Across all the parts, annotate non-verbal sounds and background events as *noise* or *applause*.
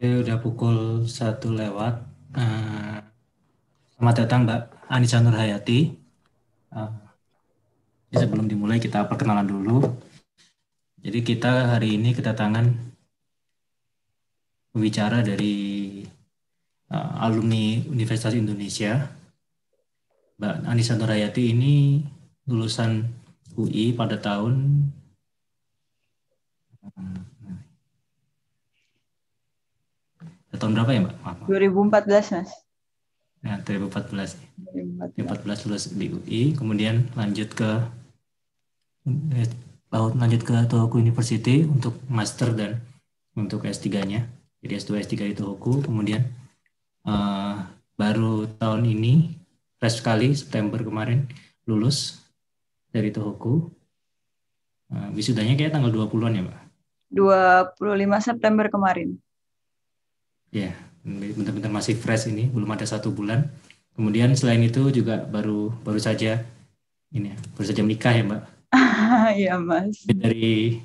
Oke, udah pukul satu lewat. Uh, selamat datang Mbak Anissa Nur Hayati. Eh, sebelum dimulai kita perkenalan dulu. Jadi kita hari ini kedatangan pembicara dari eh, alumni Universitas Indonesia. Mbak Anissa Nur Hayati ini lulusan UI pada tahun tahun berapa ya mbak? Maaf, maaf. 2014 mas. Nah, 2014. 2014 lulus di UI, kemudian lanjut ke laut eh, oh, lanjut ke Tohoku University untuk master dan untuk S3-nya. Jadi S2 S3 di Tohoku, kemudian uh, baru tahun ini fresh sekali September kemarin lulus dari Tohoku. Uh, wisudanya kayak tanggal 20-an ya, Mbak? 25 September kemarin ya benar-benar masih fresh ini belum ada satu bulan kemudian selain itu juga baru baru saja ini ya, baru saja menikah ya mbak *laughs* iya mas dari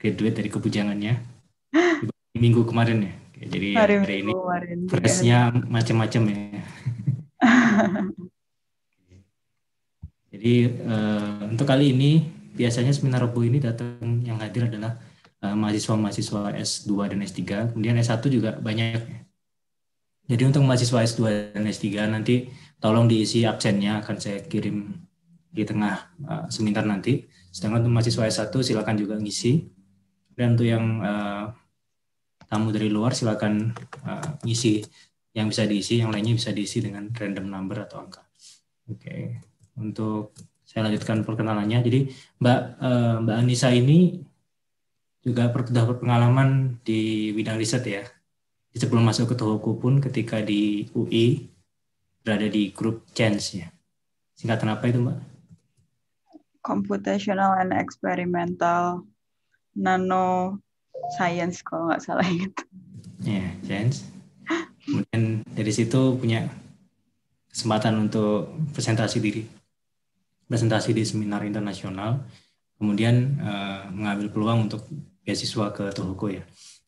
graduate dari kebujangannya di minggu kemarin ya jadi hari, hari ini iya. freshnya macam-macam ya *laughs* jadi uh, untuk kali ini biasanya seminar robo ini datang yang hadir adalah Eh, mahasiswa-mahasiswa S2 dan S3, kemudian S1 juga banyak. Ya. Jadi untuk mahasiswa S2 dan S3 nanti tolong diisi absennya akan saya kirim di tengah uh, eh, seminar nanti. Sedangkan untuk mahasiswa S1 silakan juga ngisi. Dan untuk yang uh, tamu dari luar silakan uh, ngisi yang bisa diisi, yang lainnya bisa diisi dengan random number atau angka. Oke. Okay. Untuk saya lanjutkan perkenalannya. Jadi Mbak uh, Mbak Anisa ini juga sudah berpengalaman di bidang riset ya. Sebelum masuk ke Tohoku pun ketika di UI berada di grup Chance ya. Singkatan apa itu Mbak? Computational and Experimental Nano Science kalau nggak salah gitu. Ya, yeah, Chance. Kemudian dari situ punya kesempatan untuk presentasi diri presentasi di seminar internasional kemudian uh, mengambil peluang untuk beasiswa ke Tohoku ya.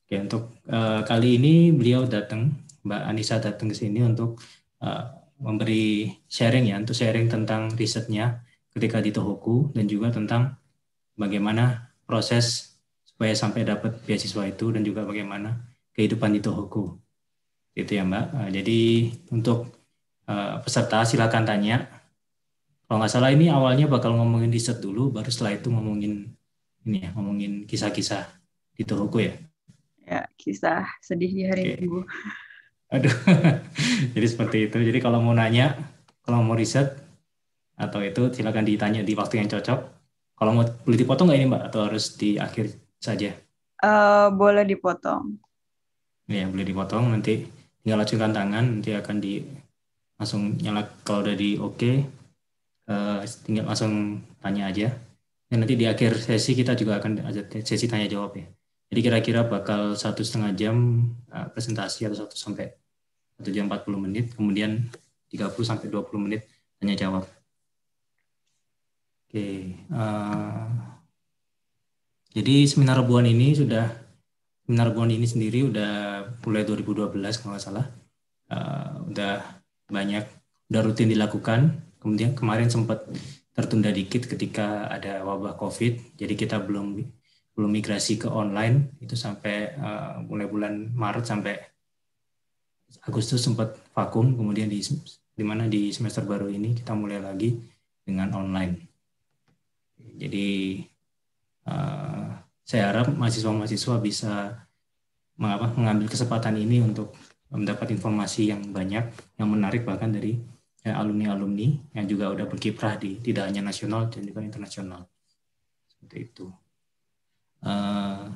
Oke, untuk uh, kali ini beliau datang, Mbak Anissa datang ke sini untuk uh, memberi sharing ya, untuk sharing tentang risetnya ketika di Tohoku dan juga tentang bagaimana proses supaya sampai dapat beasiswa itu dan juga bagaimana kehidupan di Tohoku. Itu ya Mbak. Uh, jadi untuk uh, peserta silakan tanya. Kalau nggak salah ini awalnya bakal ngomongin riset dulu, baru setelah itu ngomongin ini ya ngomongin kisah-kisah di Tohoku ya. Ya, kisah sedih di hari okay. Minggu. Aduh. *laughs* Jadi seperti itu. Jadi kalau mau nanya, kalau mau riset atau itu silakan ditanya di waktu yang cocok. Kalau mau boleh dipotong nggak ini Mbak atau harus di akhir saja? Uh, boleh dipotong. Ya, boleh dipotong nanti tinggal acungkan tangan nanti akan di langsung nyala kalau udah di oke okay, uh, eh, tinggal langsung tanya aja dan nanti di akhir sesi kita juga akan ada sesi tanya jawab ya. Jadi kira-kira bakal satu setengah jam eh, presentasi atau satu sampai satu jam 40 menit, kemudian 30 sampai 20 menit tanya jawab. Oke, eh, jadi seminar buan ini sudah seminar buan ini sendiri udah mulai 2012 kalau nggak salah, eh, udah banyak, udah rutin dilakukan. Kemudian kemarin sempat tertunda dikit ketika ada wabah COVID. Jadi kita belum belum migrasi ke online itu sampai uh, mulai bulan Maret sampai Agustus sempat vakum. Kemudian di di mana di semester baru ini kita mulai lagi dengan online. Jadi uh, saya harap mahasiswa-mahasiswa bisa mengapa mengambil kesempatan ini untuk mendapat informasi yang banyak, yang menarik bahkan dari Ya, alumni-alumni yang juga udah berkiprah di tidak hanya nasional dan juga internasional. Seperti itu. Uh,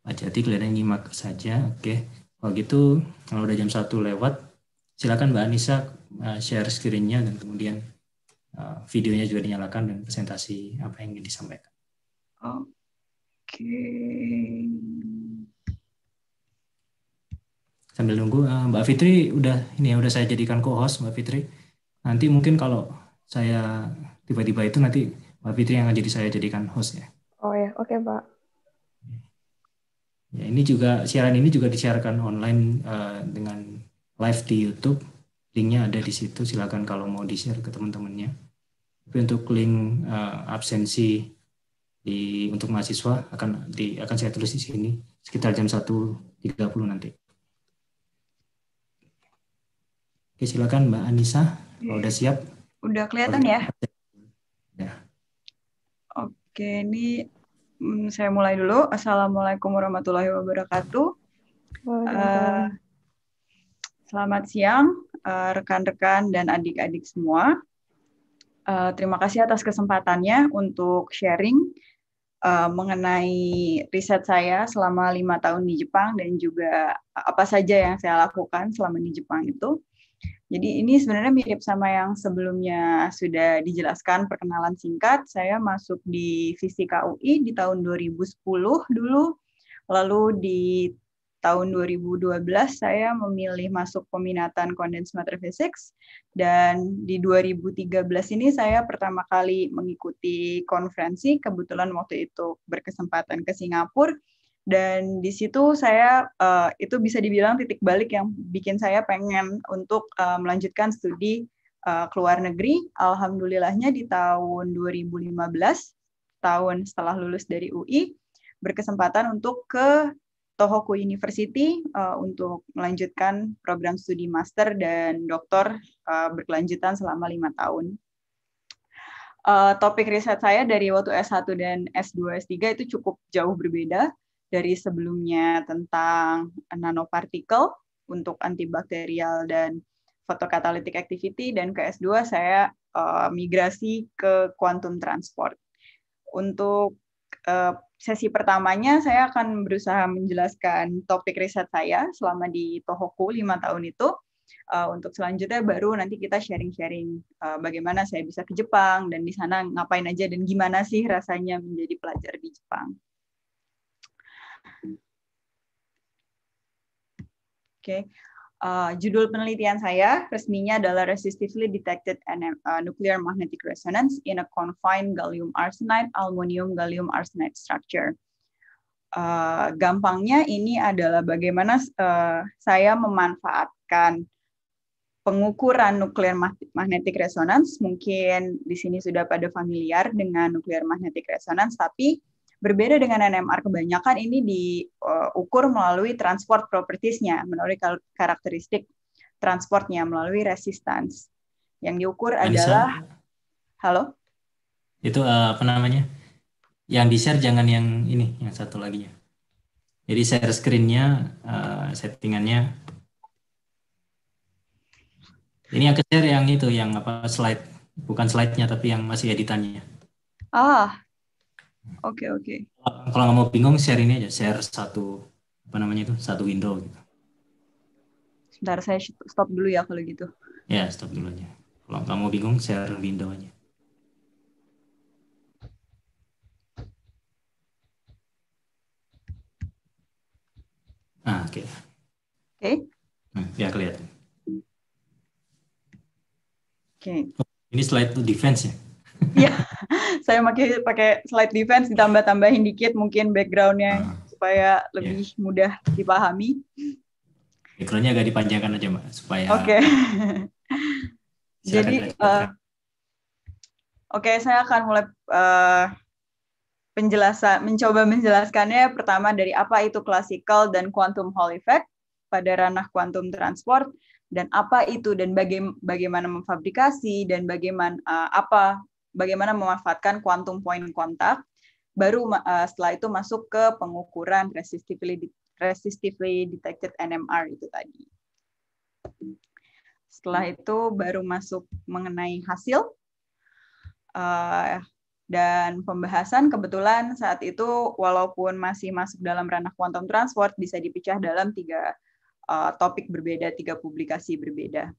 Pak Jati kelihatan nyimak saja. Oke. Kalau gitu kalau udah jam satu lewat, silakan Mbak Anissa eh, share screen-nya dan kemudian eh, videonya juga dinyalakan dan presentasi apa yang ingin disampaikan. Oke. Okay sambil nunggu uh, Mbak Fitri udah ini ya udah saya jadikan co-host Mbak Fitri nanti mungkin kalau saya tiba-tiba itu nanti Mbak Fitri yang akan jadi saya jadikan host ya oh ya oke okay, Pak ya ini juga siaran ini juga disiarkan online uh, dengan live di YouTube linknya ada di situ silakan kalau mau di share ke teman-temannya tapi untuk link uh, absensi di untuk mahasiswa akan di akan saya tulis di sini sekitar jam 1.30 nanti. Oke, silakan Mbak Anissa. Kalau udah siap. Udah kelihatan ya? Ya. Oke, ini hmm, saya mulai dulu. Assalamualaikum warahmatullahi wabarakatuh. Uh, selamat siang eh, rekan-rekan dan adik-adik semua. Uh, terima kasih atas kesempatannya untuk sharing uh, mengenai riset saya selama lima tahun di Jepang dan juga apa saja yang saya lakukan selama di Jepang itu. Jadi ini sebenarnya mirip sama yang sebelumnya sudah dijelaskan perkenalan singkat. Saya masuk di Fisika UI di tahun 2010 dulu. Lalu di tahun 2012 saya memilih masuk peminatan Condensed Matter Physics dan di 2013 ini saya pertama kali mengikuti konferensi kebetulan waktu itu berkesempatan ke Singapura dan di situ saya uh, itu bisa dibilang titik balik yang bikin saya pengen untuk uh, melanjutkan studi uh, ke luar negeri. Alhamdulillahnya di tahun 2015 tahun setelah lulus dari UI berkesempatan untuk ke Tohoku University uh, untuk melanjutkan program studi master dan doktor uh, berkelanjutan selama lima tahun uh, topik riset saya dari waktu S1 dan S2, S3 itu cukup jauh berbeda dari sebelumnya tentang nanopartikel untuk antibakterial dan photocatalytic activity dan ke S2 saya uh, migrasi ke quantum transport. Untuk uh, sesi pertamanya saya akan berusaha menjelaskan topik riset saya selama di Tohoku lima tahun itu. Uh, untuk selanjutnya baru nanti kita sharing-sharing uh, bagaimana saya bisa ke Jepang dan di sana ngapain aja dan gimana sih rasanya menjadi pelajar di Jepang. Oke. Okay. Uh, eh, judul penelitian saya resminya adalah Resistively Detected uh, Nuclear Magnetic Resonance in a Confined Gallium Arsenide Aluminium Gallium Arsenide Structure. Uh, gampangnya ini adalah bagaimana uh, saya memanfaatkan pengukuran nuklir magnetic resonance mungkin di sini sudah pada familiar dengan nuklir magnetic resonance tapi Berbeda dengan NMR kebanyakan ini diukur eh, melalui transport propertiesnya, melalui karakteristik transportnya melalui resistance. Yang diukur Anissa, adalah halo. Itu uh, apa namanya? Yang di share jangan yang ini, yang satu lagi ya. Jadi share screen-nya uh, settingannya ini yang ke share yang itu yang apa slide bukan slide-nya tapi yang masih editannya. Ah, Oke oke. Kalau nggak mau bingung share ini aja, share satu apa namanya itu satu window gitu. Sebentar saya stop dulu ya kalau gitu. Ya stop dulu aja. Kalau nggak mau bingung share window aja. Ah oke. Okay. Oke. Okay. Hmm, ya kelihatan. Oke. Okay. ini slide tuh defense ya. Iya, saya pakai pakai slide defense ditambah-tambahin dikit mungkin backgroundnya uh, supaya lebih yeah. mudah dipahami. Backgroundnya agak dipanjangkan aja mbak supaya. Oke. Okay. *laughs* Jadi, uh, oke okay, saya akan mulai uh, penjelasan, mencoba menjelaskannya pertama dari apa itu classical dan quantum Hall effect pada ranah quantum transport dan apa itu dan baga bagaimana memfabrikasi dan bagaimana uh, apa bagaimana memanfaatkan quantum point kontak. Baru uh, setelah itu masuk ke pengukuran resistively resistively detected NMR itu tadi. Setelah itu baru masuk mengenai hasil uh, dan pembahasan kebetulan saat itu walaupun masih masuk dalam ranah quantum transport bisa dipecah dalam tiga uh, topik berbeda, tiga publikasi berbeda.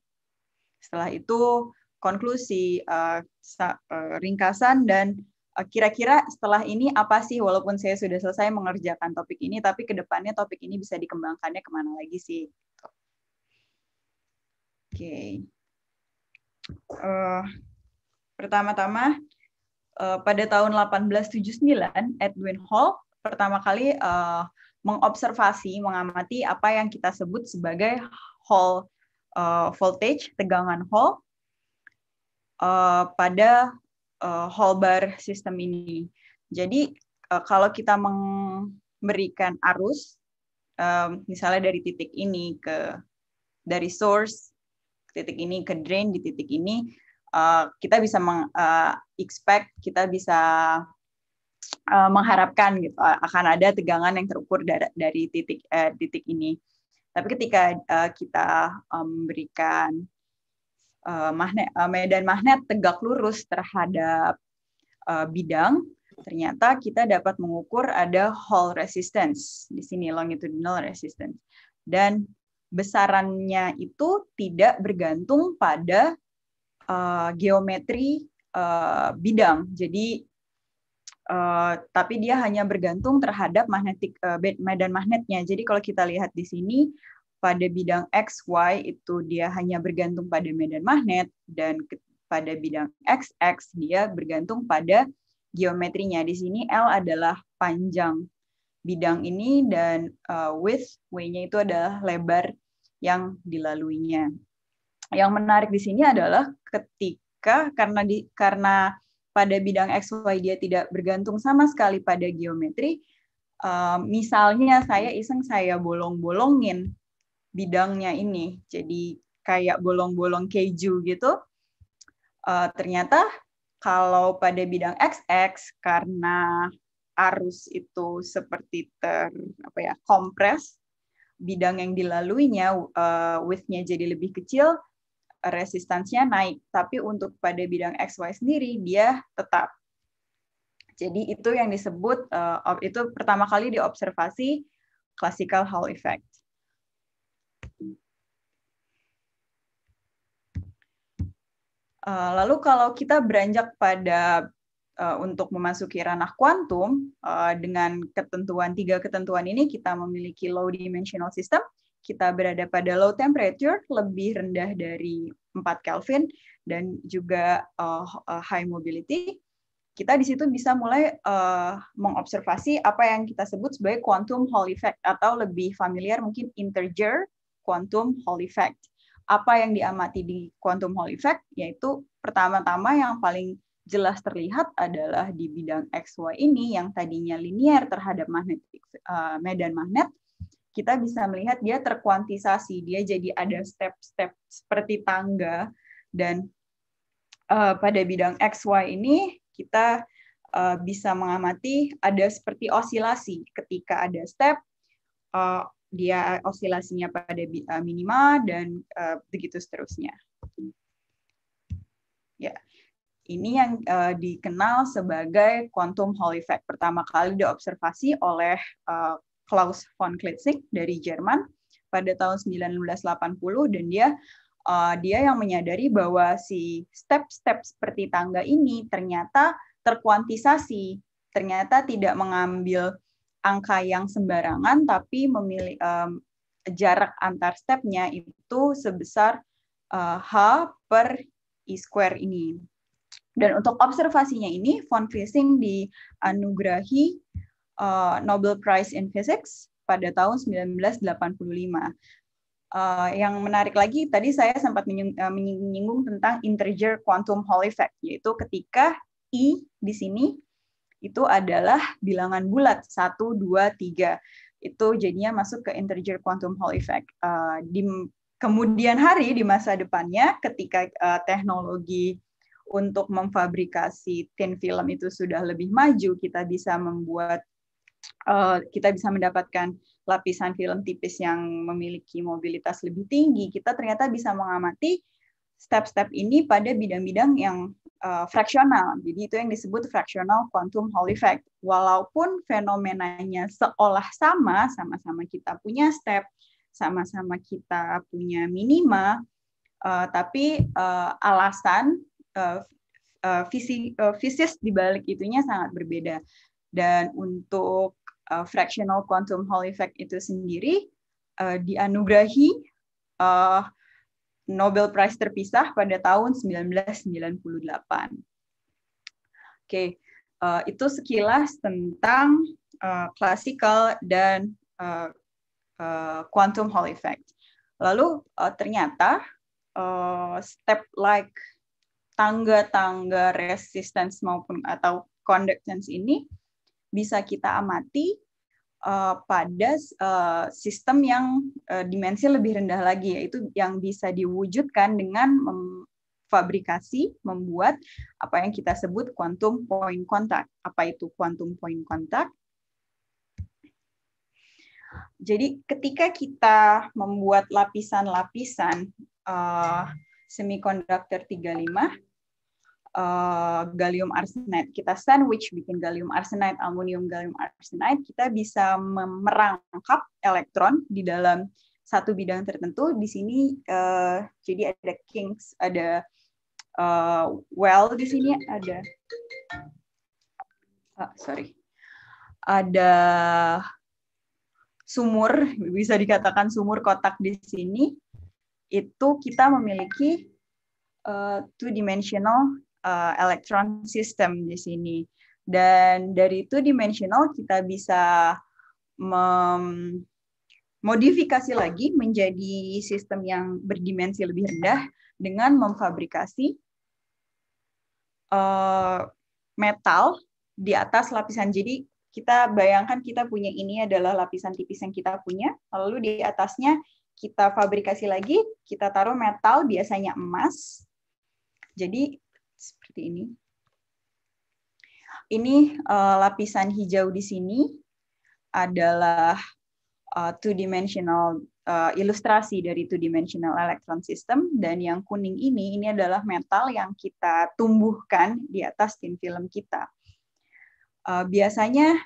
Setelah itu konklusi, uh, uh, ringkasan dan eh, kira-kira uh, setelah ini apa sih walaupun saya sudah selesai mengerjakan topik ini tapi kedepannya topik ini bisa dikembangkannya kemana lagi sih? Oke, okay. uh, pertama-tama uh, pada tahun 1879 Edwin Hall pertama kali uh, mengobservasi, mengamati apa yang kita sebut sebagai Hall uh, voltage, tegangan Hall uh, pada uh, eh, Holbar sistem ini. Jadi uh, kalau kita memberikan arus, um, misalnya dari titik ini ke dari source titik ini ke drain di titik ini, uh, kita bisa meng, uh, expect kita bisa uh, mengharapkan gitu akan ada tegangan yang terukur dari, dari titik uh, titik ini. Tapi ketika uh, kita memberikan um, Eh, magnet, eh, medan magnet tegak lurus terhadap eh, bidang, ternyata kita dapat mengukur ada Hall resistance di sini longitudinal resistance dan besarannya itu tidak bergantung pada uh, geometri uh, bidang. Jadi Uh, tapi dia hanya bergantung terhadap magnetik uh, medan magnetnya. Jadi kalau kita lihat di sini pada bidang X, Y itu dia hanya bergantung pada medan magnet dan pada bidang X, X dia bergantung pada geometrinya. Di sini L adalah panjang bidang ini dan uh, width W-nya itu adalah lebar yang dilaluinya. Yang menarik di sini adalah ketika karena di karena pada bidang XY dia tidak bergantung sama sekali pada geometri. Uh, misalnya saya iseng saya bolong-bolongin bidangnya ini. Jadi kayak bolong-bolong keju gitu. Uh, ternyata kalau pada bidang XX karena arus itu seperti ter apa ya kompres bidang yang dilaluinya uh, width-nya jadi lebih kecil resistansinya naik tapi untuk pada bidang XY sendiri dia tetap jadi itu yang disebut uh, itu pertama kali diobservasi classical Hall effect Eh, lalu kalau kita beranjak pada eh, untuk memasuki ranah kuantum eh, dengan ketentuan tiga ketentuan ini kita memiliki low dimensional system, kita berada pada low temperature lebih rendah dari 4 Kelvin dan juga high mobility. Kita di situ bisa mulai uh, mengobservasi apa yang kita sebut sebagai quantum Hall effect atau lebih familiar mungkin integer quantum Hall effect apa yang diamati di quantum Hall effect yaitu pertama-tama yang paling jelas terlihat adalah di bidang XY ini yang tadinya linier terhadap magnetik uh, medan magnet kita bisa melihat dia terkuantisasi dia jadi ada step-step seperti tangga dan uh, pada bidang XY ini kita uh, bisa mengamati ada seperti osilasi ketika ada step uh, dia osilasinya pada eh, minimal minima dan eh, begitu seterusnya. Ya, ini yang uh, dikenal sebagai quantum Hall effect. Pertama kali diobservasi oleh uh, Klaus von Klitzing dari Jerman pada tahun 1980 dan dia uh, dia yang menyadari bahwa si step-step seperti tangga ini ternyata terkuantisasi, ternyata tidak mengambil angka yang sembarangan tapi memilih um, jarak antar stepnya itu sebesar uh, h per i square ini. Dan untuk observasinya ini, von Friesing dianugerahi uh, Nobel Prize in Physics pada tahun 1985. Uh, eh, yang menarik lagi, tadi saya sempat menyinggung tentang integer quantum Hall effect, yaitu ketika i di sini itu adalah bilangan bulat 1, 2, 3. Itu jadinya masuk ke integer quantum Hall effect. Uh, di kemudian hari di masa depannya ketika uh, teknologi untuk memfabrikasi tin film itu sudah lebih maju, kita bisa membuat uh, kita bisa mendapatkan lapisan film tipis yang memiliki mobilitas lebih tinggi, kita ternyata bisa mengamati step-step ini pada bidang-bidang yang uh, eh, fraksional. Jadi itu yang disebut fraksional quantum Hall effect. Walaupun fenomenanya seolah sama, sama-sama kita punya step, sama-sama kita punya minima, uh, tapi uh, alasan uh, uh, visi uh, di balik itunya sangat berbeda. Dan untuk uh, fractional quantum Hall effect itu sendiri uh, dianugerahi uh, Nobel Prize terpisah pada tahun 1998. Oke, uh, itu sekilas tentang uh, dan uh, uh, quantum Hall effect. Lalu uh, ternyata uh, step like tangga-tangga resistance maupun atau conductance ini bisa kita amati uh, pada uh, sistem yang uh, dimensi lebih rendah lagi, yaitu yang bisa diwujudkan dengan memfabrikasi, membuat apa yang kita sebut quantum point contact. Apa itu quantum point contact? Jadi ketika kita membuat lapisan-lapisan uh, semikonduktor 35, uh, eh, gallium arsenide kita sandwich bikin gallium arsenide aluminium gallium arsenide kita bisa merangkap elektron di dalam satu bidang tertentu di sini uh, jadi ada kinks ada uh, well di sini ada uh, sorry ada sumur bisa dikatakan sumur kotak di sini itu kita memiliki uh, two dimensional uh, electron system di sini. Dan dari itu dimensional kita bisa memodifikasi lagi menjadi sistem yang berdimensi lebih rendah dengan memfabrikasi uh, metal di atas lapisan. Jadi kita bayangkan kita punya ini adalah lapisan tipis yang kita punya, lalu di atasnya kita fabrikasi lagi, kita taruh metal biasanya emas. Jadi seperti ini. Ini uh, lapisan hijau di sini adalah uh, two-dimensional uh, ilustrasi dari two-dimensional electron system dan yang kuning ini ini adalah metal yang kita tumbuhkan di atas tin film kita. Uh, biasanya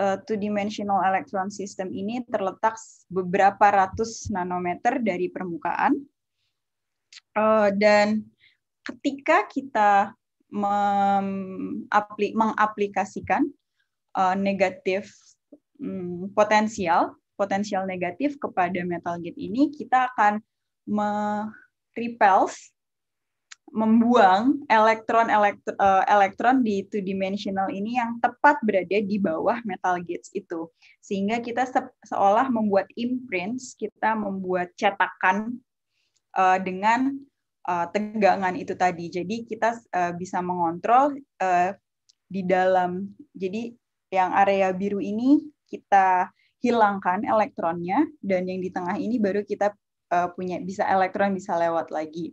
uh, two-dimensional electron system ini terletak beberapa ratus nanometer dari permukaan uh, dan ketika kita mengaplikasikan uh, negatif um, potensial potensial negatif kepada metal gate ini kita akan merepels membuang elektron elektron, eh, elektron di two dimensional ini yang tepat berada di bawah metal gates itu sehingga kita se seolah membuat imprints kita membuat cetakan uh, dengan uh, tegangan itu tadi. Jadi kita uh, bisa mengontrol uh, di dalam. Jadi yang area biru ini kita hilangkan elektronnya dan yang di tengah ini baru kita uh, punya bisa elektron bisa lewat lagi.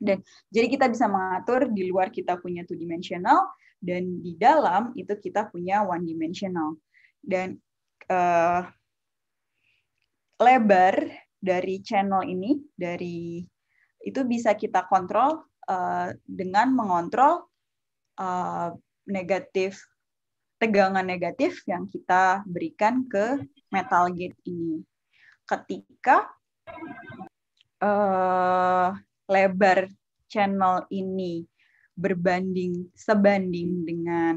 Dan jadi kita bisa mengatur di luar kita punya two dimensional dan di dalam itu kita punya one dimensional. Dan uh, lebar dari channel ini dari itu bisa kita kontrol uh, dengan mengontrol uh, negatif tegangan negatif yang kita berikan ke metal gate ini. Ketika uh, lebar channel ini berbanding sebanding dengan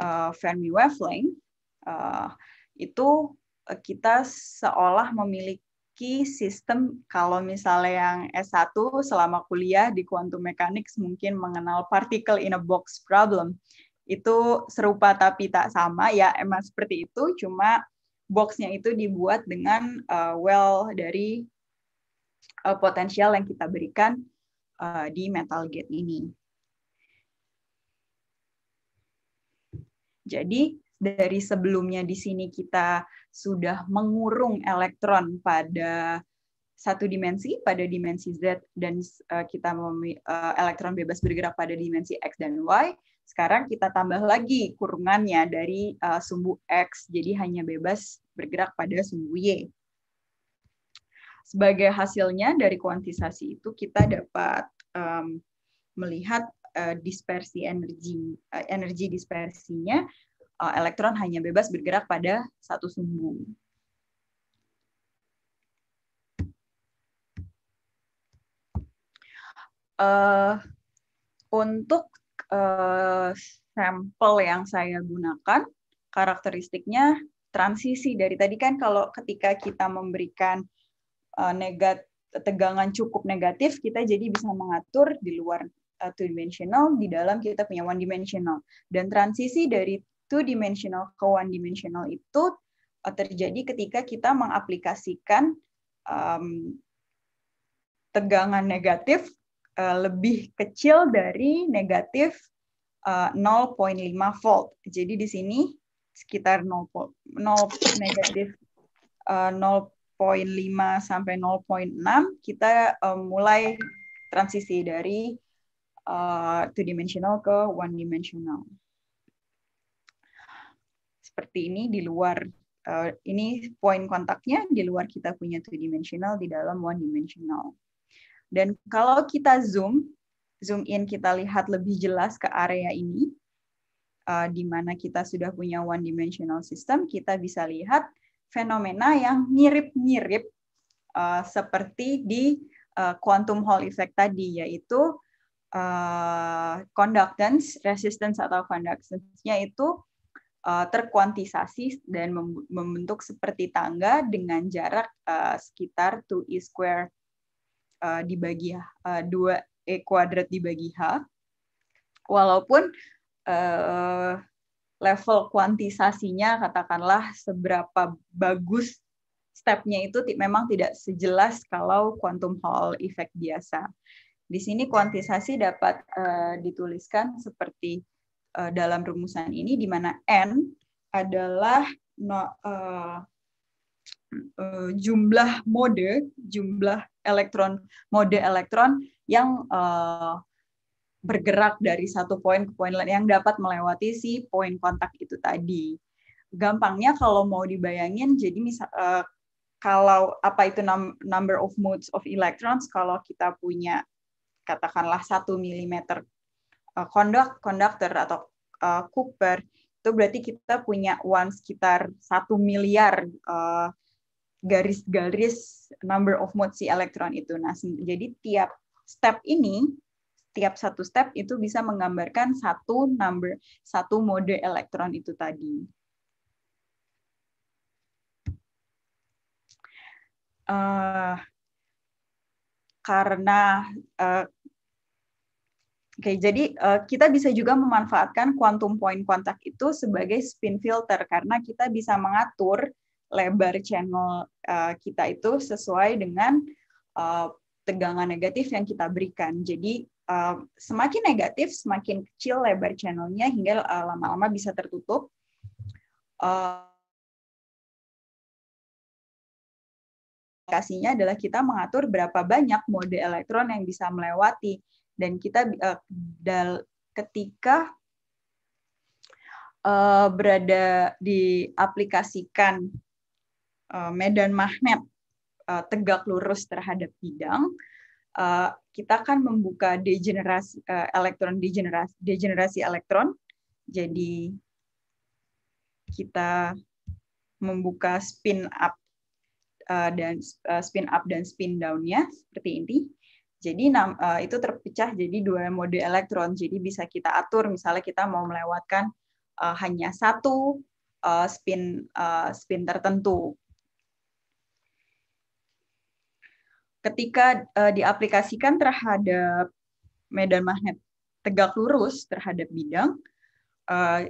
uh, Fermi wavelength, uh, itu kita seolah memiliki memiliki sistem kalau misalnya yang S1 selama kuliah di quantum mechanics mungkin mengenal particle in a box problem. Itu serupa tapi tak sama ya emang seperti itu cuma boxnya itu dibuat dengan uh, well dari uh, potensial yang kita berikan uh, di metal gate ini. Jadi dari sebelumnya di sini kita sudah mengurung elektron pada satu dimensi pada dimensi Z dan eh, kita uh, elektron bebas bergerak pada dimensi X dan Y. Sekarang kita tambah lagi kurungannya dari eh, sumbu X jadi hanya bebas bergerak pada sumbu Y. Sebagai hasilnya dari kuantisasi itu kita dapat melihat dispersi energi energi dispersinya uh, elektron hanya bebas bergerak pada satu sumbu. Uh, untuk uh, sampel yang saya gunakan, karakteristiknya transisi dari tadi kan kalau ketika kita memberikan uh, negat tegangan cukup negatif, kita jadi bisa mengatur di luar two dimensional, di dalam kita punya one dimensional. Dan transisi dari two dimensional ke one dimensional itu uh, terjadi ketika kita mengaplikasikan um, tegangan negatif uh, lebih kecil dari negatif uh, 0,5 volt. Jadi di sini sekitar 0, 0 negatif uh, 0,5 sampai 0,6 kita um, mulai transisi dari uh, two dimensional ke one dimensional seperti ini di luar uh, ini poin kontaknya di luar kita punya two dimensional di dalam one dimensional. Dan kalau kita zoom, zoom in kita lihat lebih jelas ke area ini uh, di mana kita sudah punya one dimensional system, kita bisa lihat fenomena yang mirip-mirip uh, seperti di uh, quantum Hall effect tadi yaitu uh, conductance, resistance atau conductance-nya itu Eh, terkuantisasi dan membentuk seperti tangga dengan jarak eh, sekitar 2e square uh, eh, dibagi uh, 2e kuadrat dibagi h. Walaupun level kuantisasinya katakanlah seberapa bagus stepnya itu memang tidak sejelas kalau quantum Hall efek biasa. Di sini kuantisasi dapat dituliskan seperti Eh, dalam rumusan ini di mana n adalah no, uh, uh, jumlah mode jumlah elektron mode elektron yang uh, bergerak dari satu poin ke poin lain yang dapat melewati si poin kontak itu tadi. Gampangnya kalau mau dibayangin, jadi misal uh, kalau apa itu num number of modes of electrons, kalau kita punya katakanlah satu milimeter conduct, eh, konduktor atau uh, Cooper itu berarti kita punya uang sekitar satu miliar uh, garis-garis number of mode si elektron itu. Nah, jadi tiap step ini, tiap satu step itu bisa menggambarkan satu number, satu mode elektron itu tadi. Uh, karena uh, Oke, jadi uh, kita bisa juga memanfaatkan quantum point kontak itu sebagai spin filter karena kita bisa mengatur lebar channel uh, kita itu sesuai dengan uh, tegangan negatif yang kita berikan. Jadi uh, semakin negatif, semakin kecil lebar channelnya hingga lama-lama uh, bisa tertutup. Uh, adalah kita mengatur berapa banyak mode elektron yang bisa melewati dan kita uh, dal ketika uh, berada diaplikasikan uh, medan magnet uh, tegak lurus terhadap bidang uh, kita akan membuka degenerasi uh, elektron degenerasi degenerasi elektron jadi kita membuka spin up uh, dan uh, spin up dan spin down-nya seperti ini jadi uh, itu terpecah jadi dua mode elektron. Jadi bisa kita atur misalnya kita mau melewatkan uh, hanya satu uh, spin uh, spin tertentu. Ketika uh, diaplikasikan terhadap medan magnet tegak lurus terhadap bidang, uh,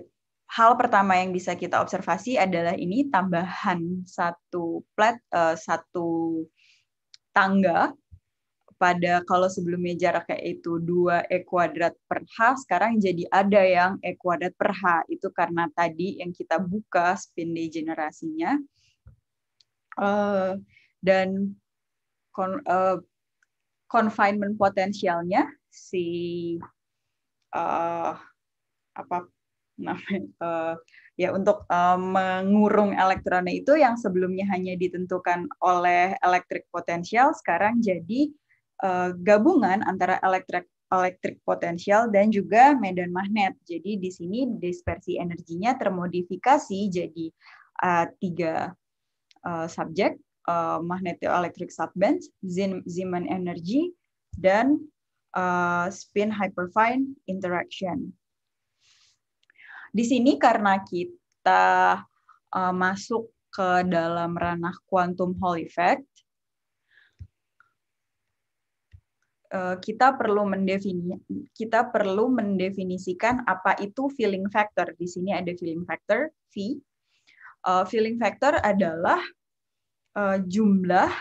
hal pertama yang bisa kita observasi adalah ini tambahan satu plat uh, satu tangga pada kalau sebelumnya jaraknya itu 2 E kuadrat per H, sekarang jadi ada yang E kuadrat per H. Itu karena tadi yang kita buka spin degenerasinya. Uh, eh, dan eh, confinement potensialnya si uh, apa namanya uh, ya untuk uh, mengurung elektronnya itu yang sebelumnya hanya ditentukan oleh elektrik potensial sekarang jadi Eh, gabungan antara elektrik elektrik potensial dan juga medan magnet. Jadi di sini dispersi energinya termodifikasi jadi uh, tiga uh, subjek uh, magnetoelectric subbands, Zeeman energy, dan uh, spin hyperfine interaction. Di sini karena kita uh, masuk ke dalam ranah quantum Hall effect, Eh, kita perlu mendefini kita perlu mendefinisikan apa itu feeling factor. Di sini ada feeling factor V. Uh, feeling factor adalah uh, jumlah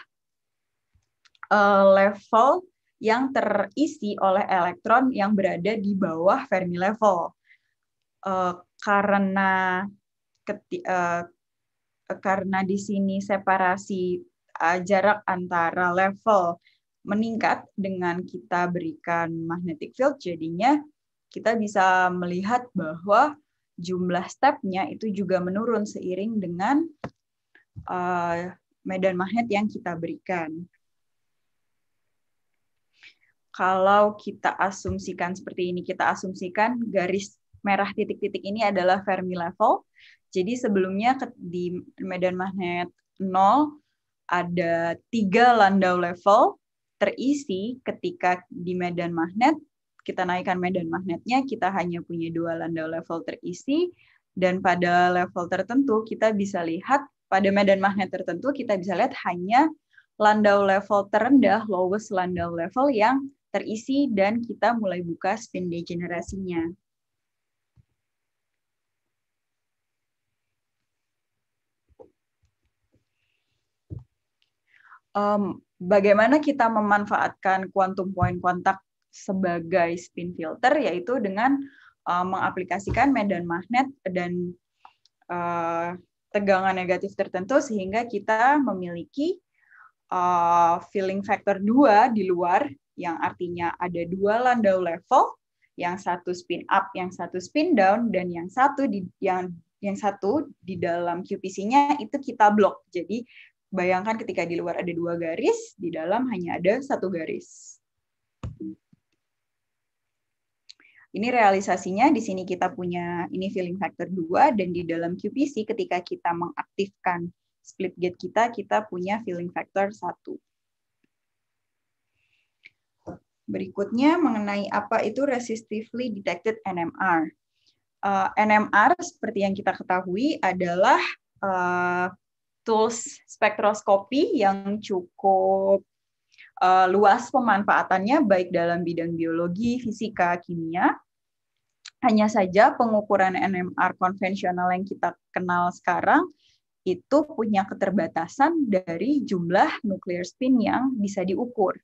uh, level yang terisi oleh elektron yang berada di bawah Fermi level. Uh, karena keti, uh, karena di sini separasi uh, jarak antara level meningkat dengan kita berikan magnetic field, jadinya kita bisa melihat bahwa jumlah stepnya itu juga menurun seiring dengan uh, medan magnet yang kita berikan. Kalau kita asumsikan seperti ini, kita asumsikan garis merah titik-titik ini adalah Fermi level. Jadi sebelumnya di medan magnet 0 ada tiga landau level terisi ketika di medan magnet kita naikkan medan magnetnya kita hanya punya dua landau level terisi dan pada level tertentu kita bisa lihat pada medan magnet tertentu kita bisa lihat hanya landau level terendah lowest landau level yang terisi dan kita mulai buka spin degenerasinya. um, bagaimana kita memanfaatkan quantum point kontak sebagai spin filter yaitu dengan um, mengaplikasikan medan magnet dan uh, tegangan negatif tertentu sehingga kita memiliki uh, eh, filling factor 2 di luar yang artinya ada dua landau level yang satu spin up yang satu spin down dan yang satu di yang yang satu di dalam QPC-nya itu kita blok. Jadi Bayangkan ketika di luar ada dua garis, di dalam hanya ada satu garis. Ini realisasinya di sini kita punya ini filling factor 2 dan di dalam QPC ketika kita mengaktifkan split gate kita, kita punya filling factor 1. Berikutnya mengenai apa itu resistively detected NMR. Uh, eh, NMR seperti yang kita ketahui adalah uh, tools spektroskopi yang cukup uh, luas pemanfaatannya baik dalam bidang biologi, fisika, kimia. Hanya saja pengukuran NMR konvensional yang kita kenal sekarang itu punya keterbatasan dari jumlah nuklir spin yang bisa diukur.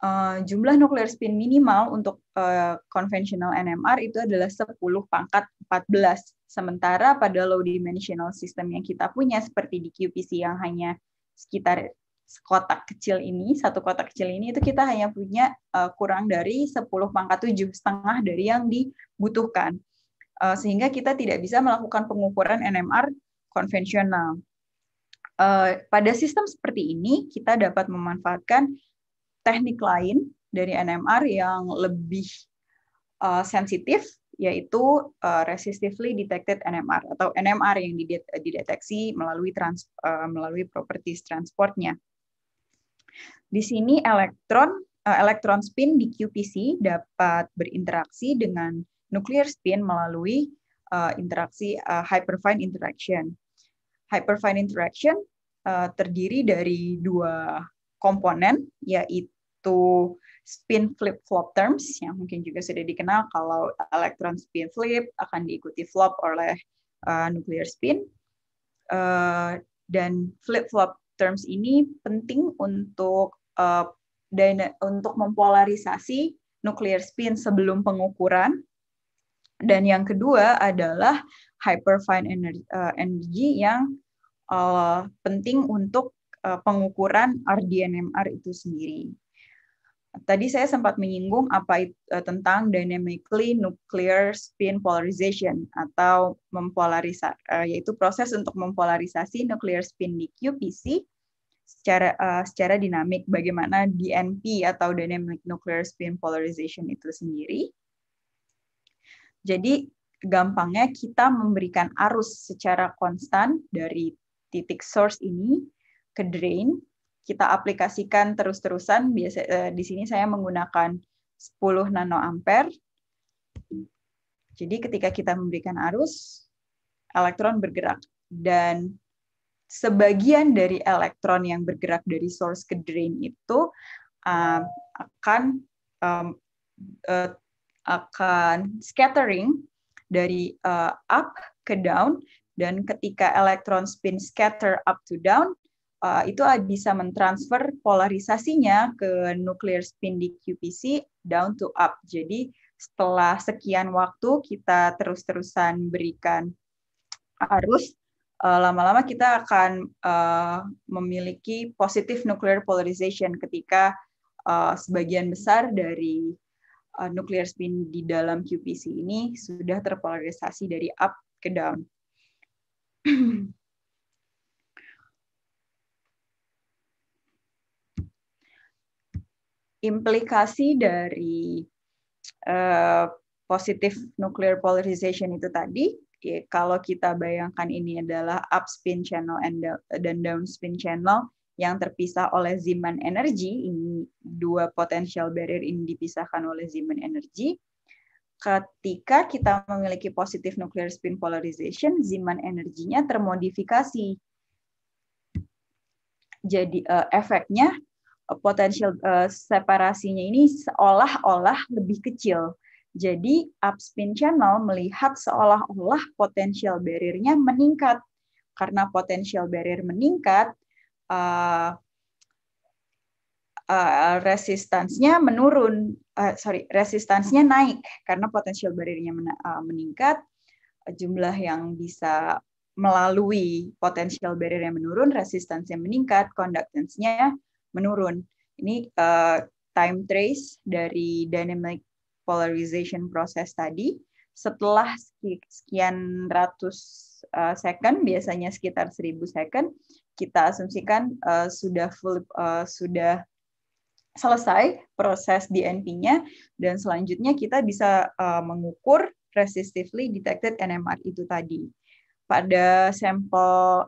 Uh, jumlah nuklir spin minimal untuk eh, konvensional uh, NMR itu adalah 10 pangkat 14 Sementara pada low dimensional system yang kita punya seperti di QPC yang hanya sekitar kotak kecil ini, satu kotak kecil ini itu kita hanya punya uh, kurang dari 10 pangkat 7, setengah dari yang dibutuhkan. Uh, sehingga kita tidak bisa melakukan pengukuran NMR konvensional. Uh, pada sistem seperti ini, kita dapat memanfaatkan teknik lain dari NMR yang lebih uh, sensitif yaitu uh, resistively detected NMR atau NMR yang dideteksi melalui trans, uh, melalui properties transportnya. Di sini elektron uh, elektron spin di QPC dapat berinteraksi dengan nuclear spin melalui uh, interaksi uh, hyperfine interaction. Hyperfine interaction uh, terdiri dari dua komponen yaitu yaitu spin flip flop terms yang mungkin juga sudah dikenal kalau elektron spin flip akan diikuti flop oleh uh, eh, nuclear spin uh, dan flip flop terms ini penting untuk uh, untuk mempolarisasi nuclear spin sebelum pengukuran dan yang kedua adalah hyperfine energy, yang uh, penting untuk uh, pengukuran RDNMR itu sendiri tadi saya sempat menyinggung apa itu, eh, tentang dynamically nuclear spin polarization atau mempolarisa eh, yaitu proses untuk mempolarisasi nuclear spin di QPC secara uh, secara dinamik bagaimana DNP atau dynamic nuclear spin polarization itu sendiri. Jadi gampangnya kita memberikan arus secara konstan dari titik source ini ke drain kita aplikasikan terus-terusan, biasa eh, di sini saya menggunakan 10 nano ampere Jadi ketika kita memberikan arus, elektron bergerak dan sebagian dari elektron yang bergerak dari source ke drain itu uh, akan um, uh, akan scattering dari uh, up ke down dan ketika elektron spin scatter up to down Eh, itu bisa mentransfer polarisasinya ke nuclear spin di QPC down to up. Jadi setelah sekian waktu kita terus-terusan berikan arus, eh, lama-lama kita akan uh, memiliki positif nuclear polarization ketika uh, sebagian besar dari uh, nuclear spin di dalam QPC ini sudah terpolarisasi dari up ke down. *clears throat* implikasi dari uh, eh, positive nuclear polarization itu tadi, ya, kalau kita bayangkan ini adalah up spin channel and dan down spin channel yang terpisah oleh Zeeman energy, ini dua potensial barrier ini dipisahkan oleh Zeeman energy. Ketika kita memiliki positif nuclear spin polarization, Zeeman energinya termodifikasi. Jadi uh, efeknya potensial uh, separasinya ini seolah-olah lebih kecil. Jadi upspin channel melihat seolah-olah potensial barriernya meningkat. Karena potensial barrier meningkat, uh, uh, resistansnya menurun, uh, sorry, resistansnya naik karena potensial barriernya men uh, meningkat, jumlah yang bisa melalui potensial barrier yang menurun, resistansnya meningkat, konduktensinya menurun. Ini uh, time trace dari dynamic polarization process tadi setelah sekian ratus uh, second biasanya sekitar seribu second kita asumsikan uh, sudah full uh, sudah selesai proses DNP-nya dan selanjutnya kita bisa uh, mengukur resistively detected NMR itu tadi. Pada sampel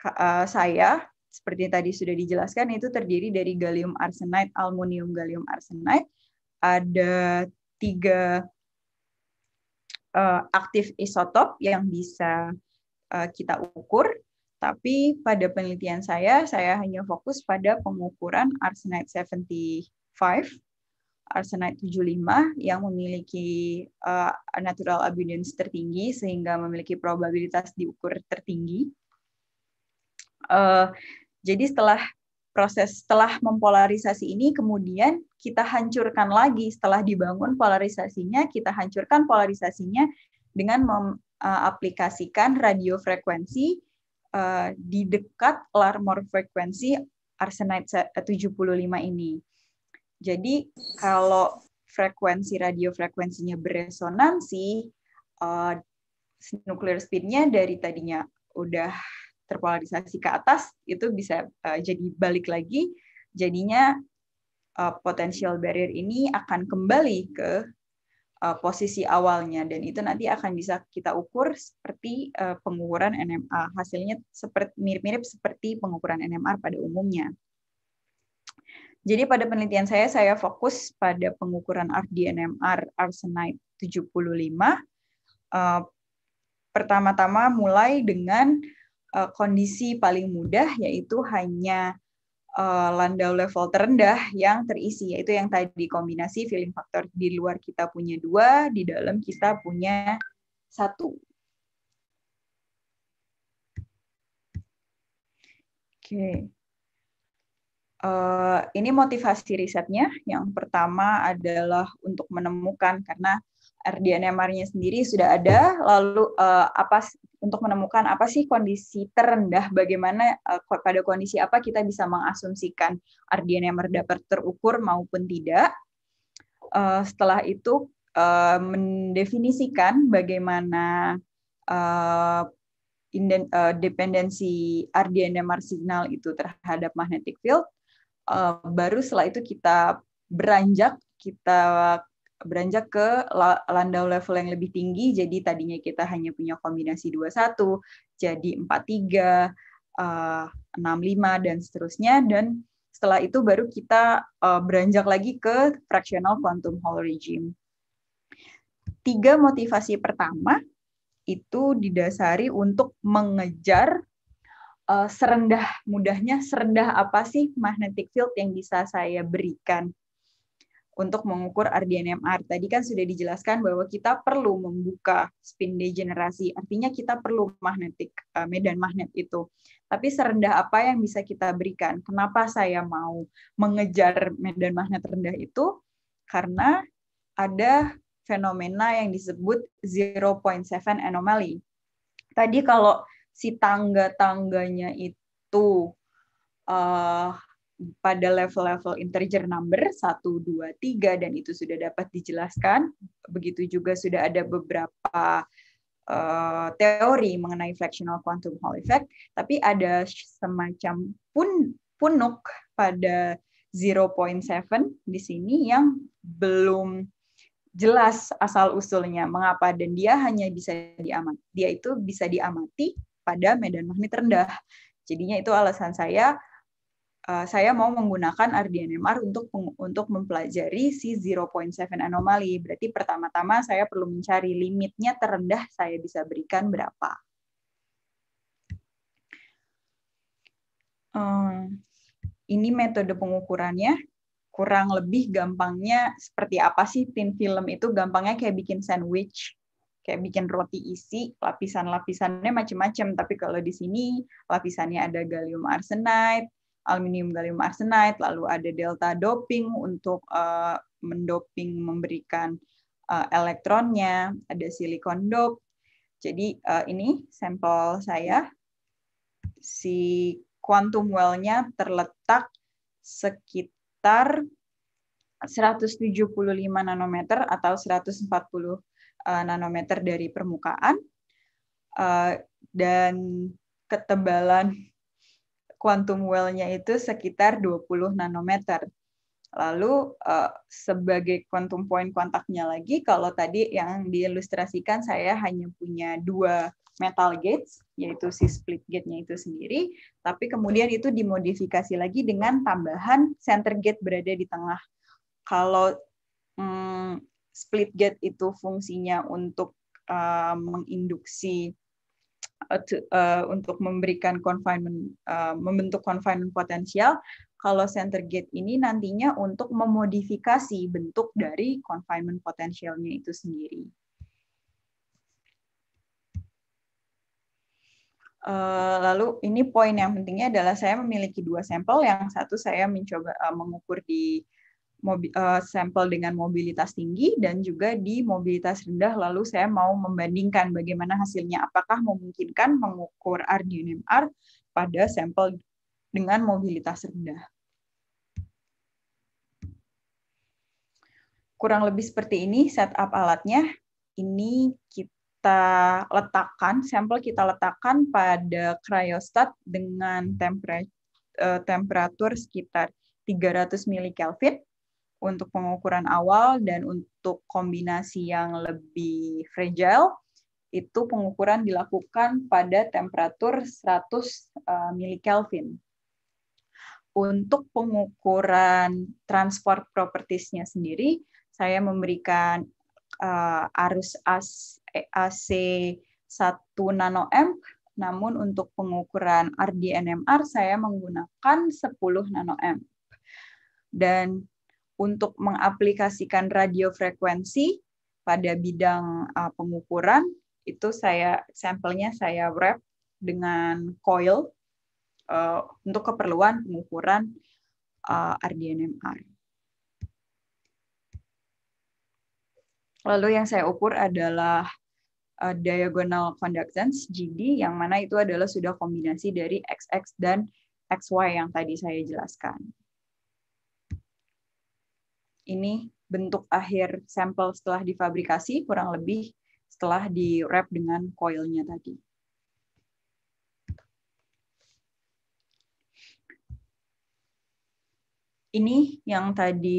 uh, saya seperti tadi sudah dijelaskan itu terdiri dari gallium arsenide, aluminium gallium arsenide, ada tiga uh, aktif isotop yang bisa uh, kita ukur. Tapi pada penelitian saya, saya hanya fokus pada pengukuran arsenide 75, arsenide 75 yang memiliki uh, natural abundance tertinggi sehingga memiliki probabilitas diukur tertinggi. Uh, jadi setelah proses setelah mempolarisasi ini kemudian kita hancurkan lagi setelah dibangun polarisasinya kita hancurkan polarisasinya dengan mengaplikasikan e, radio frekuensi uh, di dekat Larmor frekuensi arsenide 75 e, ini. Jadi kalau frekuensi radio frekuensinya beresonansi uh, nuclear speednya dari tadinya udah terpolarisasi ke atas itu bisa uh, jadi balik lagi jadinya uh, eh, potensial barrier ini akan kembali ke uh, posisi awalnya dan itu nanti akan bisa kita ukur seperti uh, pengukuran NMR hasilnya seperti mirip-mirip seperti pengukuran NMR pada umumnya. Jadi pada penelitian saya saya fokus pada pengukuran RDNMR arsenide 75 uh, pertama-tama mulai dengan Eh, kondisi paling mudah yaitu hanya uh, landau level terendah yang terisi yaitu yang tadi kombinasi feeling faktor di luar kita punya dua di dalam kita punya satu Oke. Okay. Eh, ini motivasi risetnya. Yang pertama adalah untuk menemukan karena RDNMR-nya sendiri sudah ada, lalu uh, apa untuk menemukan apa sih kondisi terendah, bagaimana uh, pada kondisi apa kita bisa mengasumsikan RDNMR dapat terukur maupun tidak. Uh, setelah itu uh, mendefinisikan bagaimana uh, inden, dependensi RDNMR signal itu terhadap magnetic field. baru setelah itu kita beranjak kita beranjak ke landau level yang lebih tinggi jadi tadinya kita hanya punya kombinasi 21 jadi 43 eh, enam 65 dan seterusnya dan setelah itu baru kita eh, beranjak lagi ke fractional quantum Hall regime. Tiga motivasi pertama itu didasari untuk mengejar uh, serendah mudahnya serendah apa sih magnetic field yang bisa saya berikan untuk mengukur RDNMR. Tadi kan sudah dijelaskan bahwa kita perlu membuka spin degenerasi, artinya kita perlu magnetik, eh, medan magnet itu. Tapi serendah apa yang bisa kita berikan? Kenapa saya mau mengejar medan magnet rendah itu? Karena ada fenomena yang disebut 0.7 anomaly. Tadi kalau si tangga-tangganya itu uh, pada level-level integer number 1, 2, 3 dan itu sudah dapat dijelaskan. Begitu juga sudah ada beberapa uh, teori mengenai fractional quantum Hall effect, tapi ada semacam pun punuk pada 0.7 di sini yang belum jelas asal usulnya mengapa dan dia hanya bisa diamati. Dia itu bisa diamati pada medan magnet rendah. Jadinya itu alasan saya Eh, saya mau menggunakan RDNMR untuk untuk mempelajari si 0.7 anomali. Berarti pertama-tama saya perlu mencari limitnya terendah saya bisa berikan berapa. Ehm, ini metode pengukurannya. Kurang lebih gampangnya seperti apa sih tin film itu gampangnya kayak bikin sandwich kayak bikin roti isi lapisan-lapisannya macam-macam tapi kalau di sini lapisannya ada gallium arsenide aluminium gallium arsenide, lalu ada delta doping untuk uh, mendoping memberikan uh, elektronnya, ada silikon dop. Jadi uh, ini sampel saya. Si quantum well-nya terletak sekitar 175 nanometer atau 140 puluh nanometer dari permukaan. dan ketebalan quantum well-nya itu sekitar 20 nanometer. Lalu uh, sebagai quantum point kontaknya lagi, kalau tadi yang diilustrasikan saya hanya punya dua metal gates, yaitu si split gate-nya itu sendiri, tapi kemudian itu dimodifikasi lagi dengan tambahan center gate berada di tengah. Kalau um, split gate itu fungsinya untuk uh, menginduksi Eh, to, uh, untuk memberikan confinement, uh, membentuk confinement potensial. Kalau center gate ini nantinya untuk memodifikasi bentuk dari confinement potensialnya itu sendiri. Uh, lalu ini poin yang pentingnya adalah saya memiliki dua sampel, yang satu saya mencoba uh, mengukur di Eh, sampel dengan mobilitas tinggi dan juga di mobilitas rendah lalu saya mau membandingkan bagaimana hasilnya apakah memungkinkan mengukur RDNMR pada sampel dengan mobilitas rendah. Kurang lebih seperti ini setup alatnya. Ini kita letakkan sampel kita letakkan pada cryostat dengan temperatur eh, temperatur sekitar 300 mili Kelvin untuk pengukuran awal dan untuk kombinasi yang lebih fragile itu pengukuran dilakukan pada temperatur 100 eh, mili Kelvin. Untuk pengukuran transport propertiesnya sendiri, saya memberikan uh, arus AC 1 nano M, namun untuk pengukuran RDNMR saya menggunakan 10 nano M. Dan untuk mengaplikasikan radio frekuensi pada bidang uh, pengukuran itu saya sampelnya saya wrap dengan coil uh, untuk keperluan pengukuran uh, RDNMR. Lalu yang saya ukur adalah uh, diagonal conductance GD yang mana itu adalah sudah kombinasi dari XX dan XY yang tadi saya jelaskan. Ini bentuk akhir sampel setelah difabrikasi, kurang lebih setelah di wrap dengan koilnya tadi. Ini yang tadi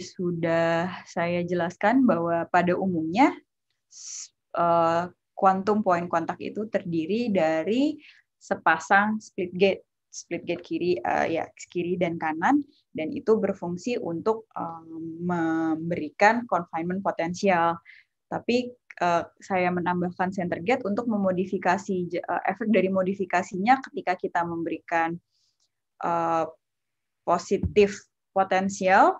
sudah saya jelaskan bahwa pada umumnya eh, kuantum uh, poin kontak itu terdiri dari sepasang split gate split gate kiri uh, ya kiri dan kanan dan itu berfungsi untuk um, memberikan confinement potensial. Tapi uh, saya menambahkan center gate untuk memodifikasi uh, efek dari modifikasinya ketika kita memberikan uh, positif potensial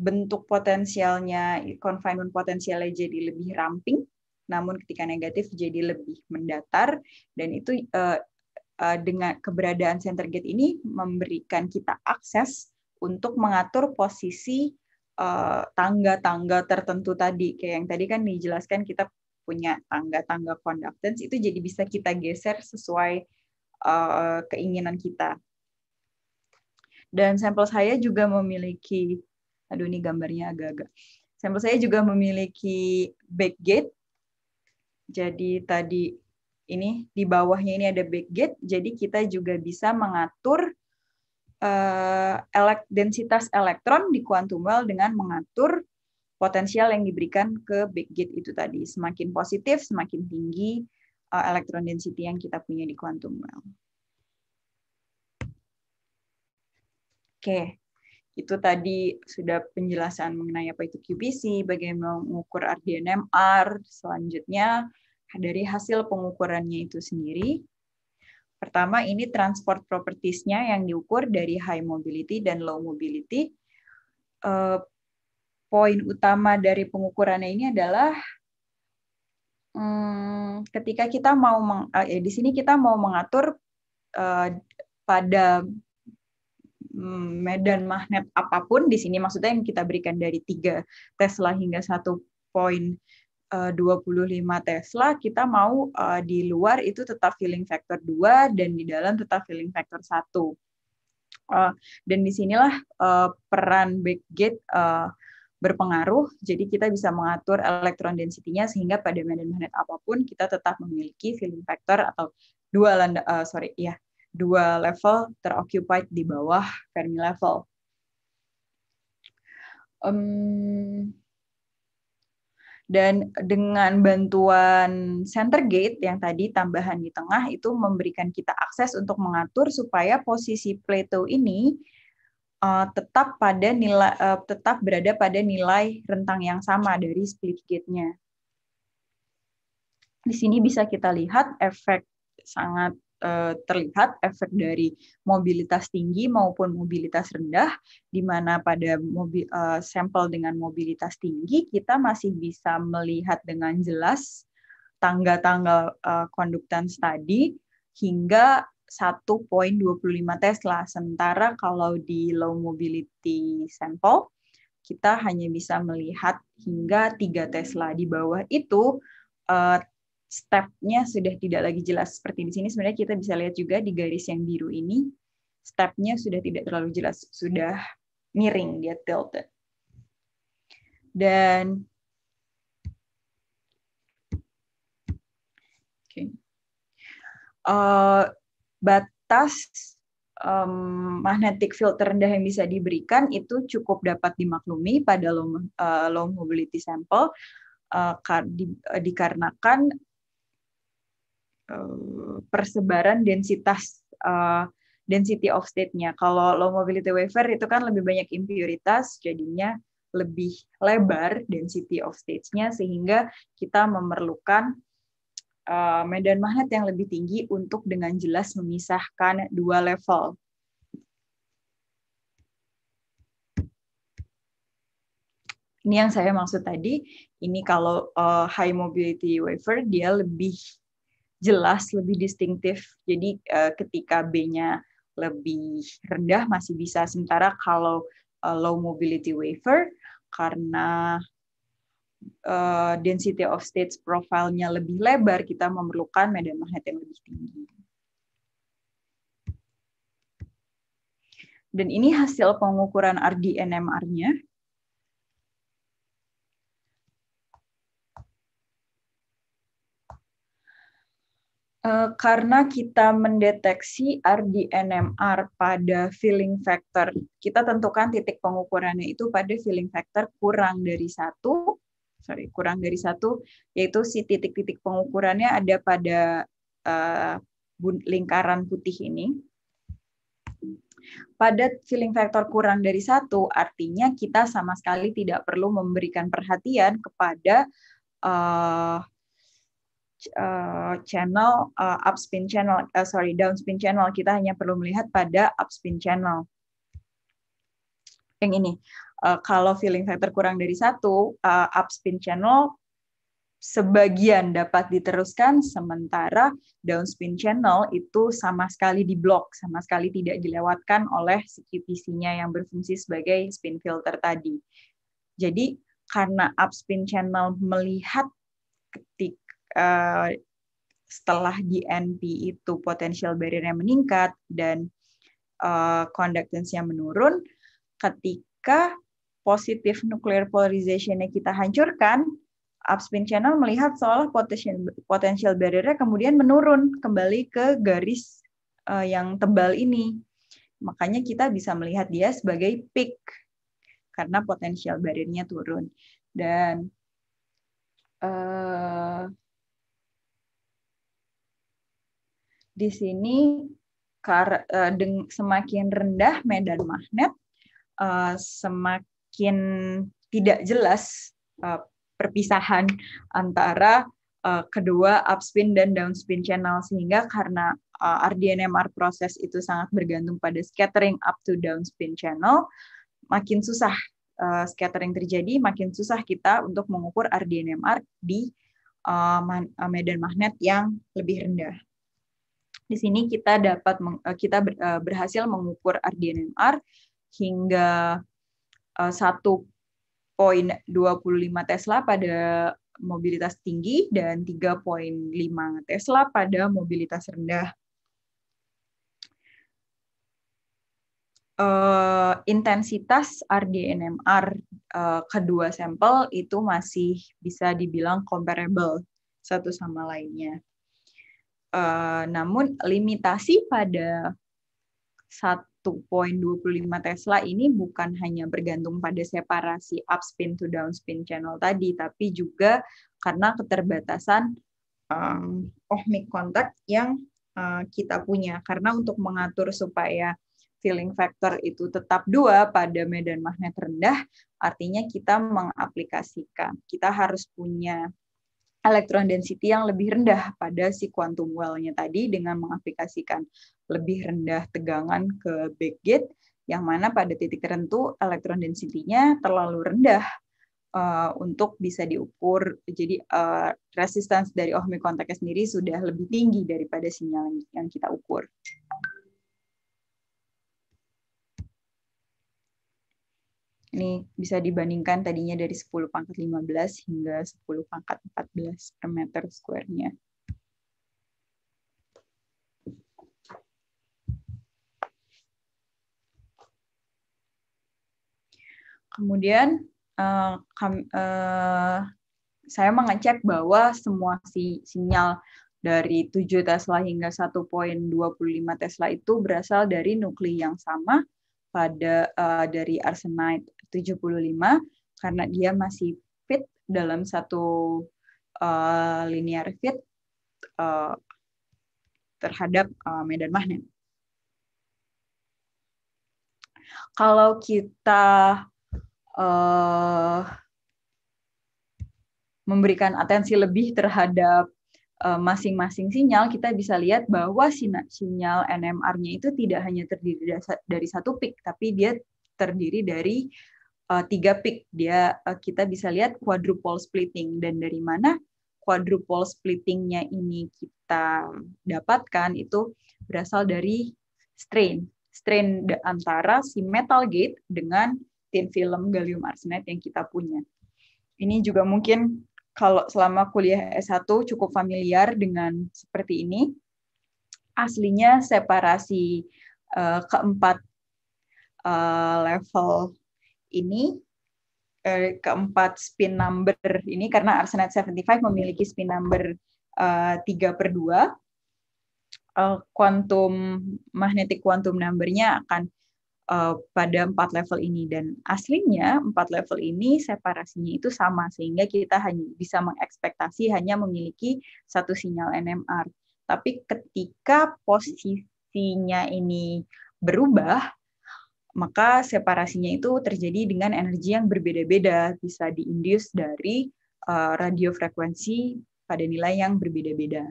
bentuk potensialnya confinement potensialnya jadi lebih ramping namun ketika negatif jadi lebih mendatar dan itu uh, Eh, dengan keberadaan center gate ini memberikan kita akses untuk mengatur posisi eh, tangga-tangga uh, tertentu tadi kayak yang tadi kan dijelaskan kita punya tangga-tangga conductance itu jadi bisa kita geser sesuai uh, keinginan kita dan sampel saya juga memiliki aduh ini gambarnya agak-agak sampel saya juga memiliki back gate jadi tadi ini di bawahnya ini ada back gate, jadi kita juga bisa mengatur uh, elek, densitas elektron di quantum well dengan mengatur potensial yang diberikan ke back gate itu tadi. Semakin positif, semakin tinggi uh, elektron density yang kita punya di quantum well. Oke, itu tadi sudah penjelasan mengenai apa itu QPC, bagaimana mengukur RDNMR, selanjutnya dari hasil pengukurannya itu sendiri. Pertama, ini transport properties-nya yang diukur dari high mobility dan low mobility. Eh, poin utama dari pengukurannya ini adalah hmm, ketika kita mau meng, eh, di sini kita mau mengatur eh, pada hmm, medan magnet apapun di sini maksudnya yang kita berikan dari tiga Tesla hingga satu poin. 25 eh, Tesla kita mau eh, di luar itu tetap filling factor 2 dan di dalam tetap filling factor 1. Eh, dan disinilah uh, peran backgate uh, berpengaruh, jadi kita bisa mengatur elektron density-nya sehingga pada medan magnet apapun kita tetap memiliki filling factor atau dua landa, uh, sorry ya dua level teroccupied di bawah Fermi level. Um, dan dengan bantuan center gate yang tadi tambahan di tengah itu memberikan kita akses untuk mengatur supaya posisi Plato ini uh, tetap pada nilai uh, eh, tetap berada pada nilai rentang yang sama dari split gate-nya. Di sini bisa kita lihat efek sangat Eh, terlihat efek dari mobilitas tinggi maupun mobilitas rendah, di mana pada mobil, uh, eh, sampel dengan mobilitas tinggi kita masih bisa melihat dengan jelas tangga-tangga uh, eh, konduktan tadi hingga 1.25 Tesla. Sementara kalau di low mobility sampel kita hanya bisa melihat hingga 3 Tesla. Di bawah itu, stepnya sudah tidak lagi jelas seperti di sini sebenarnya kita bisa lihat juga di garis yang biru ini stepnya sudah tidak terlalu jelas sudah miring dia tilted dan okay. uh, eh, batas um, magnetic field terendah yang bisa diberikan itu cukup dapat dimaklumi pada low, uh, eh, long mobility sample uh, dikarenakan Eh, persebaran densitas uh, density of state-nya. Kalau low mobility wafer itu kan lebih banyak impuritas, jadinya lebih lebar density of state nya sehingga kita memerlukan uh, medan magnet yang lebih tinggi untuk dengan jelas memisahkan dua level. Ini yang saya maksud tadi, ini kalau uh, high mobility wafer dia lebih jelas, lebih distintif. Jadi uh, ketika B-nya lebih rendah masih bisa. Sementara kalau uh, low mobility wafer karena uh, density of states profilnya lebih lebar, kita memerlukan medan magnet yang lebih tinggi. Dan ini hasil pengukuran RDNMR-nya. Eh, karena kita mendeteksi RDNMR pada filling factor, kita tentukan titik pengukurannya itu pada filling factor kurang dari satu, sorry kurang dari satu, yaitu si titik-titik pengukurannya ada pada uh, lingkaran putih ini. Pada filling factor kurang dari satu, artinya kita sama sekali tidak perlu memberikan perhatian kepada uh, uh, channel uh, eh, upspin channel, uh, sorry downspin channel. Kita hanya perlu melihat pada upspin channel. Yang ini, uh, kalau feeling factor kurang dari satu, uh, upspin channel sebagian dapat diteruskan, sementara downspin channel itu sama sekali diblok, sama sekali tidak dilewatkan oleh si QPC-nya yang berfungsi sebagai spin filter tadi. Jadi karena upspin channel melihat ketika Eh, setelah GNP itu potensial barrier barriernya meningkat dan uh, conductance-nya menurun, ketika positif nuclear polarization-nya kita hancurkan, upspin channel melihat seolah potensial barriernya kemudian menurun kembali ke garis uh, yang tebal ini. Makanya kita bisa melihat dia sebagai peak karena potensial barrier-nya turun. Dan uh, di sini eh, semakin rendah medan magnet, eh, semakin tidak jelas eh, perpisahan antara kedua upspin dan downspin channel sehingga karena uh, RDNMR proses itu sangat bergantung pada scattering up to downspin channel, makin susah scattering terjadi, makin susah kita untuk mengukur RDNMR di medan magnet yang lebih rendah. Di sini kita dapat eh, kita eh, berhasil mengukur RDNMR hingga eh, satu poin lima Tesla pada mobilitas tinggi dan 3.5 Tesla pada mobilitas rendah. Uh, intensitas RDNMR uh, kedua sampel itu masih bisa dibilang comparable satu sama lainnya. Eh, namun limitasi pada 1.25 Tesla ini bukan hanya bergantung pada separasi up spin to down spin channel tadi, tapi juga karena keterbatasan ohmic contact yang eh, kita punya. Karena untuk mengatur supaya filling factor itu tetap dua pada medan magnet rendah, artinya kita mengaplikasikan. Kita harus punya elektron density yang lebih rendah pada si quantum well-nya tadi dengan mengaplikasikan lebih rendah tegangan ke back gate, yang mana pada titik tertentu elektron density-nya terlalu rendah uh, untuk bisa diukur. Jadi uh, resistance dari ohmic kontaknya sendiri sudah lebih tinggi daripada sinyal yang kita ukur. Ini bisa dibandingkan tadinya dari 10 pangkat 15 hingga 10 pangkat 14 per meter square-nya. Kemudian eh, eh, saya mengecek bahwa semua si sinyal dari 7 Tesla hingga 1.25 Tesla itu berasal dari nuklir yang sama pada uh, dari arsenide 75 karena dia masih fit dalam satu uh, linear fit uh, terhadap uh, medan magnet. Kalau kita uh, memberikan atensi lebih terhadap masing-masing uh, sinyal, kita bisa lihat bahwa sinyal NMR-nya itu tidak hanya terdiri dari satu peak, tapi dia terdiri dari uh, tiga pick dia uh, kita bisa lihat quadruple splitting dan dari mana quadruple splittingnya ini kita dapatkan itu berasal dari strain strain antara si metal gate dengan tin film gallium arsenide yang kita punya ini juga mungkin kalau selama kuliah S1 cukup familiar dengan seperti ini aslinya separasi uh, keempat uh, level ini eh, keempat spin number ini karena Arsenal 75 memiliki spin number eh, tiga eh, per dua kuantum eh, magnetic quantum numbernya akan uh, pada empat level ini dan aslinya empat level ini separasinya itu sama sehingga kita hanya bisa mengekspektasi hanya memiliki satu sinyal NMR tapi ketika posisinya ini berubah maka separasinya itu terjadi dengan energi yang berbeda-beda, bisa diindus dari uh, eh, frekuensi pada nilai yang berbeda-beda.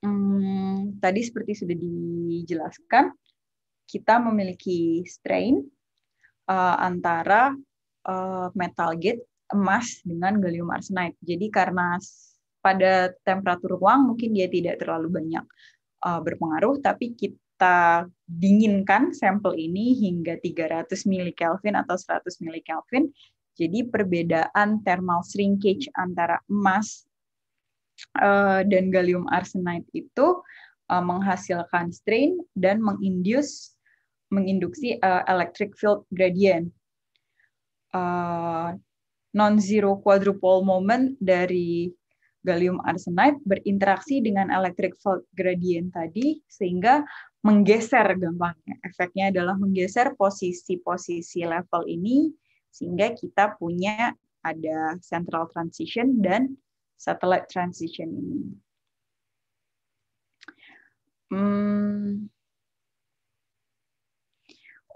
Hmm, tadi seperti sudah dijelaskan, kita memiliki strain uh, antara uh, metal gate emas dengan gallium arsenide. Jadi karena pada temperatur ruang mungkin dia tidak terlalu banyak uh, berpengaruh, tapi kita dinginkan sampel ini hingga 300 mili Kelvin atau 100 mili Kelvin. Jadi perbedaan thermal shrinkage antara emas uh, dan gallium arsenide itu uh, menghasilkan strain dan menginduce menginduksi uh, electric field gradient. Uh, non-zero quadrupole moment dari gallium arsenide berinteraksi dengan electric field gradient tadi sehingga menggeser gampangnya. Efeknya adalah menggeser posisi-posisi level ini sehingga kita punya ada central transition dan satellite transition ini. Hmm,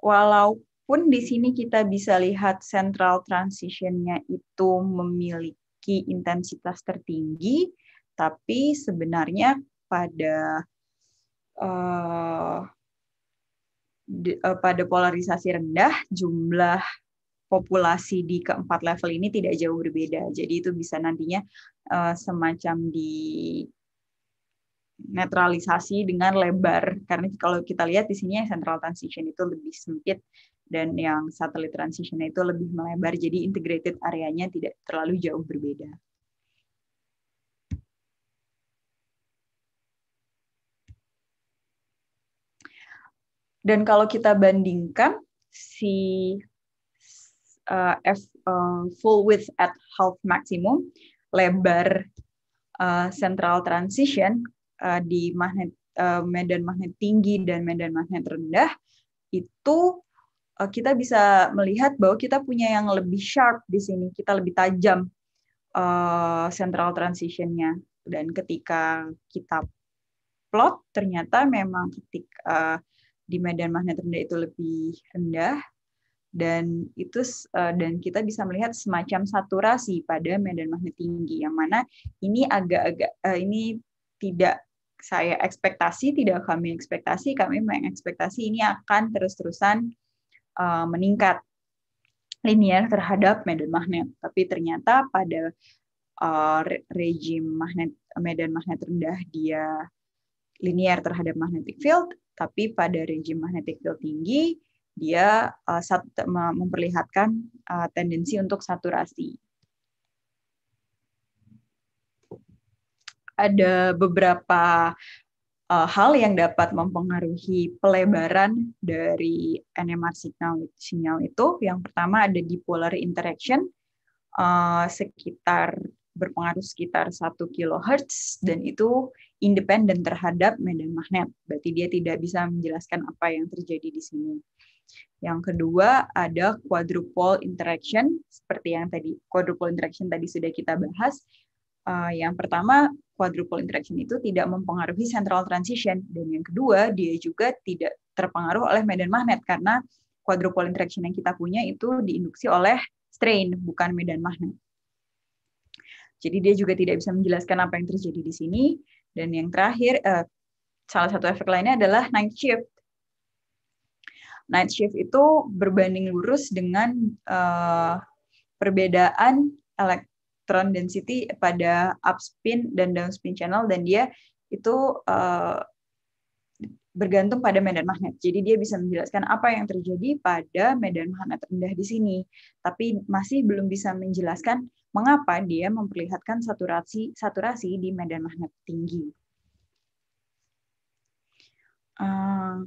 walaupun di sini kita bisa lihat central transition-nya itu memiliki memiliki intensitas tertinggi, tapi sebenarnya pada uh, eh, di, uh, eh, pada polarisasi rendah jumlah populasi di keempat level ini tidak jauh berbeda. Jadi itu bisa nantinya uh, semacam di netralisasi dengan lebar karena kalau kita lihat di sini ya, central transition itu lebih sempit dan yang satelit transition itu lebih melebar jadi integrated areanya tidak terlalu jauh berbeda. Dan kalau kita bandingkan si uh, F, uh, full width at half maximum, lebar uh, central transition uh, di magnet uh, medan magnet tinggi dan medan magnet rendah itu Eh, kita bisa melihat bahwa kita punya yang lebih sharp di sini, kita lebih tajam uh, central transitionnya. Dan ketika kita plot, ternyata memang ketika uh, eh, di medan magnet rendah itu lebih rendah dan itu uh, dan kita bisa melihat semacam saturasi pada medan magnet tinggi yang mana ini agak-agak uh, ini tidak saya ekspektasi tidak kami ekspektasi kami mengekspektasi ini akan terus-terusan uh, meningkat linear terhadap medan magnet. Tapi ternyata pada uh, eh, rejim magnet medan magnet rendah dia linear terhadap magnetic field, tapi pada rejim magnetic field tinggi dia uh, memperlihatkan uh, tendensi untuk saturasi. Ada beberapa uh, hal yang dapat mempengaruhi pelebaran dari NMR signal, sinyal itu yang pertama ada dipolar interaction uh, sekitar berpengaruh sekitar 1 kHz dan itu independen terhadap medan magnet. Berarti dia tidak bisa menjelaskan apa yang terjadi di sini. Yang kedua ada quadrupole interaction seperti yang tadi quadrupole interaction tadi sudah kita bahas Uh, yang pertama, quadruple interaction itu tidak mempengaruhi central transition dan yang kedua, dia juga tidak terpengaruh oleh medan magnet karena quadruple interaction yang kita punya itu diinduksi oleh strain bukan medan magnet. Jadi dia juga tidak bisa menjelaskan apa yang terjadi di sini dan yang terakhir uh, salah satu efek lainnya adalah night shift. Night shift itu berbanding lurus dengan uh, perbedaan elek tron density pada upspin dan downspin channel dan dia itu eh, bergantung pada medan magnet. Jadi dia bisa menjelaskan apa yang terjadi pada medan magnet rendah di sini, tapi masih belum bisa menjelaskan mengapa dia memperlihatkan saturasi saturasi di medan magnet tinggi. Eh,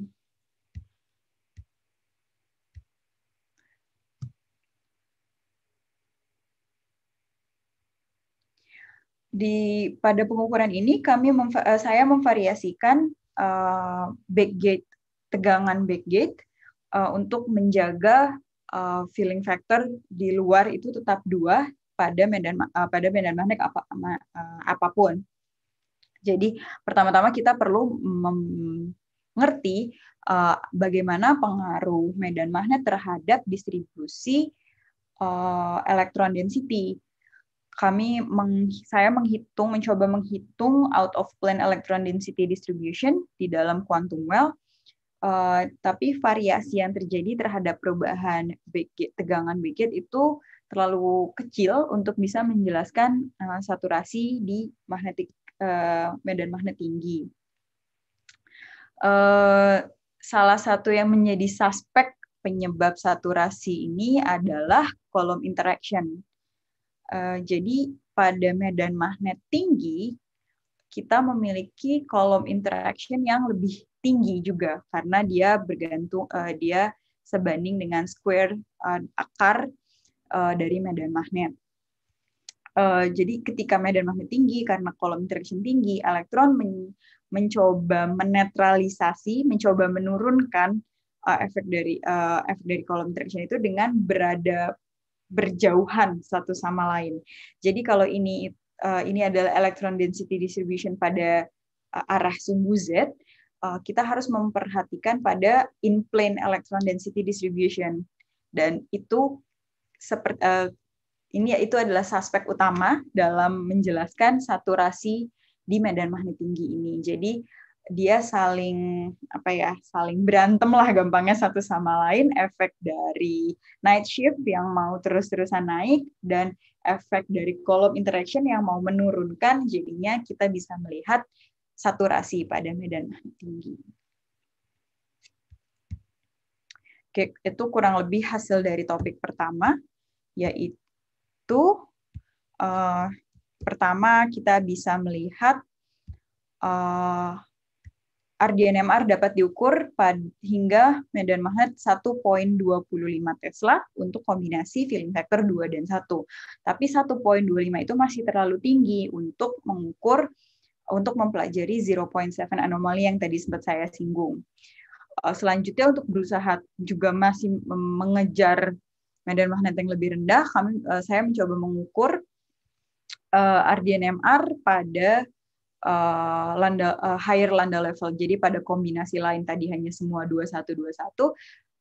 di pada pengukuran ini kami memva eh, saya memvariasikan uh, backgate tegangan backgate uh, untuk menjaga uh, filling factor di luar itu tetap dua pada medan uh, pada medan magnet apa, uh, apapun. Jadi pertama-tama kita perlu mengerti uh, bagaimana pengaruh medan magnet terhadap distribusi uh, elektron density kami meng, saya menghitung mencoba menghitung out of plane electron density distribution di dalam quantum well uh, tapi variasi yang terjadi terhadap perubahan tegangan Beckett itu terlalu kecil untuk bisa menjelaskan uh, saturasi di magnetik uh, medan magnet tinggi uh, salah satu yang menjadi suspek penyebab saturasi ini adalah kolom interaction Eh, jadi pada medan magnet tinggi kita memiliki kolom interaction yang lebih tinggi juga karena dia bergantung uh, dia sebanding dengan square uh, akar uh, dari medan magnet. Uh, jadi ketika medan magnet tinggi karena kolom interaction tinggi, elektron men mencoba menetralisasi, mencoba menurunkan uh, efek dari uh, efek dari kolom interaction itu dengan berada berjauhan satu sama lain. Jadi kalau ini uh, ini adalah electron density distribution pada uh, arah sumbu Z, uh, kita harus memperhatikan pada in plane electron density distribution dan itu seperti uh, ini ya, itu adalah suspek utama dalam menjelaskan saturasi di medan magnet tinggi ini. Jadi dia saling apa ya saling berantem lah gampangnya satu sama lain efek dari night shift yang mau terus-terusan naik dan efek dari kolom interaction yang mau menurunkan jadinya kita bisa melihat saturasi pada medan tinggi. Oke, itu kurang lebih hasil dari topik pertama yaitu uh, pertama kita bisa melihat uh, RDNMR dapat diukur pada, hingga medan magnet 1.25 Tesla untuk kombinasi film factor 2 dan 1. Tapi 1.25 itu masih terlalu tinggi untuk mengukur untuk mempelajari 0.7 anomali yang tadi sempat saya singgung. Eh, selanjutnya untuk berusaha juga masih mengejar medan magnet yang lebih rendah, kami, eh, saya mencoba mengukur RDNMR eh, pada Eh, landa, uh, higher landa level. Jadi pada kombinasi lain tadi hanya semua 2121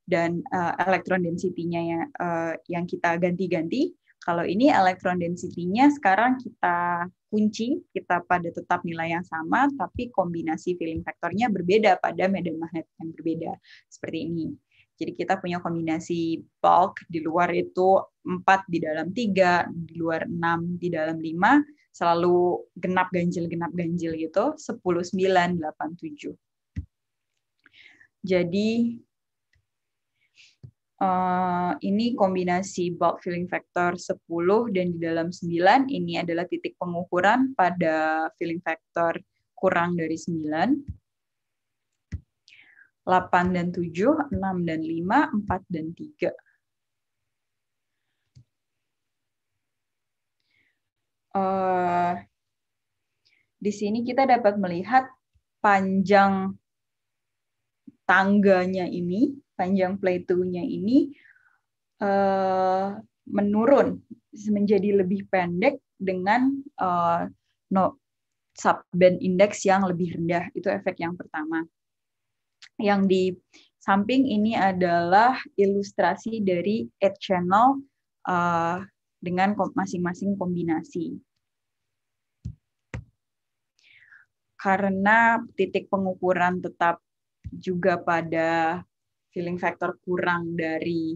dan uh, elektron density-nya yang, uh, yang kita ganti-ganti. Kalau ini elektron density-nya sekarang kita kunci, kita pada tetap nilai yang sama, tapi kombinasi filling faktornya berbeda pada medan magnet yang berbeda. Seperti ini. Jadi kita punya kombinasi bulk di luar itu 4 di dalam 3, di luar 6 di dalam 5, selalu genap ganjil genap ganjil gitu 10 9 8 7. Jadi uh, ini kombinasi bulk filling factor 10 dan di dalam 9 ini adalah titik pengukuran pada filling factor kurang dari 9. 8 dan 7, 6 dan 5, 4 dan 3. uh, di sini kita dapat melihat panjang tangganya ini, panjang plateaunya ini uh, menurun menjadi lebih pendek dengan uh, no, subband index yang lebih rendah. Itu efek yang pertama. Yang di samping ini adalah ilustrasi dari 8 channel uh, dengan masing-masing kombinasi. Karena titik pengukuran tetap juga pada feeling factor kurang dari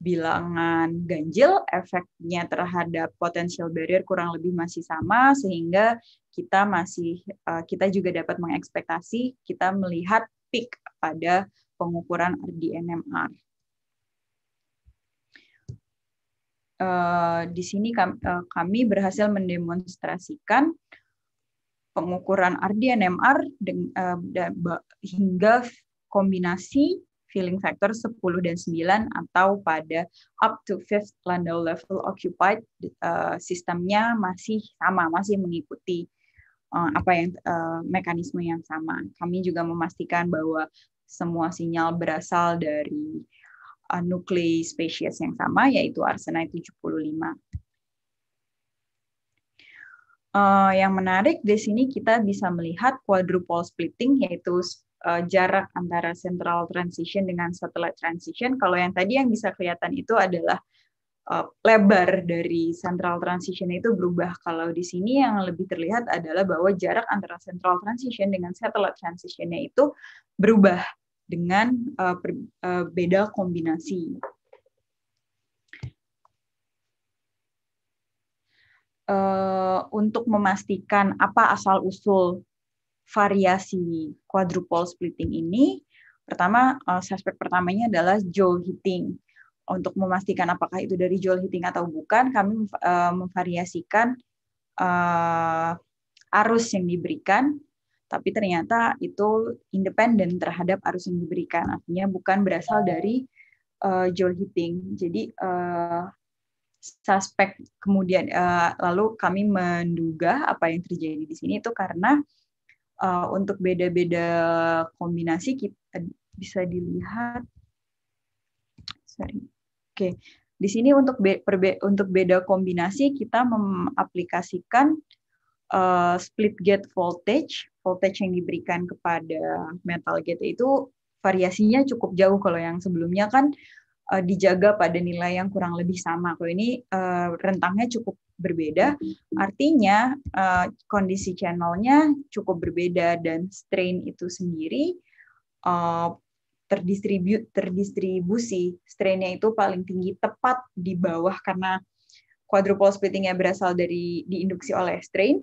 bilangan ganjil, efeknya terhadap potensial barrier kurang lebih masih sama, sehingga kita masih eh, kita juga dapat mengekspektasi kita melihat peak pada pengukuran RDNMR. Eh, di sini eh, kami, berhasil mendemonstrasikan pengukuran RD-NMR eh, hingga kombinasi feeling factor 10 dan 9 atau pada up to fifth Landau level occupied sistemnya masih sama, masih mengikuti apa yang mekanisme yang sama. Kami juga memastikan bahwa semua sinyal berasal dari uh, eh, nuklei spesies yang sama yaitu Arsenide 75. Uh, eh, yang menarik di sini kita bisa melihat quadrupole splitting yaitu uh, jarak antara central transition dengan satellite transition. Kalau yang tadi yang bisa kelihatan itu adalah uh, lebar dari central transition itu berubah. Kalau di sini yang lebih terlihat adalah bahwa jarak antara central transition dengan satellite transitionnya itu berubah dengan uh, per, uh, beda kombinasi. Uh, untuk memastikan apa asal usul variasi quadruple splitting ini, pertama uh, suspek pertamanya adalah Joel Heating. Untuk memastikan apakah itu dari Joel Heating atau bukan, kami uh, memvariasikan uh, arus yang diberikan tapi ternyata itu independen terhadap arus yang diberikan, artinya bukan berasal dari uh, eh, Joule Heating. Jadi uh, suspek kemudian uh, lalu kami menduga apa yang terjadi di sini itu karena uh, untuk beda-beda kombinasi kita bisa dilihat, sorry, oke. Okay. Di sini untuk be, perbe, untuk beda kombinasi kita mengaplikasikan Eh, split gate voltage, voltage yang diberikan kepada metal gate itu variasinya cukup jauh kalau yang sebelumnya kan uh, dijaga pada nilai yang kurang lebih sama. Kalau ini uh, rentangnya cukup berbeda, artinya uh, kondisi channelnya cukup berbeda dan strain itu sendiri uh, terdistribut terdistribusi strainnya itu paling tinggi tepat di bawah karena quadruple splittingnya berasal dari diinduksi oleh strain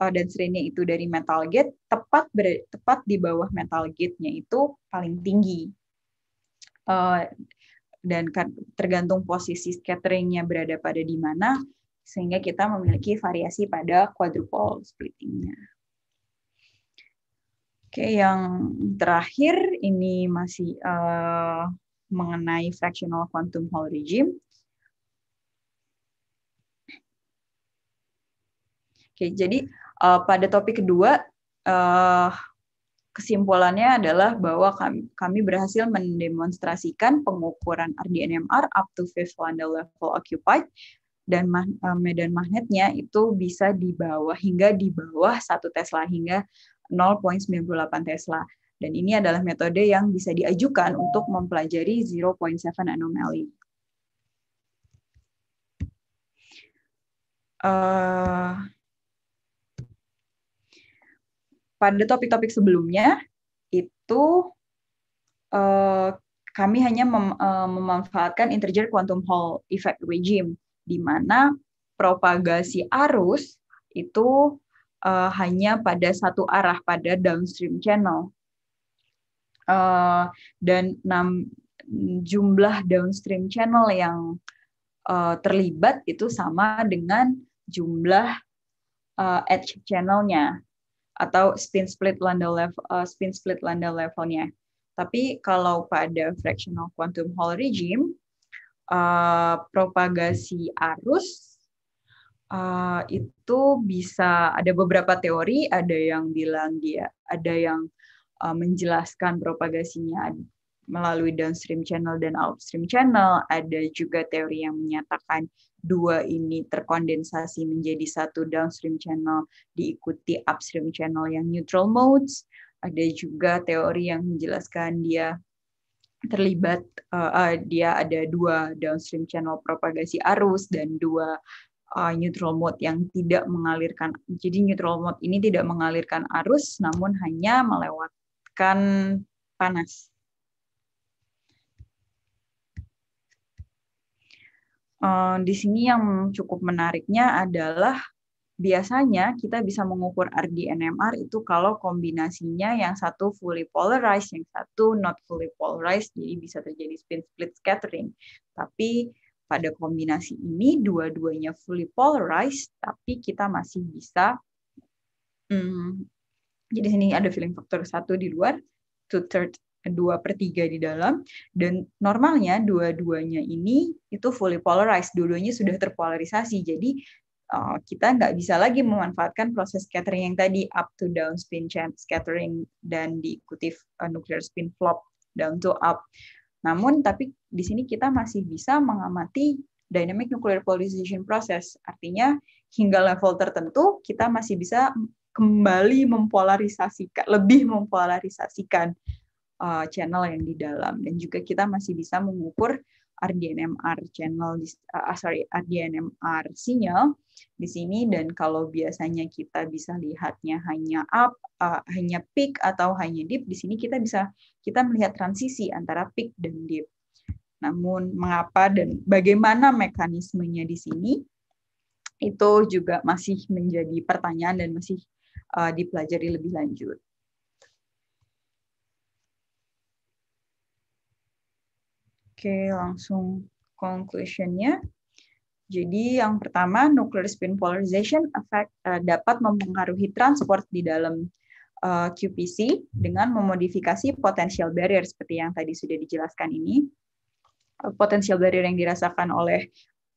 uh, dan serinya itu dari metal gate tepat ber, tepat di bawah metal gate-nya itu paling tinggi uh, dan kan tergantung posisi scatteringnya berada pada di mana sehingga kita memiliki variasi pada quadrupole splittingnya. Oke, yang terakhir ini masih uh, mengenai fractional quantum Hall regime. Oke, jadi Uh, pada topik kedua, uh, kesimpulannya adalah bahwa kami, kami berhasil mendemonstrasikan pengukuran RDNMR up to fifth Landau level occupied dan ma eh, medan magnetnya itu bisa di bawah hingga di bawah satu Tesla hingga 0.98 Tesla. Dan ini adalah metode yang bisa diajukan untuk mempelajari 0.7 anomaly. Uh, pada topik-topik sebelumnya itu uh, kami hanya mem, uh, memanfaatkan integer quantum Hall effect regime di mana propagasi arus itu uh, hanya pada satu arah pada downstream channel uh, dan enam jumlah downstream channel yang uh, terlibat itu sama dengan jumlah uh, edge channelnya atau spin split Landau level uh, spin split Landau levelnya. Tapi kalau pada fractional quantum Hall regime uh, propagasi arus uh, itu bisa ada beberapa teori, ada yang bilang dia ada yang uh, menjelaskan propagasinya melalui downstream channel dan upstream channel. Ada juga teori yang menyatakan dua ini terkondensasi menjadi satu downstream channel diikuti upstream channel yang neutral modes. Ada juga teori yang menjelaskan dia terlibat uh, uh, dia ada dua downstream channel propagasi arus dan dua uh, neutral mode yang tidak mengalirkan. Jadi neutral mode ini tidak mengalirkan arus namun hanya melewatkan panas Uh, di sini yang cukup menariknya adalah biasanya kita bisa mengukur RD-NMR itu kalau kombinasinya yang satu fully polarized, yang satu not fully polarized, jadi bisa terjadi spin split scattering. Tapi pada kombinasi ini dua-duanya fully polarized, tapi kita masih bisa, hmm, jadi sini ada feeling factor satu di luar, two third 2 per 3 di dalam, dan normalnya dua-duanya ini itu fully polarized, dua-duanya sudah terpolarisasi, jadi uh, kita nggak bisa lagi memanfaatkan proses scattering yang tadi, up to down spin scattering, dan diikuti eh, nuclear spin flop, down to up. Namun, tapi di sini kita masih bisa mengamati dynamic nuclear polarization process, artinya hingga level tertentu kita masih bisa kembali mempolarisasikan, lebih mempolarisasikan uh, channel yang di dalam dan juga kita masih bisa mengukur RDNMR channel uh, sorry RDNMR sinyal di sini dan kalau biasanya kita bisa lihatnya hanya up uh, hanya peak atau hanya dip di sini kita bisa kita melihat transisi antara peak dan dip namun mengapa dan bagaimana mekanismenya di sini itu juga masih menjadi pertanyaan dan masih uh, dipelajari lebih lanjut Oke, langsung conclusion-nya. Jadi yang pertama, nuclear spin polarization effect uh, dapat mempengaruhi transport di dalam uh, eh, QPC dengan memodifikasi potensial barrier seperti yang tadi sudah dijelaskan ini. Eh, potensial barrier yang dirasakan oleh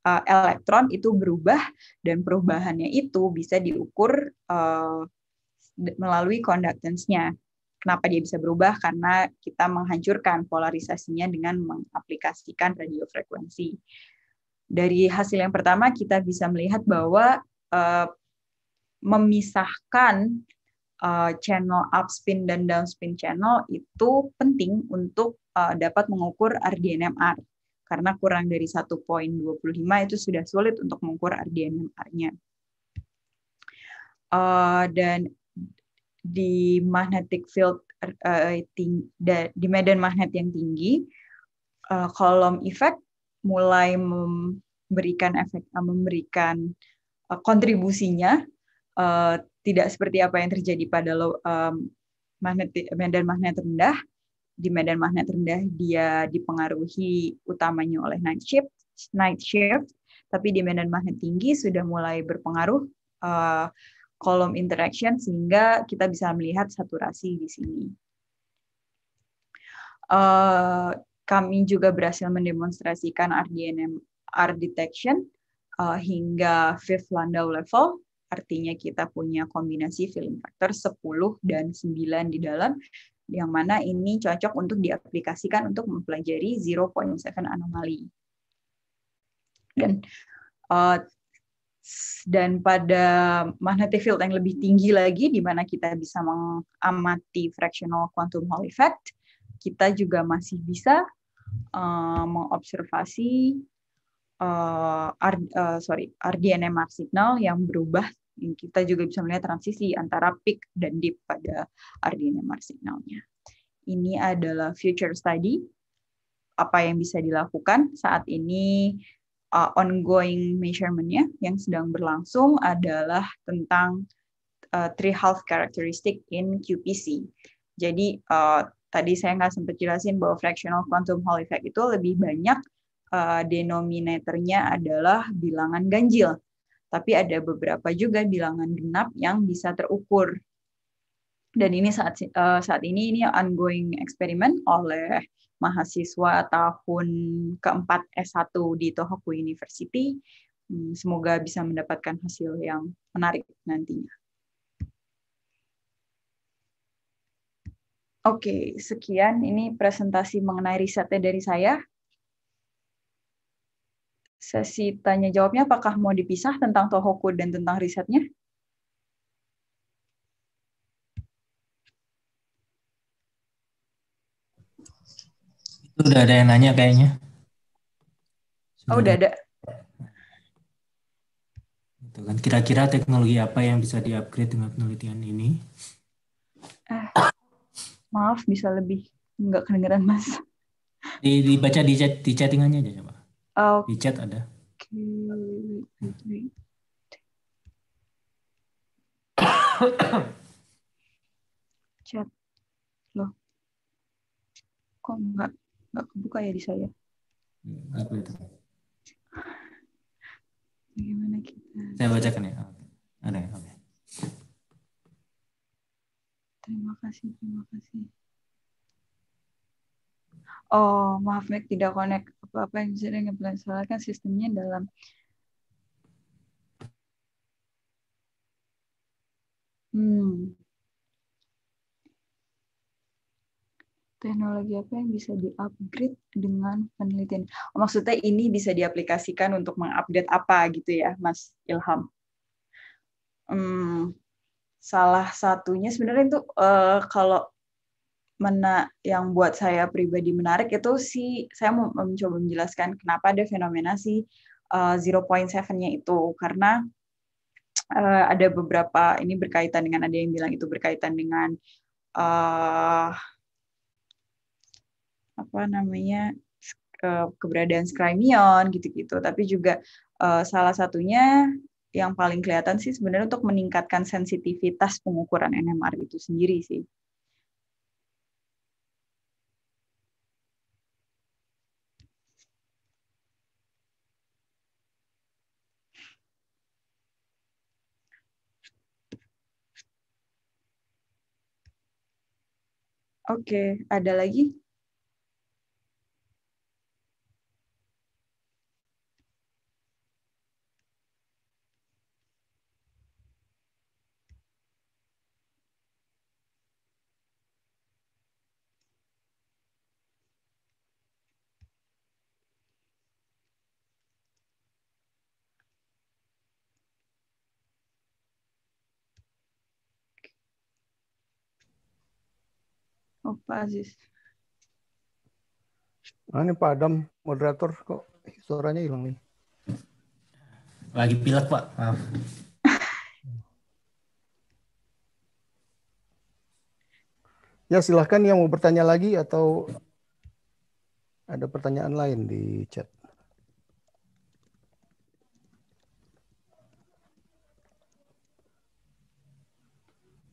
uh, elektron itu berubah dan perubahannya itu bisa diukur uh, melalui conductance-nya. Kenapa dia bisa berubah? Karena kita menghancurkan polarisasinya dengan mengaplikasikan radio frekuensi. Dari hasil yang pertama, kita bisa melihat bahwa uh, memisahkan uh, channel upspin dan downspin channel itu penting untuk uh, dapat mengukur RDNMR karena kurang dari 1.25 itu sudah sulit untuk mengukur RDNMR-nya. Uh, dan di magnetic field uh, di medan magnet yang tinggi, uh, kolom efek mulai memberikan efek uh, memberikan uh, kontribusinya uh, tidak seperti apa yang terjadi pada lo um, magnet, medan magnet rendah. Di medan magnet rendah dia dipengaruhi utamanya oleh night shift, night shift, tapi di medan magnet tinggi sudah mulai berpengaruh uh, kolom interaction sehingga kita bisa melihat saturasi di sini. Uh, kami juga berhasil mendemonstrasikan RDNM R detection uh, eh, hingga fifth Landau level, artinya kita punya kombinasi film factor 10 dan 9 di dalam, yang mana ini cocok untuk diaplikasikan untuk mempelajari 0.7 anomali. Dan uh, dan pada magnetic field yang lebih tinggi lagi di mana kita bisa mengamati fractional quantum Hall effect, kita juga masih bisa uh, mengobservasi uh, R, uh, sorry RDNMR signal yang berubah. Kita juga bisa melihat transisi antara peak dan dip pada RDNMR signalnya. Ini adalah future study apa yang bisa dilakukan saat ini uh, ongoing measurementnya yang sedang berlangsung adalah tentang uh, three health characteristic in QPC. Jadi uh, tadi saya nggak sempat jelasin bahwa fractional quantum Hall effect itu lebih banyak uh, denominatornya adalah bilangan ganjil, tapi ada beberapa juga bilangan genap yang bisa terukur dan ini saat uh, saat ini ini ongoing eksperimen oleh mahasiswa tahun keempat S1 di Tohoku University. Hmm, semoga bisa mendapatkan hasil yang menarik nantinya. Oke, sekian. Ini presentasi mengenai risetnya dari saya. Sesi tanya jawabnya apakah mau dipisah tentang Tohoku dan tentang risetnya? udah ada yang nanya kayaknya. Sudah oh, udah ada. Itu kan kira-kira teknologi apa yang bisa diupgrade dengan penelitian ini? Eh, maaf bisa lebih nggak kedengeran mas. Di, dibaca di chat di chattingannya aja coba. Oh. Di chat ada. Okay. chat loh kok enggak nggak kebuka ya di saya. Hmm, apa itu? Bagaimana kita? Saya bacakan ya. Ada ya? Oke. Okay. Terima kasih, terima kasih. Oh, maaf Mek tidak connect. Apa-apa yang sering ngeblend salah kan sistemnya dalam Hmm. teknologi apa yang bisa diupgrade dengan penelitian? Oh, maksudnya ini bisa diaplikasikan untuk mengupdate apa gitu ya, Mas Ilham? Hmm, salah satunya sebenarnya itu uh, kalau mena yang buat saya pribadi menarik itu sih saya mau mencoba menjelaskan kenapa ada fenomena si uh, eh, 0.7-nya itu karena uh, ada beberapa ini berkaitan dengan ada yang bilang itu berkaitan dengan uh, apa namanya keberadaan skrimion gitu-gitu tapi juga uh, salah satunya yang paling kelihatan sih sebenarnya untuk meningkatkan sensitivitas pengukuran NMR itu sendiri sih. Oke, ada lagi? apa sih? Aziz. Nah, ini Pak Adam, moderator kok suaranya hilang nih. Lagi pilek, Pak. Maaf. *laughs* ya, silahkan yang mau bertanya lagi atau ada pertanyaan lain di chat.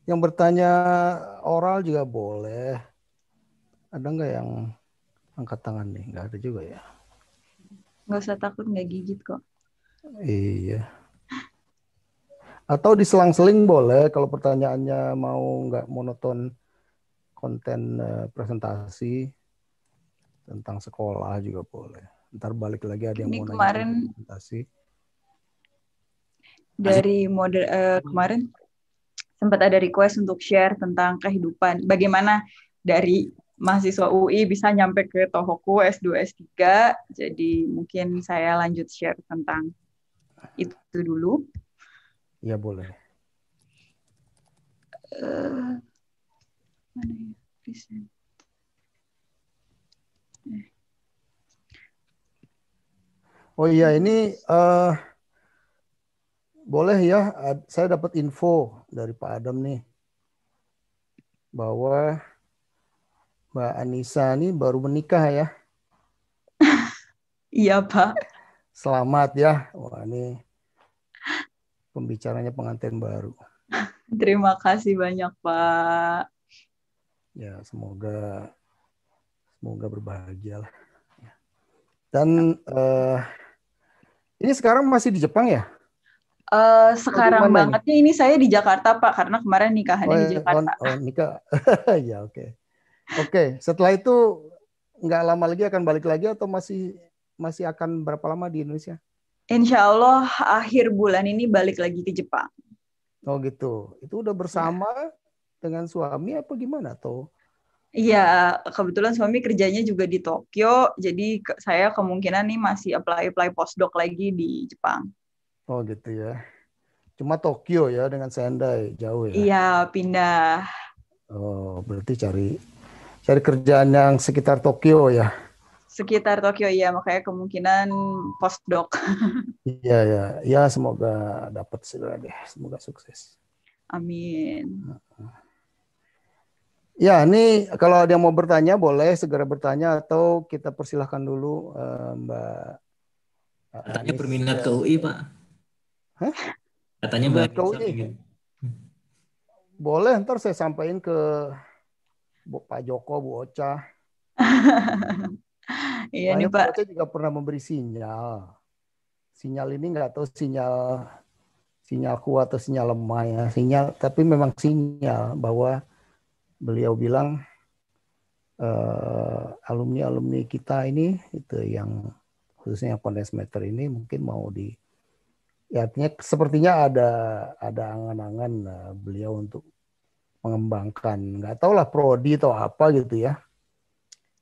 Yang bertanya oral juga boleh. Ada nggak yang angkat tangan nih? Nggak ada juga ya. Nggak usah takut nggak gigit kok. Iya. Atau diselang-seling boleh kalau pertanyaannya mau nggak monoton konten eh, presentasi tentang sekolah juga boleh. Ntar balik lagi ada yang Ini mau kemarin nanya presentasi. Dari model uh, eh, kemarin sempat ada request untuk share tentang kehidupan bagaimana dari mahasiswa UI bisa nyampe ke Tohoku S2 S3 jadi mungkin saya lanjut share tentang itu dulu Iya boleh uh, mana ya present eh. Oh iya ini uh, boleh ya saya dapat info dari Pak Adam nih bahwa Mbak Anissa ini baru menikah ya? *laughs* iya Pak. Selamat ya. Wah ini pembicaranya pengantin baru. *laughs* Terima kasih banyak Pak. Ya semoga semoga berbahagia lah. Dan uh, ini sekarang masih di Jepang ya? Uh, sekarang bangetnya ini? ini saya di Jakarta Pak karena kemarin nikahannya oh, di eh, Jakarta. Oh, oh nikah. *laughs* ya oke. Okay. Oke, setelah itu nggak lama lagi akan balik lagi atau masih masih akan berapa lama di Indonesia? Insya Allah akhir bulan ini balik lagi ke Jepang. Oh gitu. Itu udah bersama ya. dengan suami apa gimana tuh? Iya, kebetulan suami kerjanya juga di Tokyo, jadi saya kemungkinan nih masih apply apply postdoc lagi di Jepang. Oh gitu ya. Cuma Tokyo ya dengan Sendai jauh ya. Iya, pindah. Oh, berarti cari cari kerjaan yang sekitar Tokyo ya. Sekitar Tokyo ya, makanya kemungkinan postdoc. *laughs* Iya, iya ya, ya semoga dapat segera deh, semoga sukses. Amin. Ya, ini kalau ada yang mau bertanya boleh segera bertanya atau kita persilahkan dulu uh, Mbak. Eh, Katanya berminat ke UI, Pak. Hah? Katanya berminat ke UI. Boleh, ntar saya sampaikan ke Bu, Pak Joko, Bu Ocha. *laughs* iya nih Pak. Bu Ocha juga pernah memberi sinyal. Sinyal ini nggak tahu sinyal sinyal kuat atau sinyal lemah ya. Sinyal, tapi memang sinyal bahwa beliau bilang eh, alumni alumni kita ini itu yang khususnya yang kondensmeter ini mungkin mau di ya artinya sepertinya ada ada angan-angan eh, beliau untuk mengembangkan nggak lah prodi atau apa gitu ya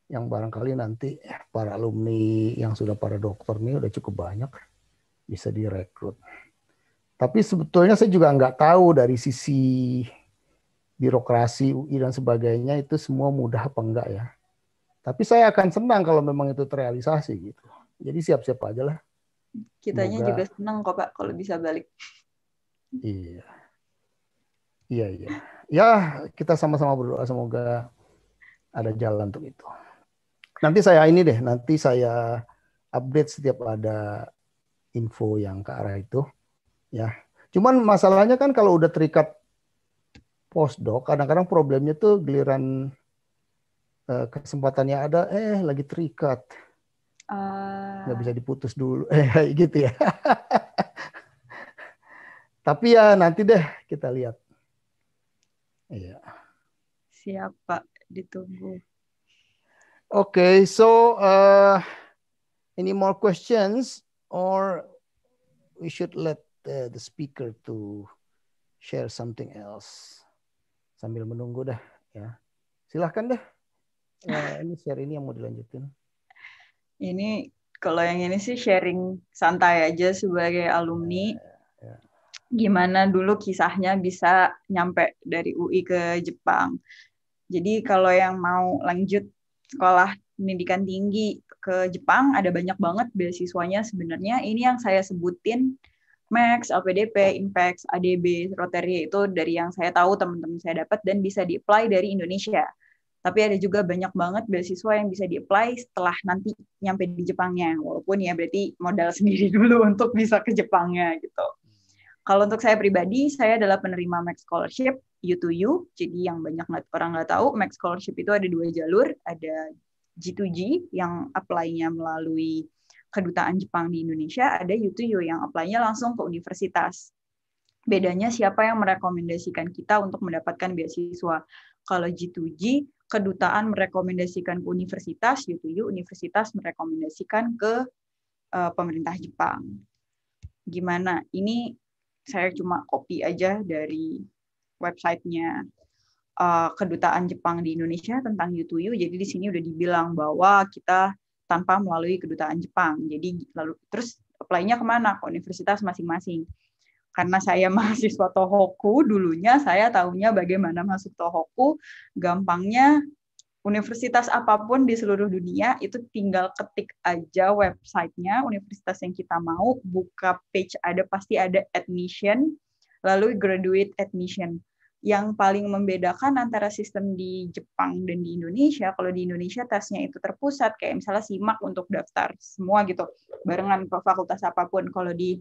yang barangkali nanti para alumni yang sudah para dokter ini udah cukup banyak bisa direkrut. Tapi sebetulnya saya juga nggak tahu dari sisi birokrasi UI dan sebagainya itu semua mudah apa enggak ya. Tapi saya akan senang kalau memang itu terrealisasi gitu. Jadi siap-siap aja lah. Kitanya Semoga... juga senang kok Pak kalau bisa balik. Iya. Iya, iya ya kita sama-sama berdoa semoga ada jalan untuk itu. Nanti saya ini deh, nanti saya update setiap ada info yang ke arah itu. Ya. Cuman masalahnya kan kalau udah terikat postdoc, kadang-kadang problemnya tuh giliran uh, kesempatannya ada, eh lagi terikat. Uh... Nggak bisa diputus dulu. *laughs* Eh, gitu ya. *laughs* Tapi ya nanti deh kita lihat Iya. Siap Pak, ditunggu. Okay, so uh, any more questions or we should let uh, the speaker to share something else sambil menunggu dah ya. Silahkan deh. Uh, ini share ini yang mau dilanjutin. Ini kalau yang ini sih sharing santai aja sebagai alumni. Uh, gimana dulu kisahnya bisa nyampe dari UI ke Jepang. Jadi kalau yang mau lanjut sekolah pendidikan tinggi ke Jepang ada banyak banget beasiswanya sebenarnya. Ini yang saya sebutin Max, LPDP, Impex, ADB, Rotary itu dari yang saya tahu teman-teman saya dapat dan bisa di-apply dari Indonesia. Tapi ada juga banyak banget beasiswa yang bisa di-apply setelah nanti nyampe di Jepangnya. Walaupun ya berarti modal *laughs* sendiri dulu untuk bisa ke Jepangnya gitu. Kalau untuk saya pribadi, saya adalah penerima Max Scholarship U2U. Jadi yang banyak orang nggak tahu, Max Scholarship itu ada dua jalur. Ada G2G yang apply-nya melalui kedutaan Jepang di Indonesia, ada U2U yang apply-nya langsung ke universitas. Bedanya siapa yang merekomendasikan kita untuk mendapatkan beasiswa. Kalau G2G, kedutaan merekomendasikan ke universitas, U2U universitas merekomendasikan ke uh, pemerintah Jepang. Gimana? Ini saya cuma copy aja dari websitenya uh, kedutaan Jepang di Indonesia tentang u 2 Jadi di sini udah dibilang bahwa kita tanpa melalui kedutaan Jepang. Jadi lalu terus apply-nya kemana? Ke universitas masing-masing. Karena saya *laughs* mahasiswa Tohoku, dulunya saya tahunya bagaimana masuk Tohoku, gampangnya universitas apapun di seluruh dunia itu tinggal ketik aja websitenya universitas yang kita mau buka page ada pasti ada admission lalu graduate admission yang paling membedakan antara sistem di Jepang dan di Indonesia, kalau di Indonesia tesnya itu terpusat, kayak misalnya simak untuk daftar semua gitu, barengan ke fakultas apapun. Kalau di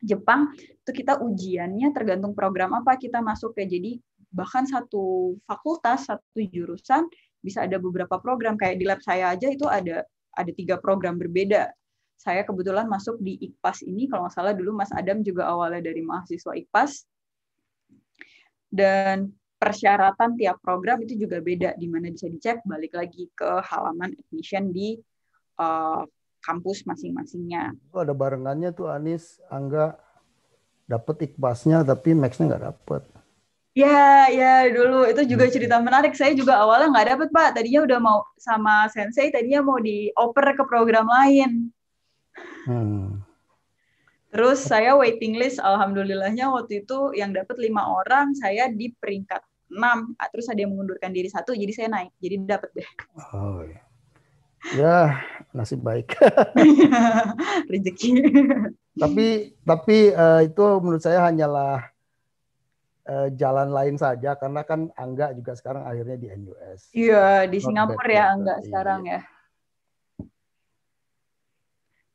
Jepang itu kita ujiannya tergantung program apa kita masuk ya Jadi bahkan satu fakultas, satu jurusan bisa ada beberapa program kayak di lab saya aja itu ada ada tiga program berbeda saya kebetulan masuk di IKPAS ini kalau nggak salah dulu Mas Adam juga awalnya dari mahasiswa IKPAS dan persyaratan tiap program itu juga beda di mana bisa dicek balik lagi ke halaman admission di uh, kampus masing-masingnya. Oh, ada barengannya tuh Anis Angga dapat ikpasnya tapi maxnya nggak dapat. Ya, ya dulu itu juga hmm. cerita menarik. Saya juga awalnya nggak dapet pak. Tadinya udah mau sama sensei, tadinya mau dioper ke program lain. Hmm. Terus saya waiting list, alhamdulillahnya waktu itu yang dapat lima orang, saya di peringkat enam. Ah, terus ada yang mengundurkan diri satu, jadi saya naik. Jadi dapat deh. Oh ya, ya nasib baik. *laughs* Rezeki. tapi tapi uh, itu menurut saya hanyalah Eh, jalan lain saja karena kan Angga juga sekarang akhirnya di NUS. Iya, di Singapura ya Angga iya. sekarang ya.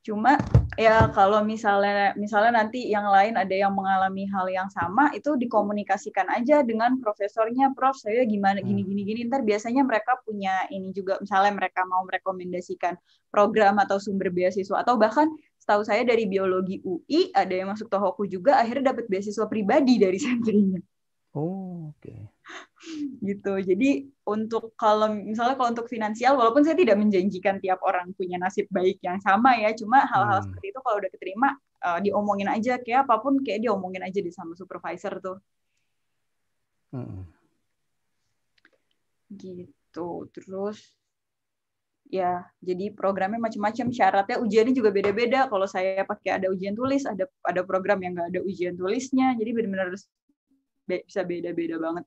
Cuma ya kalau misalnya misalnya nanti yang lain ada yang mengalami hal yang sama itu dikomunikasikan aja dengan profesornya, Prof, saya gimana hmm. gini gini gini. Ntar biasanya mereka punya ini juga misalnya mereka mau merekomendasikan program atau sumber beasiswa atau bahkan setahu saya dari biologi UI ada yang masuk Tohoku juga akhirnya dapat beasiswa pribadi dari santrinya. Oh, oke. Okay. *laughs* Gitu. Jadi untuk kalau misalnya kalau untuk finansial walaupun saya tidak menjanjikan tiap orang punya nasib baik yang sama ya, cuma hal-hal hmm. seperti itu kalau udah keterima uh, diomongin aja kayak apapun kayak diomongin aja di sama supervisor tuh. Hmm. Gitu. Terus ya jadi programnya macam-macam syaratnya ujiannya juga beda-beda kalau saya pakai ada ujian tulis ada ada program yang nggak ada ujian tulisnya jadi benar-benar bisa beda-beda banget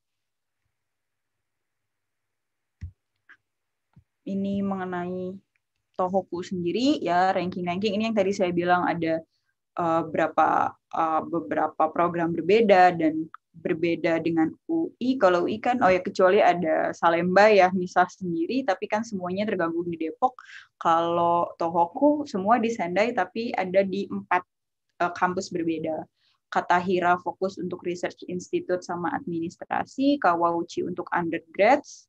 ini mengenai Tohoku sendiri ya ranking-ranking ini yang tadi saya bilang ada uh, berapa uh, beberapa program berbeda dan berbeda dengan UI. Kalau UI kan, oh ya kecuali ada Salemba ya misah sendiri, tapi kan semuanya tergabung di Depok. Kalau Tohoku semua di Sendai, tapi ada di empat uh, kampus berbeda. Kata Hira fokus untuk research institute sama administrasi, Kawauchi untuk undergrads,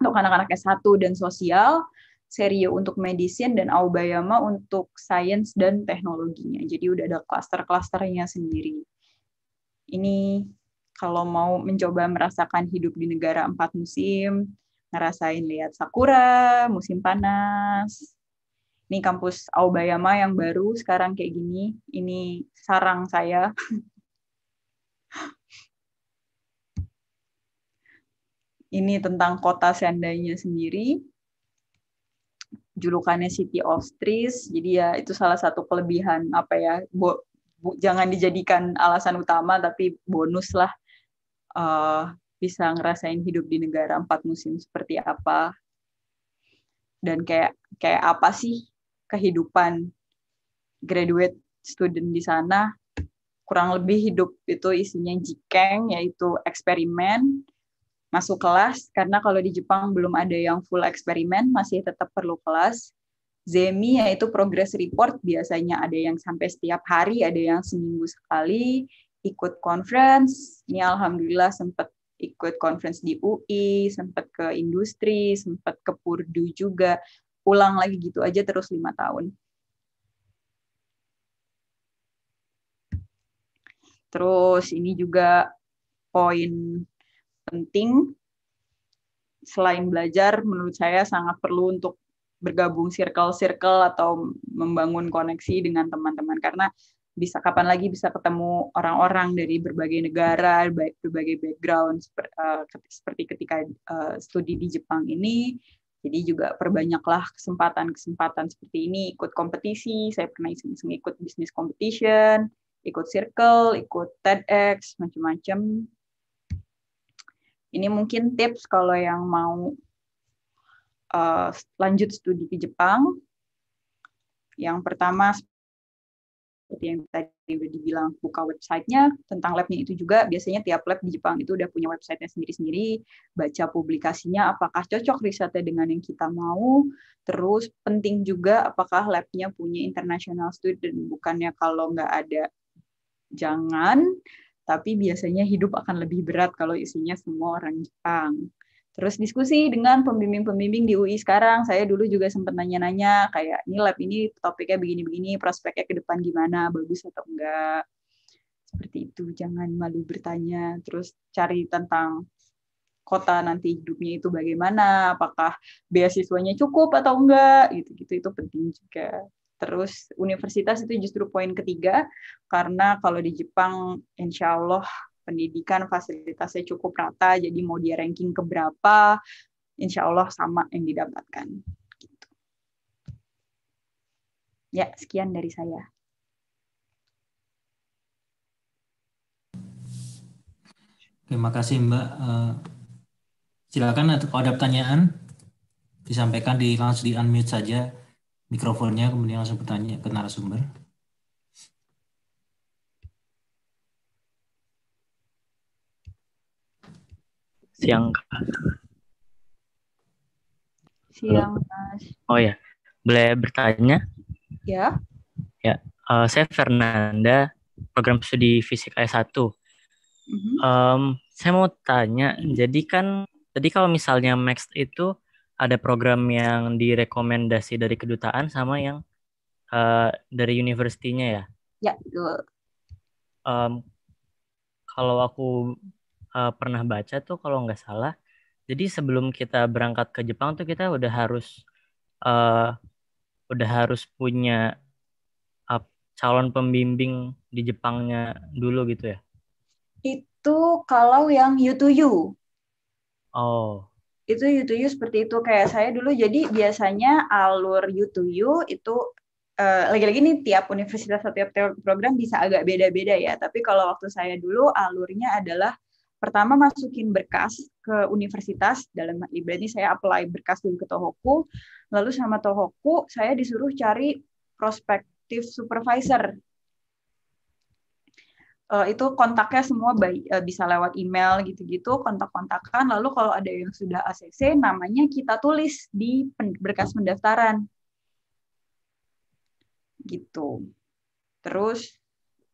untuk anak-anak S1 dan sosial, Serio untuk medicine, dan Aobayama untuk science dan teknologinya. Jadi udah ada klaster-klasternya sendiri ini kalau mau mencoba merasakan hidup di negara empat musim, ngerasain lihat sakura, musim panas. Ini kampus Aobayama yang baru sekarang kayak gini. Ini sarang saya. *laughs* ini tentang kota seandainya sendiri. Julukannya City of Trees. Jadi ya itu salah satu kelebihan apa ya jangan dijadikan alasan utama tapi bonus lah uh, bisa ngerasain hidup di negara empat musim seperti apa dan kayak kayak apa sih kehidupan graduate student di sana kurang lebih hidup itu isinya jikeng yaitu eksperimen masuk kelas karena kalau di Jepang belum ada yang full eksperimen masih tetap perlu kelas Zemi yaitu progress report biasanya ada yang sampai setiap hari, ada yang seminggu sekali ikut conference. Ini alhamdulillah sempat ikut conference di UI, sempat ke industri, sempat ke Purdu juga. Pulang lagi gitu aja terus lima tahun. Terus ini juga poin penting selain belajar menurut saya sangat perlu untuk bergabung circle-circle atau membangun koneksi dengan teman-teman karena bisa kapan lagi bisa ketemu orang-orang dari berbagai negara, baik berbagai background seperti, eh, seperti ketika eh, studi di Jepang ini. Jadi juga perbanyaklah kesempatan-kesempatan seperti ini, ikut kompetisi, saya pernah iseng-iseng ikut bisnis competition, ikut circle, ikut TEDx, macam-macam. Ini mungkin tips kalau yang mau uh, lanjut studi di Jepang. Yang pertama seperti yang tadi udah dibilang buka websitenya tentang labnya itu juga biasanya tiap lab di Jepang itu udah punya websitenya sendiri-sendiri baca publikasinya apakah cocok risetnya dengan yang kita mau terus penting juga apakah labnya punya international student bukannya kalau nggak ada jangan tapi biasanya hidup akan lebih berat kalau isinya semua orang Jepang Terus diskusi dengan pembimbing-pembimbing di UI sekarang, saya dulu juga sempat nanya-nanya kayak ini lab ini topiknya begini-begini, prospeknya ke depan gimana, bagus atau enggak. Seperti itu, jangan malu bertanya, terus cari tentang kota nanti hidupnya itu bagaimana, apakah beasiswanya cukup atau enggak, gitu-gitu itu penting juga. Terus universitas itu justru poin ketiga, karena kalau di Jepang insya Allah pendidikan fasilitasnya cukup rata, jadi mau dia ranking keberapa, insya Allah sama yang didapatkan. Gitu. Ya, sekian dari saya. Terima kasih Mbak. Eh, silakan kalau ada pertanyaan disampaikan di langsung di unmute saja mikrofonnya kemudian langsung bertanya ke narasumber. Siang. Hmm. Siang, Mas. Oh ya, boleh bertanya? Ya. Ya, uh, saya Fernanda, program studi fisik S1. um, hmm. saya mau tanya, jadi kan tadi kalau misalnya Max itu ada program yang direkomendasi dari kedutaan sama yang uh, dari universitinya ya? Ya, betul. Um, kalau aku uh, pernah baca tuh kalau nggak salah jadi sebelum kita berangkat ke Jepang tuh kita udah harus uh, udah harus punya uh, calon pembimbing di Jepangnya dulu gitu ya itu kalau yang U2U oh itu U2U seperti itu kayak saya dulu jadi biasanya alur U2U itu eh, lagi-lagi uh, nih tiap universitas atau tiap program bisa agak beda-beda ya. Tapi kalau waktu saya dulu alurnya adalah pertama masukin berkas ke universitas dalam ibaratnya saya apply berkas dulu ke Tohoku lalu sama Tohoku saya disuruh cari prospective supervisor uh, itu kontaknya semua by, uh, eh, bisa lewat email gitu-gitu kontak-kontakan lalu kalau ada yang sudah ACC namanya kita tulis di berkas pendaftaran gitu terus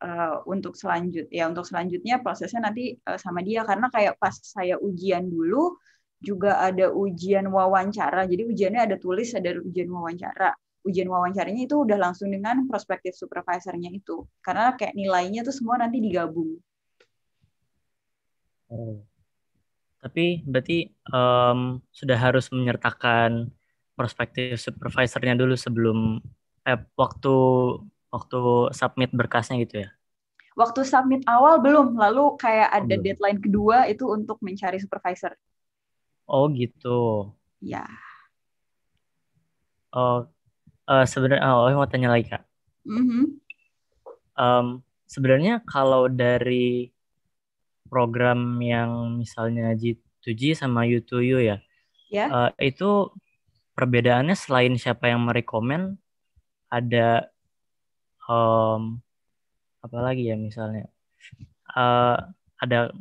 uh, untuk selanjut ya untuk selanjutnya prosesnya nanti uh, sama dia karena kayak pas saya ujian dulu juga ada ujian wawancara jadi ujiannya ada tulis ada ujian wawancara ujian wawancaranya itu udah langsung dengan prospektif supervisornya itu karena kayak nilainya tuh semua nanti digabung. Oh. Tapi berarti um, sudah harus menyertakan prospektif supervisornya dulu sebelum eh, waktu waktu submit berkasnya gitu ya? Waktu submit awal belum, lalu kayak oh, ada oh, deadline kedua itu untuk mencari supervisor. Oh gitu. Ya. Oh, uh, eh, sebenarnya oh, mau tanya lagi kak. Mm -hmm. um, sebenarnya kalau dari program yang misalnya G2G sama U2U ya, yeah. Ya. uh, itu perbedaannya selain siapa yang merekomend ada um, lagi ya misalnya uh, ada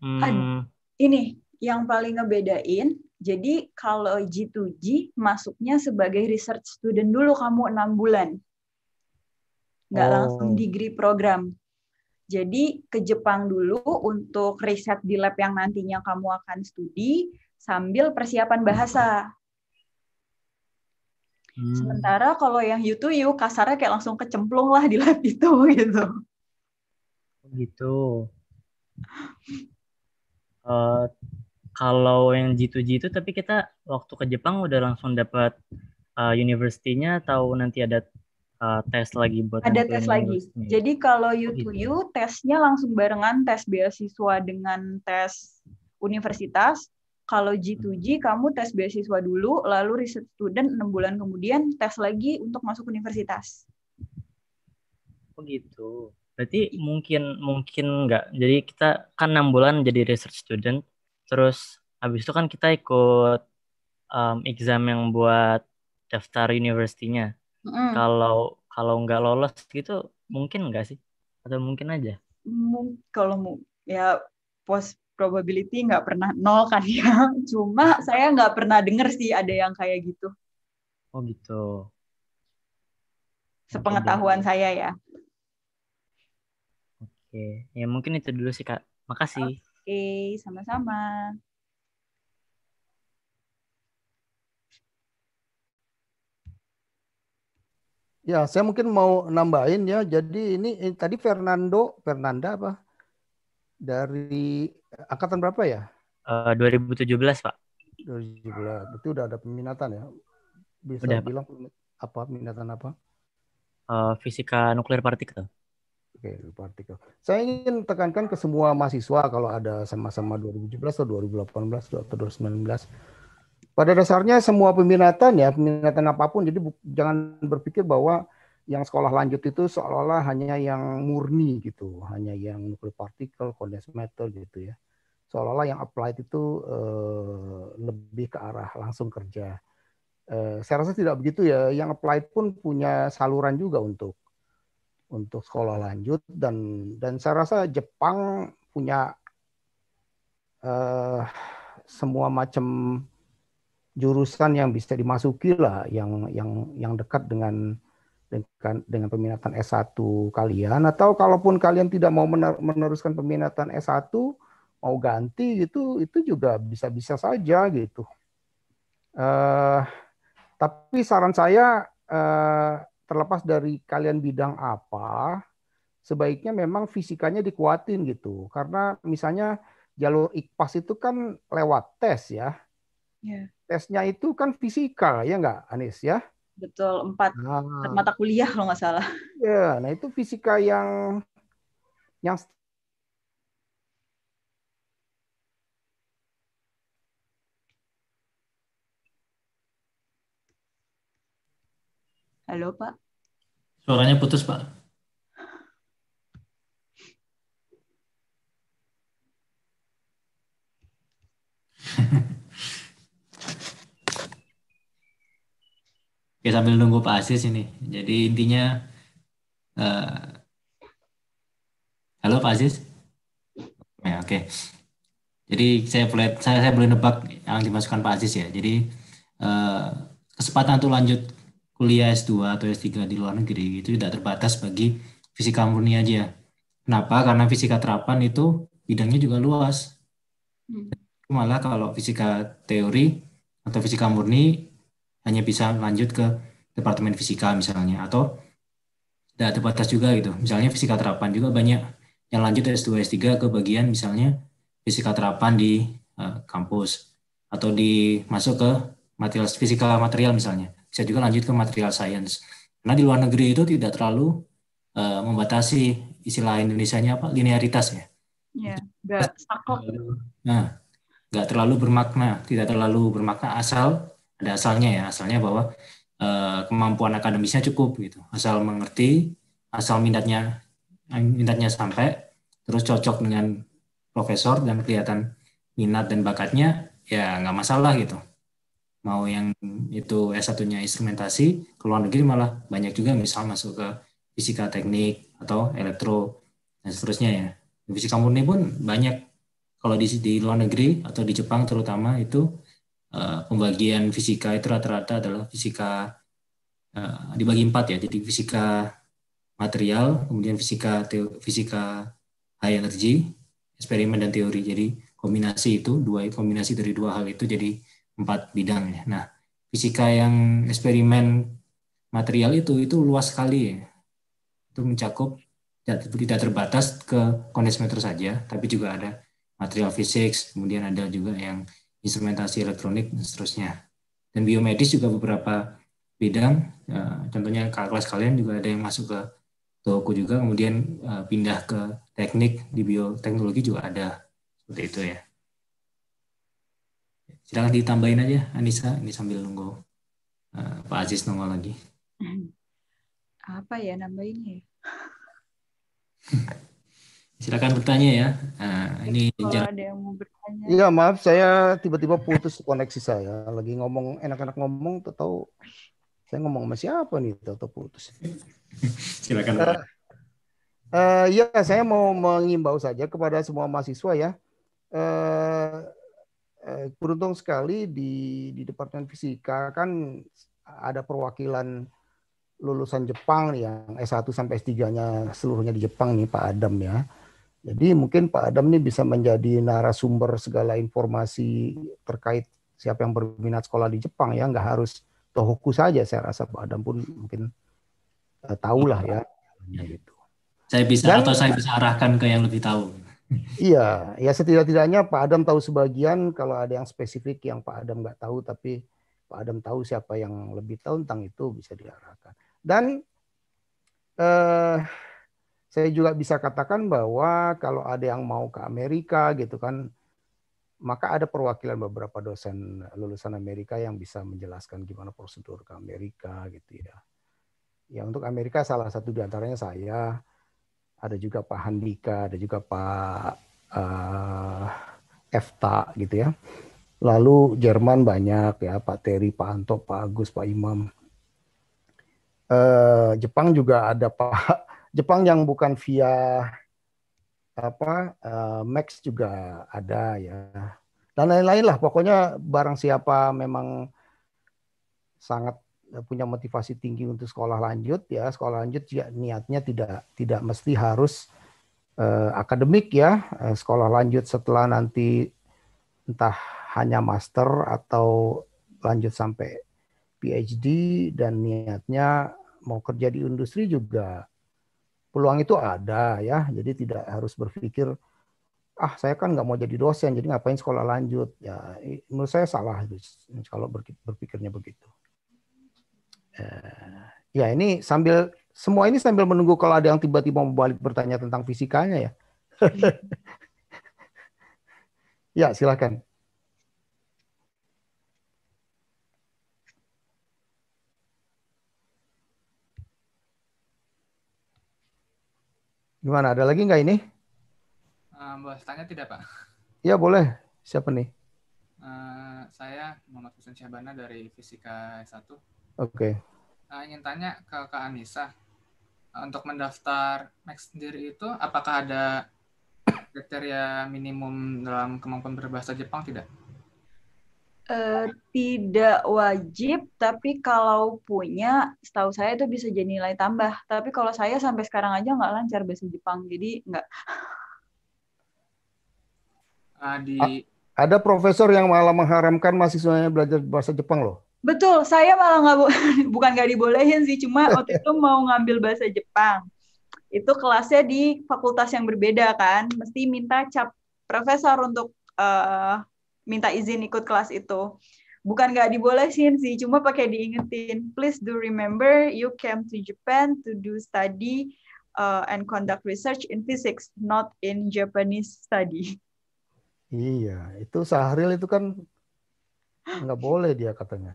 um, ini yang paling ngebedain jadi kalau G2G masuknya sebagai research student dulu kamu enam bulan, nggak oh. langsung degree program. Jadi ke Jepang dulu untuk riset di lab yang nantinya kamu akan studi sambil persiapan bahasa. Hmm. Sementara kalau yang you to you kasarnya kayak langsung kecemplung lah di lab *laughs* itu gitu. Oh, gitu. Uh, kalau yang G2G itu tapi kita waktu ke Jepang udah langsung dapat uh, eh, universitinya atau nanti ada uh, tes lagi buat ada tes lagi. Jadi kalau U2U gitu. tesnya langsung barengan tes beasiswa dengan tes universitas. Kalau G2G, hmm. kamu tes beasiswa dulu, lalu riset student 6 bulan kemudian tes lagi untuk masuk universitas. Oh gitu. Berarti mungkin mungkin enggak. Jadi kita kan 6 bulan jadi research student, terus habis itu kan kita ikut um, exam yang buat daftar universitinya. Mm. Kalau kalau nggak lolos gitu mungkin enggak sih? Atau mungkin aja? Mm, kalau ya pos probability nggak pernah nol kan ya. *laughs* Cuma saya nggak pernah denger sih ada yang kayak gitu. Oh gitu. Sepengetahuan saya ya. Oke, ya mungkin itu dulu sih kak. Makasih. Oke, sama-sama. Ya, saya mungkin mau nambahin ya. Jadi ini, ini tadi Fernando, Fernanda apa? dari eh, angkatan berapa ya? Eh, uh, 2017 Pak. 2017. berarti udah ada peminatan ya? Bisa udah, bilang Pak. apa peminatan apa? Uh, fisika nuklir partikel. Oke, okay, partikel. Saya ingin tekankan ke semua mahasiswa kalau ada sama-sama 2017 atau 2018 atau 2019. Pada dasarnya semua peminatan ya, peminatan apapun, jadi jangan berpikir bahwa yang sekolah lanjut itu seolah-olah hanya yang murni gitu, hanya yang nuclear particle, condensed matter gitu ya. Seolah-olah yang applied itu uh, lebih ke arah langsung kerja. Uh, saya rasa tidak begitu ya. Yang applied pun punya saluran juga untuk untuk sekolah lanjut dan dan saya rasa Jepang punya uh, semua macam jurusan yang bisa dimasuki lah, yang yang yang dekat dengan dengan, dengan peminatan S1 kalian atau kalaupun kalian tidak mau meneruskan peminatan S1 mau ganti gitu itu juga bisa-bisa saja gitu. Uh, tapi saran saya uh, terlepas dari kalian bidang apa sebaiknya memang fisikanya dikuatin gitu karena misalnya jalur IKPAS itu kan lewat tes ya. Yeah. Tesnya itu kan fisika ya nggak Anis ya? betul empat nah, mata kuliah kalau nggak salah. Ya, nah itu fisika yang yang Halo Pak. Suaranya putus Pak. *laughs* oke ya, sambil nunggu Pak Asis ini. Jadi intinya uh, halo Pak Aziz Ya oke. Jadi saya boleh saya saya boleh nebak yang dimasukkan Pak Aziz ya. Jadi uh, kesempatan untuk lanjut kuliah S2 atau S3 di luar negeri itu tidak terbatas bagi fisika murni aja. Kenapa? Karena fisika terapan itu bidangnya juga luas. Hmm. Malah kalau fisika teori atau fisika murni hanya bisa lanjut ke departemen fisika misalnya atau tidak terbatas juga gitu misalnya fisika terapan juga banyak yang lanjut S2 S3 ke bagian misalnya fisika terapan di uh, kampus atau di masuk ke material fisika material misalnya bisa juga lanjut ke material science karena di luar negeri itu tidak terlalu uh, membatasi istilah Indonesia-nya apa linearitas ya yeah, enggak, nah terlalu bermakna tidak terlalu bermakna asal ada asalnya ya asalnya bahwa e, kemampuan akademisnya cukup gitu asal mengerti asal minatnya minatnya sampai terus cocok dengan profesor dan kelihatan minat dan bakatnya ya nggak masalah gitu mau yang itu s satunya instrumentasi ke luar negeri malah banyak juga misal masuk ke fisika teknik atau elektro dan seterusnya ya fisika murni pun banyak kalau di, di luar negeri atau di Jepang terutama itu Eh, pembagian fisika itu rata-rata adalah fisika uh, dibagi empat ya jadi fisika material kemudian fisika teo, fisika high energy eksperimen dan teori jadi kombinasi itu dua kombinasi dari dua hal itu jadi empat bidang nah fisika yang eksperimen material itu itu luas sekali ya. itu mencakup tidak terbatas ke kondensator saja tapi juga ada material fisik kemudian ada juga yang instrumentasi elektronik, dan seterusnya. Dan biomedis juga beberapa bidang, eh, contohnya kelas kalian juga ada yang masuk ke toko juga, kemudian eh, pindah ke teknik di bioteknologi juga ada. Seperti itu ya. Silahkan ditambahin aja Anissa, ini sambil nunggu eh, Pak Aziz nongol lagi. Hmm. Apa ya nambahinnya nih? *laughs* Silakan bertanya ya. Nah, ini jalan. ada yang mau bertanya. Iya, maaf saya tiba-tiba putus koneksi saya. Lagi ngomong enak-enak ngomong tahu saya ngomong sama siapa nih tahu putus. *laughs* Silakan. Uh, uh, ya, saya mau mengimbau saja kepada semua mahasiswa ya. Uh, uh, beruntung sekali di di Departemen Fisika kan ada perwakilan lulusan Jepang yang S1 sampai S3-nya seluruhnya di Jepang nih Pak Adam ya jadi mungkin Pak Adam ini bisa menjadi narasumber segala informasi terkait siapa yang berminat sekolah di Jepang ya, nggak harus Tohoku saja saya rasa Pak Adam pun mungkin uh, lah ya. Iya. Gitu. Saya bisa Dan, atau saya bisa arahkan ke yang lebih tahu. Iya, ya setidak-tidaknya Pak Adam tahu sebagian kalau ada yang spesifik yang Pak Adam nggak tahu tapi Pak Adam tahu siapa yang lebih tahu tentang itu bisa diarahkan. Dan eh, saya juga bisa katakan bahwa kalau ada yang mau ke Amerika gitu kan, maka ada perwakilan beberapa dosen lulusan Amerika yang bisa menjelaskan gimana prosedur ke Amerika gitu ya. Ya untuk Amerika salah satu diantaranya saya, ada juga Pak Handika, ada juga Pak uh, eh, Efta gitu ya. Lalu Jerman banyak ya Pak Terry, Pak Anto, Pak Agus, Pak Imam. Uh, Jepang juga ada Pak Jepang yang bukan via apa uh, Max juga ada ya dan lain-lain lah pokoknya barang siapa memang sangat eh, punya motivasi tinggi untuk sekolah lanjut ya sekolah lanjut ya niatnya tidak tidak mesti harus uh, akademik ya uh, sekolah lanjut setelah nanti entah hanya master atau lanjut sampai PhD dan niatnya mau kerja di industri juga peluang itu ada ya. Jadi tidak harus berpikir ah saya kan nggak mau jadi dosen, jadi ngapain sekolah lanjut? Ya menurut saya salah kalau berpikirnya begitu. Eh, ya ini sambil semua ini sambil menunggu kalau ada yang tiba-tiba mau balik bertanya tentang fisikanya ya. Iya. *laughs* ya silakan. Gimana? Ada lagi nggak ini? Uh, boleh tanya tidak Pak? Iya boleh. Siapa nih? Uh, saya Muhammad Husin Syabana dari Fisika 1. Oke. Okay. Uh, eh, ingin tanya ke Kak Anissa. Uh, untuk mendaftar Max sendiri itu apakah ada kriteria minimum dalam kemampuan berbahasa Jepang tidak? Eh, tidak wajib, tapi kalau punya, setahu saya itu bisa jadi nilai tambah. Tapi kalau saya sampai sekarang aja nggak lancar bahasa Jepang, jadi nggak. *laughs* Adi. ada profesor yang malah mengharamkan mahasiswanya belajar bahasa Jepang loh. Betul, saya malah nggak *laughs* bukan nggak dibolehin sih, cuma *laughs* waktu itu mau ngambil bahasa Jepang. Itu kelasnya di fakultas yang berbeda kan, mesti minta cap profesor untuk uh, minta izin ikut kelas itu bukan nggak dibolehin sih, cuma pakai diingetin. Please do remember you came to Japan to do study uh, and conduct research in physics, not in Japanese study. Iya, itu Sahril itu kan nggak boleh dia katanya.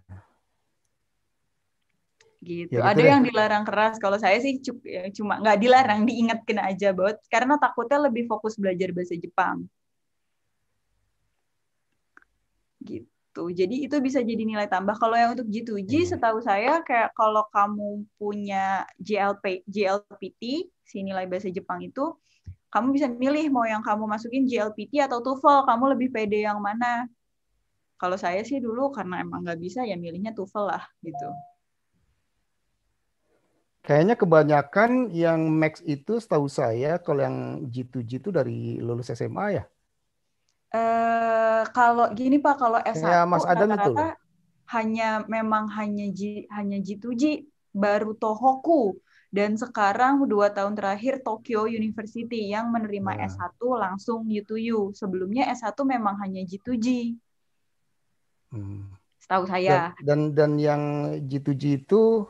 Gitu. Ya, gitu Ada deh. yang dilarang keras. Kalau saya sih ya cuma nggak dilarang, diingatkan aja buat karena takutnya lebih fokus belajar bahasa Jepang. gitu. Jadi itu bisa jadi nilai tambah. Kalau yang untuk G2G hmm. setahu saya kayak kalau kamu punya JLP, JLPT, si nilai bahasa Jepang itu, kamu bisa milih mau yang kamu masukin JLPT atau TOEFL, kamu lebih pede yang mana. Kalau saya sih dulu karena emang nggak bisa ya milihnya TOEFL lah gitu. Kayaknya kebanyakan yang max itu setahu saya kalau yang G2G itu dari lulus SMA ya. Eh, kalau gini Pak, kalau S1 ya, Mas Adan itu hanya memang hanya G, hanya G2G baru Tohoku dan sekarang dua tahun terakhir Tokyo University yang menerima ya. Nah. S1 langsung U2U. Sebelumnya S1 memang hanya G2G. Hmm. Setahu saya. Dan, dan dan yang G2G itu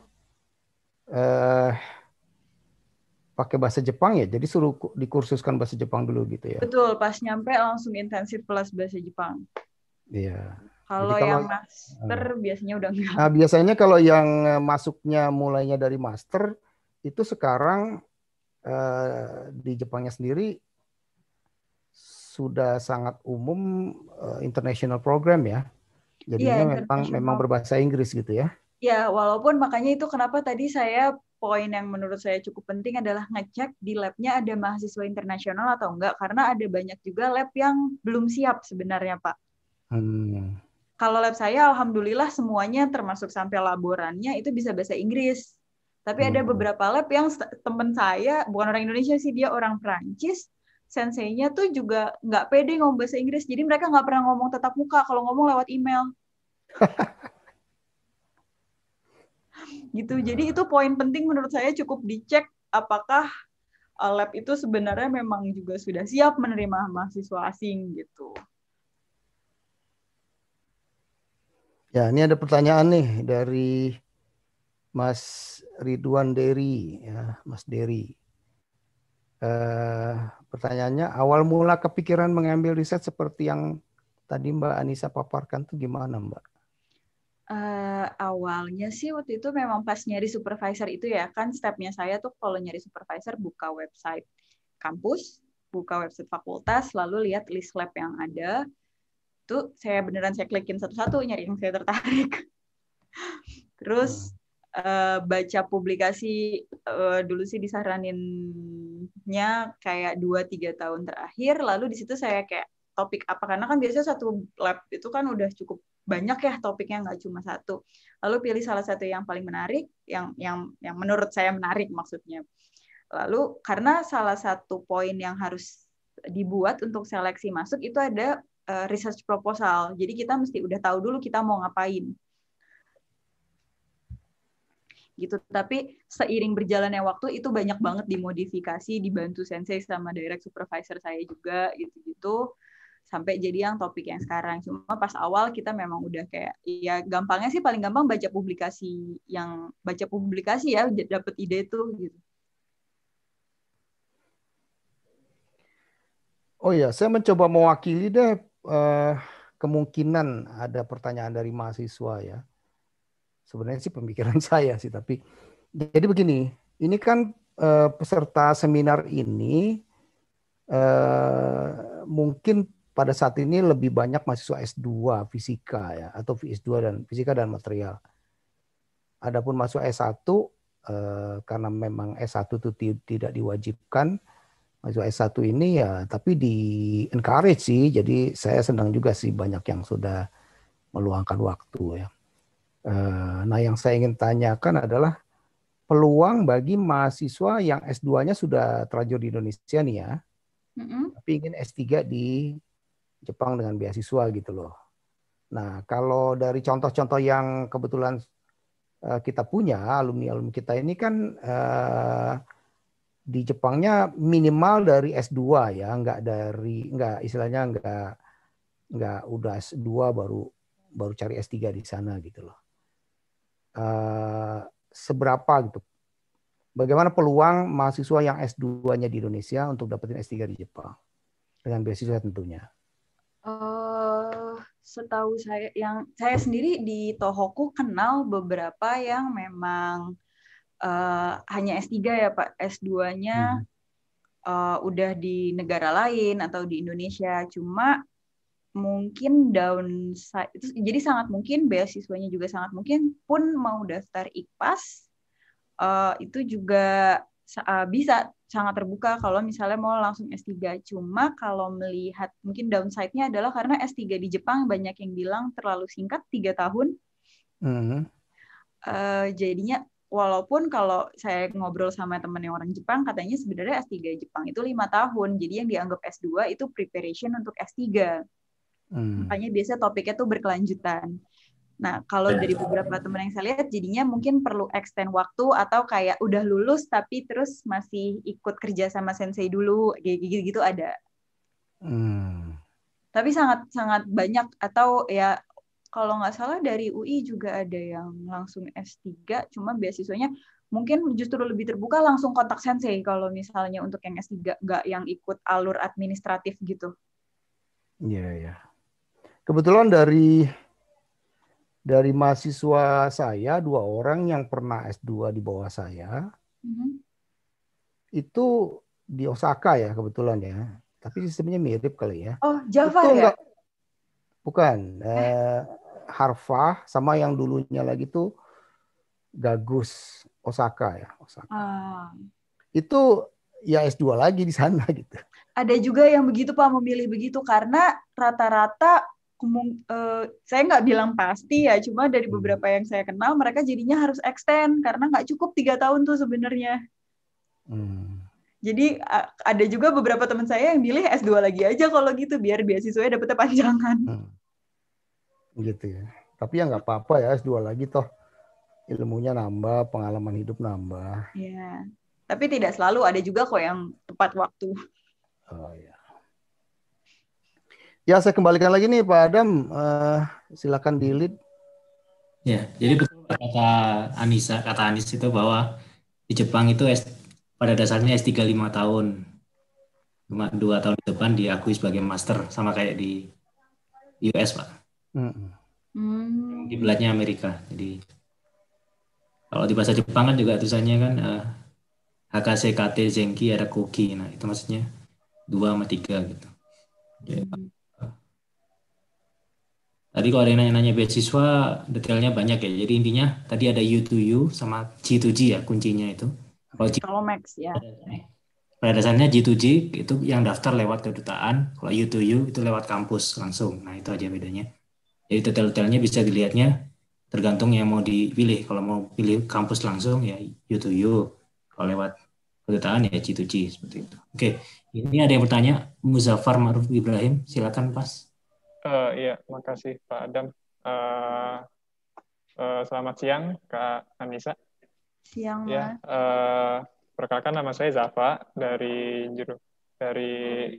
eh uh, pakai bahasa Jepang ya, jadi suruh dikursuskan bahasa Jepang dulu gitu ya. Betul, pas nyampe langsung intensif kelas bahasa Jepang. Iya. Kalau, yang ya. master uh, biasanya udah enggak. Nah, biasanya kalau yang eh, masuknya mulainya dari master itu sekarang uh, di Jepangnya sendiri sudah sangat umum uh, international program ya. Jadinya ya, memang memang berbahasa Inggris gitu ya. Ya, walaupun makanya itu kenapa tadi saya poin yang menurut saya cukup penting adalah ngecek di labnya ada mahasiswa internasional atau enggak, karena ada banyak juga lab yang belum siap sebenarnya, Pak. Hmm. Kalau lab saya, alhamdulillah semuanya termasuk sampai laborannya itu bisa bahasa Inggris. Tapi hmm. ada beberapa lab yang teman saya, bukan orang Indonesia sih, dia orang Perancis, senseinya tuh juga nggak pede ngomong bahasa Inggris, jadi mereka nggak pernah ngomong tetap muka, kalau ngomong lewat email. *laughs* gitu. Jadi itu poin penting menurut saya cukup dicek apakah uh, lab itu sebenarnya memang juga sudah siap menerima mahasiswa asing gitu. Ya, ini ada pertanyaan nih dari Mas Ridwan Dery ya, Mas Dery. Uh, pertanyaannya awal mula kepikiran mengambil riset seperti yang tadi Mbak Anissa paparkan tuh gimana Mbak? Uh, awalnya sih waktu itu memang pas nyari supervisor itu ya kan stepnya saya tuh kalau nyari supervisor buka website kampus, buka website fakultas, lalu lihat list lab yang ada. Tuh saya beneran saya klikin satu-satu nyari yang saya tertarik. *laughs* Terus uh, baca publikasi uh, dulu sih disaraninnya kayak 2 3 tahun terakhir, lalu di situ saya kayak topik apa karena kan biasanya satu lab itu kan udah cukup banyak ya topiknya nggak cuma satu. Lalu pilih salah satu yang paling menarik, yang yang yang menurut saya menarik maksudnya. Lalu karena salah satu poin yang harus dibuat untuk seleksi masuk itu ada uh, research proposal. Jadi kita mesti udah tahu dulu kita mau ngapain. Gitu. Tapi seiring berjalannya waktu itu banyak banget dimodifikasi, dibantu sensei sama direct supervisor saya juga gitu-gitu sampai jadi yang topik yang sekarang. Cuma pas awal kita memang udah kayak ya gampangnya sih paling gampang baca publikasi yang baca publikasi ya dapat ide tuh gitu. Oh iya, saya mencoba mewakili deh eh, kemungkinan ada pertanyaan dari mahasiswa ya. Sebenarnya sih pemikiran *laughs* saya sih, tapi jadi begini, ini kan eh, peserta seminar ini eh, mungkin pada saat ini lebih banyak mahasiswa S2 fisika ya atau S2 dan fisika dan material. Adapun masuk S1 eh, karena memang S1 itu tidak diwajibkan mahasiswa S1 ini ya tapi di encourage sih. Jadi saya senang juga sih banyak yang sudah meluangkan waktu ya. Eh, nah, yang saya ingin tanyakan adalah peluang bagi mahasiswa yang S2-nya sudah terlanjur di Indonesia nih ya. Mm -hmm. Tapi ingin S3 di Jepang dengan beasiswa gitu loh. Nah, kalau dari contoh-contoh yang kebetulan eh, kita punya, alumni-alumni kita ini kan eh, di Jepangnya minimal dari S2 ya, enggak dari enggak istilahnya enggak nggak udah S2 baru baru cari S3 di sana gitu loh. Uh, seberapa gitu? Bagaimana peluang mahasiswa yang S2-nya di Indonesia untuk dapetin S3 di Jepang? Dengan beasiswa tentunya. Uh, setahu saya yang saya sendiri di Tohoku kenal beberapa yang memang uh, hanya S3 ya Pak. S2-nya hmm. uh, udah di negara lain atau di Indonesia. Cuma mungkin down itu jadi sangat mungkin beasiswanya juga sangat mungkin pun mau daftar IPAS uh, itu juga Eh, bisa sangat terbuka kalau misalnya mau langsung S3. Cuma kalau melihat mungkin downside-nya adalah karena S3 di Jepang banyak yang bilang terlalu singkat, tiga tahun. Mm-hmm. Uh, jadinya walaupun kalau saya ngobrol sama temen yang orang Jepang, katanya sebenarnya S3 Jepang itu lima tahun. Jadi yang dianggap S2 itu preparation untuk S3. Mm. Makanya biasanya topiknya tuh berkelanjutan. Nah, kalau dari beberapa teman yang saya lihat, jadinya mungkin perlu extend waktu atau kayak udah lulus tapi terus masih ikut kerja sama sensei dulu, gitu-gitu gitu ada. Hmm. Tapi sangat-sangat banyak atau ya kalau nggak salah dari UI juga ada yang langsung S3, cuma beasiswanya mungkin justru lebih terbuka langsung kontak sensei kalau misalnya untuk yang S3, nggak yang ikut alur administratif gitu. Iya, yeah, iya. Yeah. Kebetulan dari dari mahasiswa saya dua orang yang pernah S2 di bawah saya hmm itu di Osaka ya kebetulan ya tapi sistemnya mirip kali ya oh Java itu ya enggak, bukan eh, eh sama yang dulunya lagi tuh Gagus Osaka ya Osaka ah. itu ya S2 lagi di sana *laughs* gitu ada juga yang begitu Pak memilih begitu karena rata-rata uh, saya nggak bilang pasti ya, cuma dari hmm. beberapa yang saya kenal mereka jadinya harus extend karena nggak cukup tiga tahun tuh sebenarnya. Hmm. Jadi ada juga beberapa teman saya yang milih S2 lagi aja kalau gitu biar beasiswanya dapetnya panjangan. Hmm. Gitu ya. Tapi ya nggak apa-apa ya S2 lagi toh ilmunya nambah, pengalaman hidup nambah. Iya. Tapi tidak selalu ada juga kok yang tepat waktu. Oh iya. Ya, saya kembalikan lagi nih Pak Adam. Uh, silakan di Ya, jadi betul kata Anissa, kata Anis itu bahwa di Jepang itu S, pada dasarnya S3 5 tahun. Cuma dua tahun di depan diakui sebagai master sama kayak di US, Pak. Hmm. Di belahnya Amerika. Jadi kalau di bahasa Jepang kan juga tulisannya kan uh, eh, HKCKT Zenki ada koki. Nah, itu maksudnya dua sama tiga gitu. Jadi, hmm. Tadi kalau ada yang nanya-nanya beasiswa, detailnya banyak ya. Jadi intinya tadi ada u to u sama g to g ya kuncinya itu. Kalau, G, kalau Max ya. Pada dasarnya g to g itu yang daftar lewat kedutaan, kalau u to u itu lewat kampus langsung. Nah itu aja bedanya. Jadi detail-detailnya bisa dilihatnya tergantung yang mau dipilih. Kalau mau pilih kampus langsung ya u to u Kalau lewat kedutaan ya g to g seperti itu. Oke, ini ada yang bertanya, Muzaffar Maruf Ibrahim, silakan pas. Uh, iya, makasih Pak Adam. Uh, uh, selamat siang Kak Anissa. Siang. Ya, uh, perkenalkan nama saya Zafa dari juru dari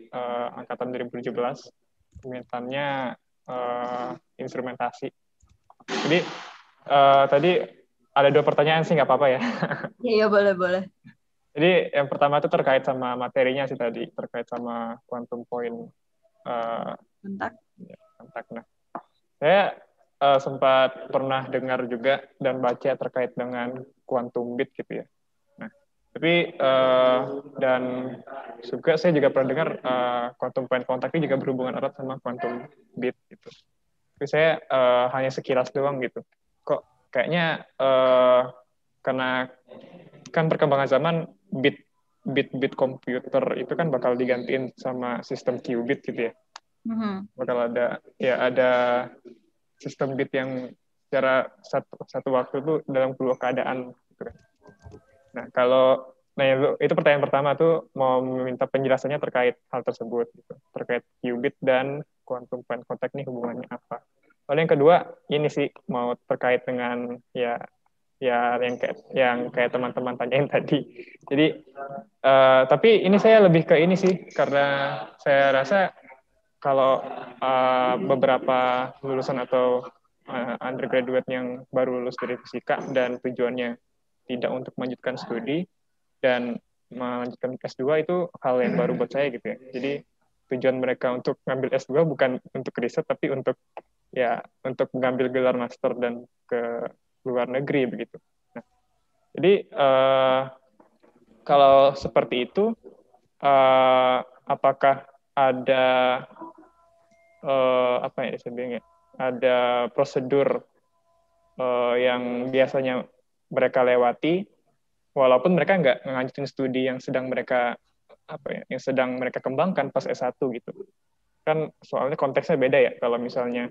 uh, angkatan 2017. Pemintannya uh, instrumentasi. Jadi uh, tadi ada dua pertanyaan sih nggak apa-apa ya. *laughs* Iya, ya, boleh boleh. Jadi yang pertama itu terkait sama materinya sih tadi, terkait sama quantum point uh, Mantap. Mantap. Iya, nah, saya uh, sempat pernah dengar juga dan baca terkait dengan quantum bit gitu ya. Nah, tapi uh, dan juga saya juga pernah dengar uh, eh, quantum point ini juga berhubungan erat sama quantum bit gitu. Tapi saya uh, hanya sekilas doang gitu. Kok kayaknya uh, karena kan perkembangan zaman bit bit bit komputer itu kan bakal digantiin sama sistem qubit gitu ya hmm Bakal ada ya ada sistem bit yang secara satu satu waktu tuh dalam dua keadaan. Gitu. Nah kalau nah itu pertanyaan pertama tuh mau meminta penjelasannya terkait hal tersebut gitu. terkait qubit dan quantum point contact ini hubungannya apa. Lalu yang kedua ini sih mau terkait dengan ya ya yang kayak yang kayak teman-teman tanyain *laughs* tadi. Jadi uh, tapi ini saya lebih ke ini sih karena saya rasa kalau uh, beberapa lulusan atau uh, undergraduate yang baru lulus dari fisika dan tujuannya tidak untuk melanjutkan studi dan melanjutkan S2 itu hal yang baru buat saya gitu ya. Jadi tujuan mereka untuk ngambil S2 bukan untuk riset tapi untuk ya untuk mengambil gelar master dan ke luar negeri begitu. Nah, jadi uh, kalau seperti itu uh, apakah ada uh, apa ya ya, ada prosedur uh, yang biasanya mereka lewati walaupun mereka nggak ngelanjutin studi yang sedang mereka apa ya yang sedang mereka kembangkan pas S1 gitu kan soalnya konteksnya beda ya kalau misalnya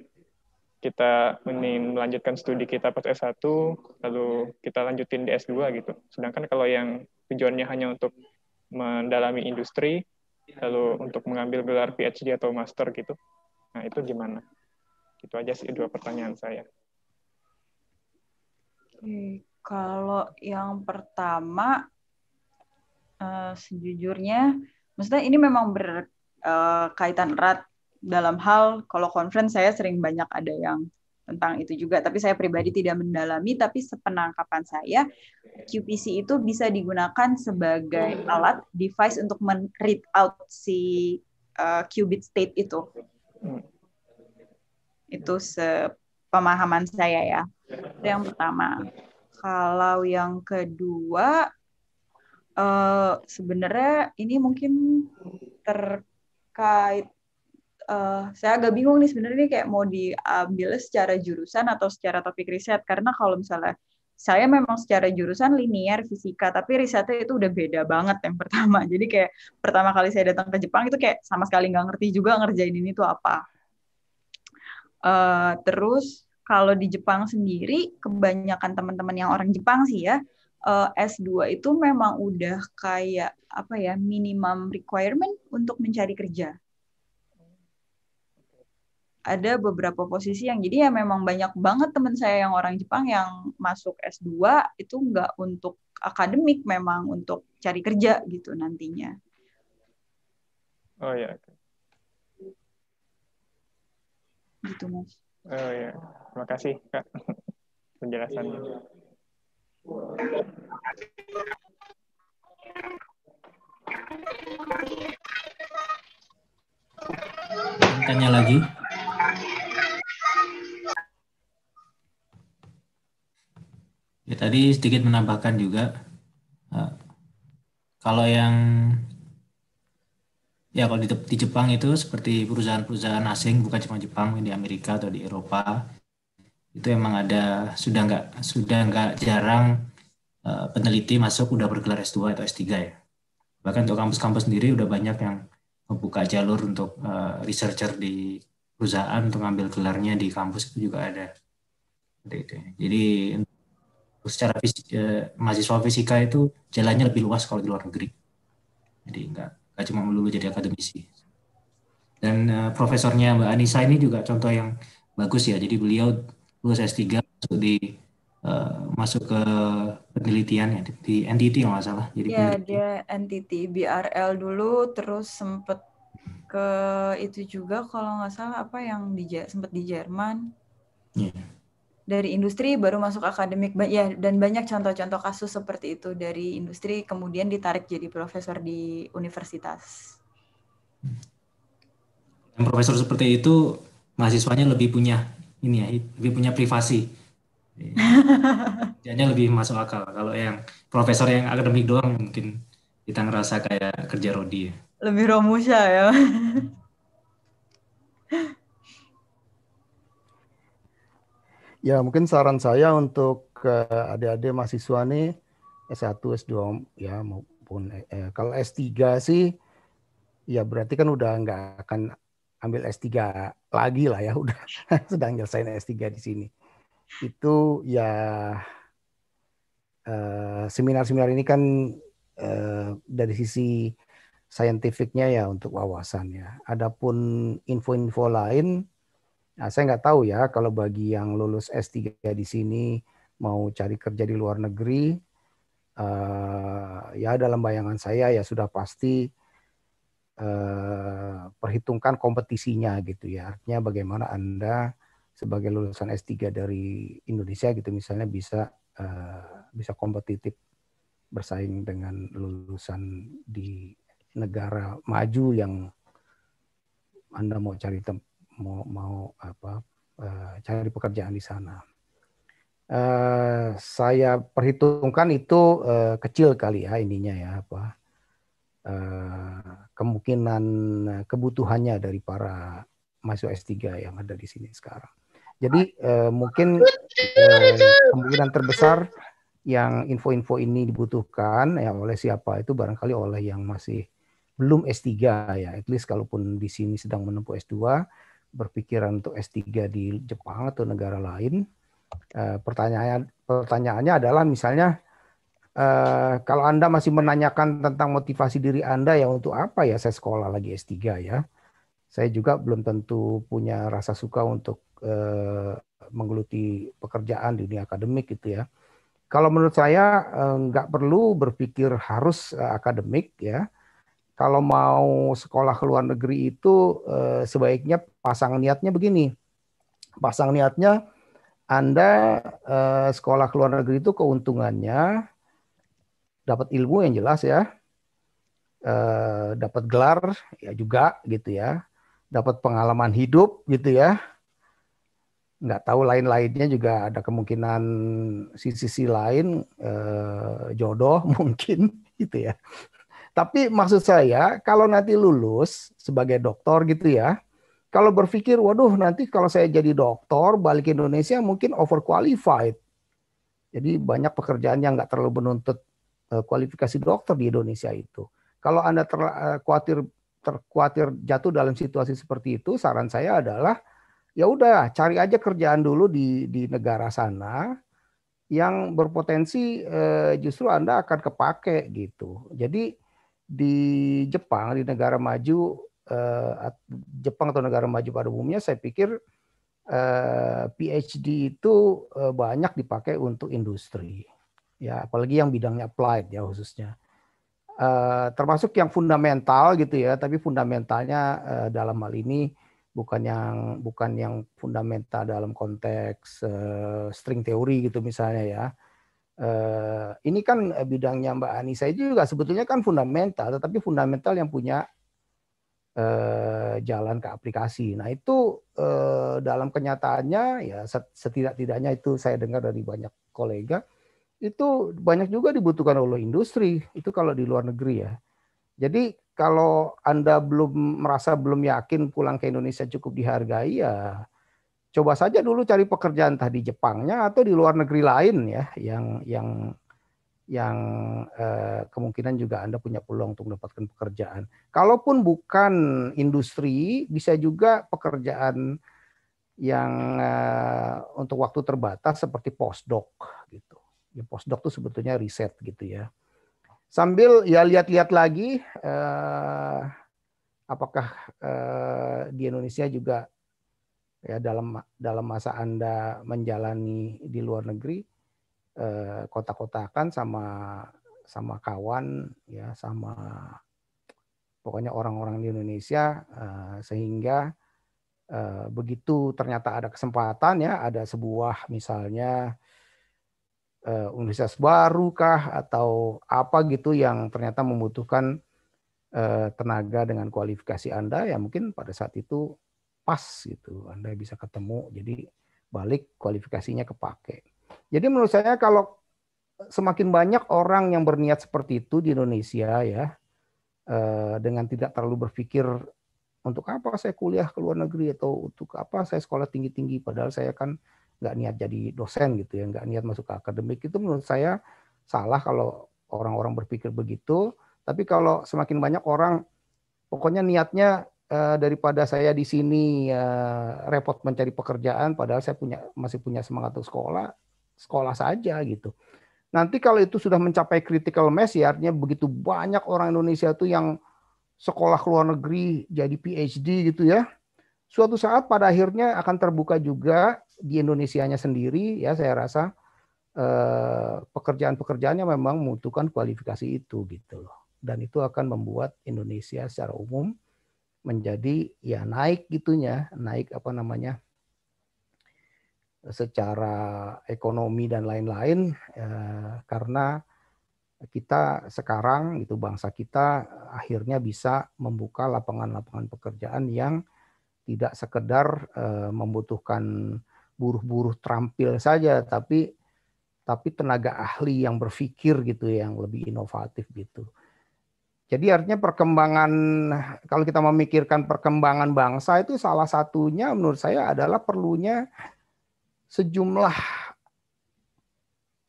kita melanjutkan studi kita pas S1 lalu kita lanjutin di S2 gitu sedangkan kalau yang tujuannya hanya untuk mendalami industri lalu untuk mengambil gelar PhD atau master gitu. Nah, itu gimana? Itu aja sih dua pertanyaan saya. kalau yang pertama uh, sejujurnya maksudnya ini memang berkaitan eh, uh, erat dalam hal kalau conference saya sering banyak ada yang tentang itu juga. Tapi saya pribadi tidak mendalami, tapi sepenangkapan saya, QPC itu bisa digunakan sebagai hmm. alat device untuk men-read out si uh, qubit state itu. Hmm. Itu sepemahaman saya ya. Itu yang pertama. Kalau yang kedua, uh, sebenarnya ini mungkin terkait uh, saya agak bingung nih sebenarnya ini kayak mau diambil secara jurusan atau secara topik riset karena kalau misalnya saya memang secara jurusan linear fisika tapi risetnya itu udah beda banget yang pertama *laughs* jadi kayak pertama kali saya datang ke Jepang itu kayak sama sekali nggak ngerti juga ngerjain ini tuh apa uh, terus kalau di Jepang sendiri kebanyakan teman-teman yang orang Jepang sih ya eh, S2 itu memang udah kayak apa ya minimum requirement untuk mencari kerja ada beberapa posisi yang jadi ya memang banyak banget teman saya yang orang Jepang yang masuk S2 itu nggak untuk akademik memang untuk cari kerja gitu nantinya. Oh ya. Gitu mas. Oh ya, terima kasih kak *laughs* penjelasannya. Tanya lagi. Ya, tadi sedikit menambahkan juga, eh, kalau yang ya kalau di, di Jepang itu seperti perusahaan-perusahaan asing bukan cuma Jepang, di Amerika atau di Eropa itu emang ada sudah nggak sudah nggak jarang uh, peneliti masuk udah bergelar S2 atau S3 ya. Bahkan untuk kampus-kampus sendiri udah banyak yang membuka jalur untuk uh, researcher di perusahaan untuk ngambil gelarnya di kampus itu juga ada. Jadi secara fisik, eh, mahasiswa fisika itu jalannya lebih luas kalau di luar negeri. Jadi nggak nggak cuma melulu jadi akademisi. Dan eh, profesornya Mbak Anissa ini juga contoh yang bagus ya. Jadi beliau lulus S3 masuk di Uh, masuk ke penelitian ya di NTT kalau nggak salah. Jadi ya dia NTT BRL dulu terus sempet ke itu juga kalau nggak salah apa yang di sempat di Jerman. Yeah. Dari industri baru masuk akademik ya dan banyak contoh-contoh kasus seperti itu dari industri kemudian ditarik jadi profesor di universitas. yang profesor seperti itu mahasiswanya lebih punya ini ya, lebih punya privasi. Kerjanya lebih masuk akal. Kalau yang profesor yang akademik doang mungkin kita ngerasa kayak kerja rodi ya lebih Romusha ya. ya mungkin saran saya untuk uh, adik-adik mahasiswa nih S1, S2 ya maupun eh, kalau S3 sih ya berarti kan udah nggak akan ambil S3 lagi lah ya *laughs* udah sedang nyelesain S3 di sini. Itu ya eh, seminar-seminar ini kan eh, dari sisi saintifiknya ya untuk wawasan ya. Adapun info-info lain, nah saya nggak tahu ya kalau bagi yang lulus S3 di sini mau cari kerja di luar negeri, uh, ya dalam bayangan saya ya sudah pasti uh, perhitungkan kompetisinya gitu ya. Artinya bagaimana Anda sebagai lulusan S3 dari Indonesia gitu misalnya bisa uh, bisa kompetitif bersaing dengan lulusan di negara maju yang Anda mau cari tem mau mau apa uh, cari pekerjaan di sana. Uh, saya perhitungkan itu uh, kecil kali ya ininya ya apa uh, kemungkinan kebutuhannya dari para masuk S3 yang ada di sini sekarang. Jadi uh, mungkin uh, kemungkinan terbesar yang info-info ini dibutuhkan ya oleh siapa itu barangkali oleh yang masih belum S3 ya, at least kalaupun di sini sedang menempuh S2, berpikiran untuk S3 di Jepang atau negara lain, eh, pertanyaannya pertanyaannya adalah misalnya eh, kalau Anda masih menanyakan tentang motivasi diri Anda ya untuk apa ya saya sekolah lagi S3 ya. Saya juga belum tentu punya rasa suka untuk eh, menggeluti pekerjaan di dunia akademik gitu ya kalau menurut saya eh, nggak perlu berpikir harus eh, akademik ya kalau mau sekolah ke luar negeri itu eh, sebaiknya pasang niatnya begini. Pasang niatnya Anda eh, sekolah ke luar negeri itu keuntungannya dapat ilmu yang jelas ya. Eh, dapat gelar ya juga gitu ya. Dapat pengalaman hidup gitu ya. Nggak tahu lain-lainnya juga ada kemungkinan sisi-sisi lain jodoh *laughs* mungkin gitu ya. Tapi maksud saya, kalau nanti lulus sebagai dokter gitu ya, kalau berpikir, waduh nanti kalau saya jadi dokter balik ke Indonesia mungkin overqualified. Jadi banyak pekerjaan yang nggak terlalu menuntut eh, kualifikasi dokter di Indonesia itu. Kalau Anda ter, eh, khawatir terkhawatir jatuh dalam situasi seperti itu, saran saya adalah ya udah cari aja kerjaan dulu di di negara sana yang berpotensi eh, justru Anda akan kepake gitu. Jadi di Jepang di negara maju eh, Jepang atau negara maju pada umumnya saya pikir eh, PhD itu eh, banyak dipakai untuk industri ya apalagi yang bidangnya applied ya khususnya eh, termasuk yang fundamental gitu ya tapi fundamentalnya eh, dalam hal ini bukan yang bukan yang fundamental dalam konteks eh, string teori gitu misalnya ya Eh, ini kan eh, bidangnya Mbak Ani saya juga sebetulnya kan fundamental, tetapi fundamental yang punya eh, jalan ke aplikasi. Nah itu dalam kenyataannya ya setidak-tidaknya itu saya dengar dari banyak kolega itu banyak juga dibutuhkan oleh industri itu kalau di luar negeri ya. Jadi kalau anda belum merasa belum yakin pulang ke Indonesia cukup dihargai ya coba saja dulu cari pekerjaan entah di Jepangnya atau di luar negeri lain ya yang yang yang eh, kemungkinan juga Anda punya peluang untuk mendapatkan pekerjaan. Kalaupun bukan industri, bisa juga pekerjaan yang eh, untuk waktu terbatas seperti postdoc gitu. Ya postdoc itu sebetulnya riset gitu ya. Sambil ya lihat-lihat lagi eh, apakah eh, di Indonesia juga ya dalam dalam masa Anda menjalani di luar negeri eh, kota-kota kan sama sama kawan ya sama pokoknya orang-orang di Indonesia eh, sehingga eh, begitu ternyata ada kesempatan ya ada sebuah misalnya eh, universitas baru kah atau apa gitu yang ternyata membutuhkan tenaga dengan kualifikasi Anda ya mungkin pada saat itu pas gitu. Anda bisa ketemu. Jadi balik kualifikasinya kepake. Jadi menurut saya kalau semakin banyak orang yang berniat seperti itu di Indonesia ya eh, dengan tidak terlalu berpikir untuk apa saya kuliah ke luar negeri atau untuk apa saya sekolah tinggi-tinggi padahal saya kan nggak niat jadi dosen gitu ya nggak niat masuk ke akademik itu menurut saya salah kalau orang-orang berpikir begitu tapi kalau semakin banyak orang pokoknya niatnya Eh, daripada saya di sini uh, repot mencari pekerjaan padahal saya punya masih punya semangat untuk sekolah sekolah saja gitu nanti kalau itu sudah mencapai critical mass ya artinya begitu banyak orang Indonesia itu yang sekolah ke luar negeri jadi PhD gitu ya suatu saat pada akhirnya akan terbuka juga di Indonesianya sendiri ya saya rasa eh, pekerjaan-pekerjaannya memang membutuhkan kualifikasi itu gitu loh dan itu akan membuat Indonesia secara umum menjadi ya naik gitunya, naik apa namanya secara ekonomi dan lain-lain eh, karena kita sekarang gitu bangsa kita akhirnya bisa membuka lapangan-lapangan pekerjaan yang tidak sekedar eh, membutuhkan buruh-buruh terampil saja tapi tapi tenaga ahli yang berpikir gitu yang lebih inovatif gitu. Jadi artinya perkembangan kalau kita memikirkan perkembangan bangsa itu salah satunya menurut saya adalah perlunya sejumlah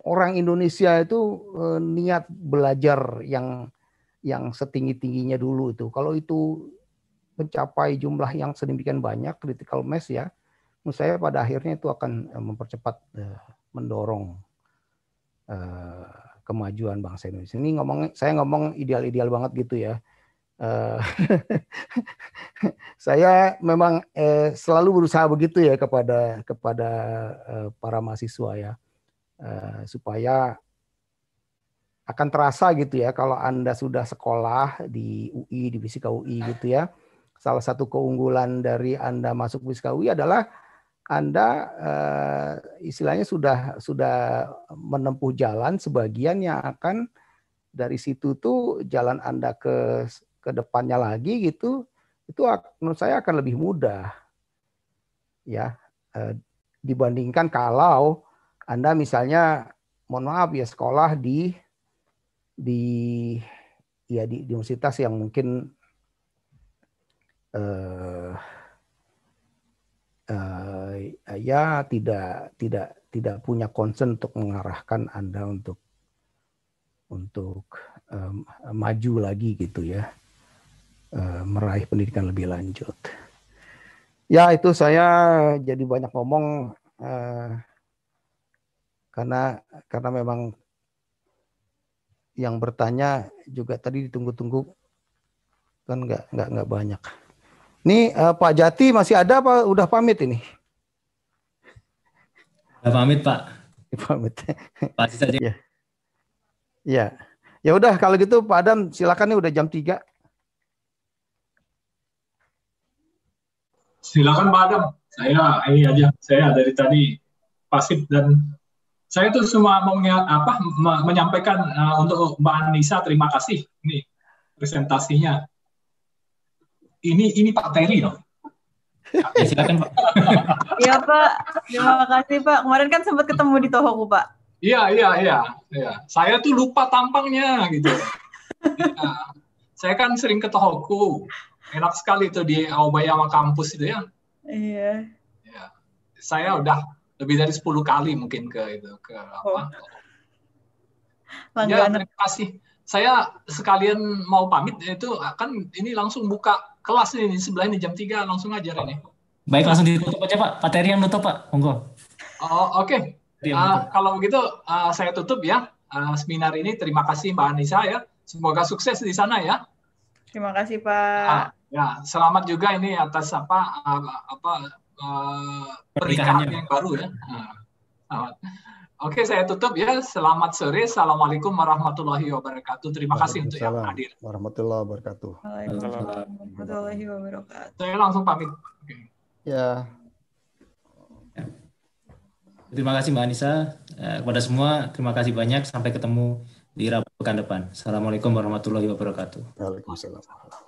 orang Indonesia itu eh, niat belajar yang yang setinggi-tingginya dulu itu. Kalau itu mencapai jumlah yang sedemikian banyak critical mass ya, menurut saya pada akhirnya itu akan eh, mempercepat eh, mendorong kemajuan bangsa Indonesia. Ini ngomong saya ngomong ideal-ideal banget gitu ya. Eh, *laughs* saya memang eh, selalu berusaha begitu ya kepada kepada eh, para mahasiswa ya eh, supaya akan terasa gitu ya kalau anda sudah sekolah di UI di Fisika UI gitu ya salah satu keunggulan dari anda masuk Fisika UI adalah anda uh, istilahnya sudah sudah menempuh jalan sebagian yang akan dari situ tuh jalan Anda ke ke depannya lagi gitu itu menurut saya akan lebih mudah ya uh, dibandingkan kalau Anda misalnya mohon maaf ya sekolah di di ya di, di universitas yang mungkin uh, uh, ya tidak tidak tidak punya concern untuk mengarahkan anda untuk untuk um, maju lagi gitu ya uh, meraih pendidikan lebih lanjut ya itu saya jadi banyak ngomong uh, karena karena memang yang bertanya juga tadi ditunggu-tunggu kan nggak nggak nggak banyak. Ini uh, Pak Jati masih ada apa udah pamit ini? Udah pamit Pak. *laughs* Pamit. Pasti saja. Ya. ya. Ya udah kalau gitu Pak Adam silakan nih udah jam 3. Silakan Pak Adam. Saya ini aja saya dari tadi pasif dan saya itu cuma mau apa menyampaikan uh, untuk Mbak Anissa terima kasih nih presentasinya ini ini Pak Terry loh. Ya, silakan Pak. Iya Pak, terima kasih Pak. Kemarin kan sempat ketemu di Tohoku Pak. Iya iya iya. iya. Saya tuh lupa tampangnya gitu. ya. Saya kan sering ke Tohoku. Enak sekali tuh di Aobayama kampus itu ya. Iya. Ya. Saya udah lebih dari 10 kali mungkin ke itu ke apa? Oh. Ya, terima kasih. Saya sekalian mau pamit itu akan ini langsung buka kelas ini di sebelah ini jam 3 langsung ngajar ini. Ya. Baik langsung ditutup aja Pak. Pak Terry yang nutup Pak. Monggo. Oh, oke. Okay. Uh, ah, kalau begitu uh, saya tutup ya uh, seminar ini. Terima kasih Mbak Anissa ya. Semoga sukses di sana ya. Terima kasih Pak. Uh, ya, selamat juga ini atas apa uh, apa uh, pernikahan yang baru ya. Uh, uh. Oke, saya tutup ya. Selamat sore. Assalamualaikum warahmatullahi wabarakatuh. Terima kasih untuk yang hadir. Warahmatullahi wabarakatuh. warahmatullahi wabarakatuh. Saya langsung pamit. Okay. Ya. Terima kasih Mbak Anissa. Eh, kepada semua, terima kasih banyak. Sampai ketemu di rapat pekan depan. Assalamualaikum warahmatullahi wabarakatuh. Waalaikumsalam.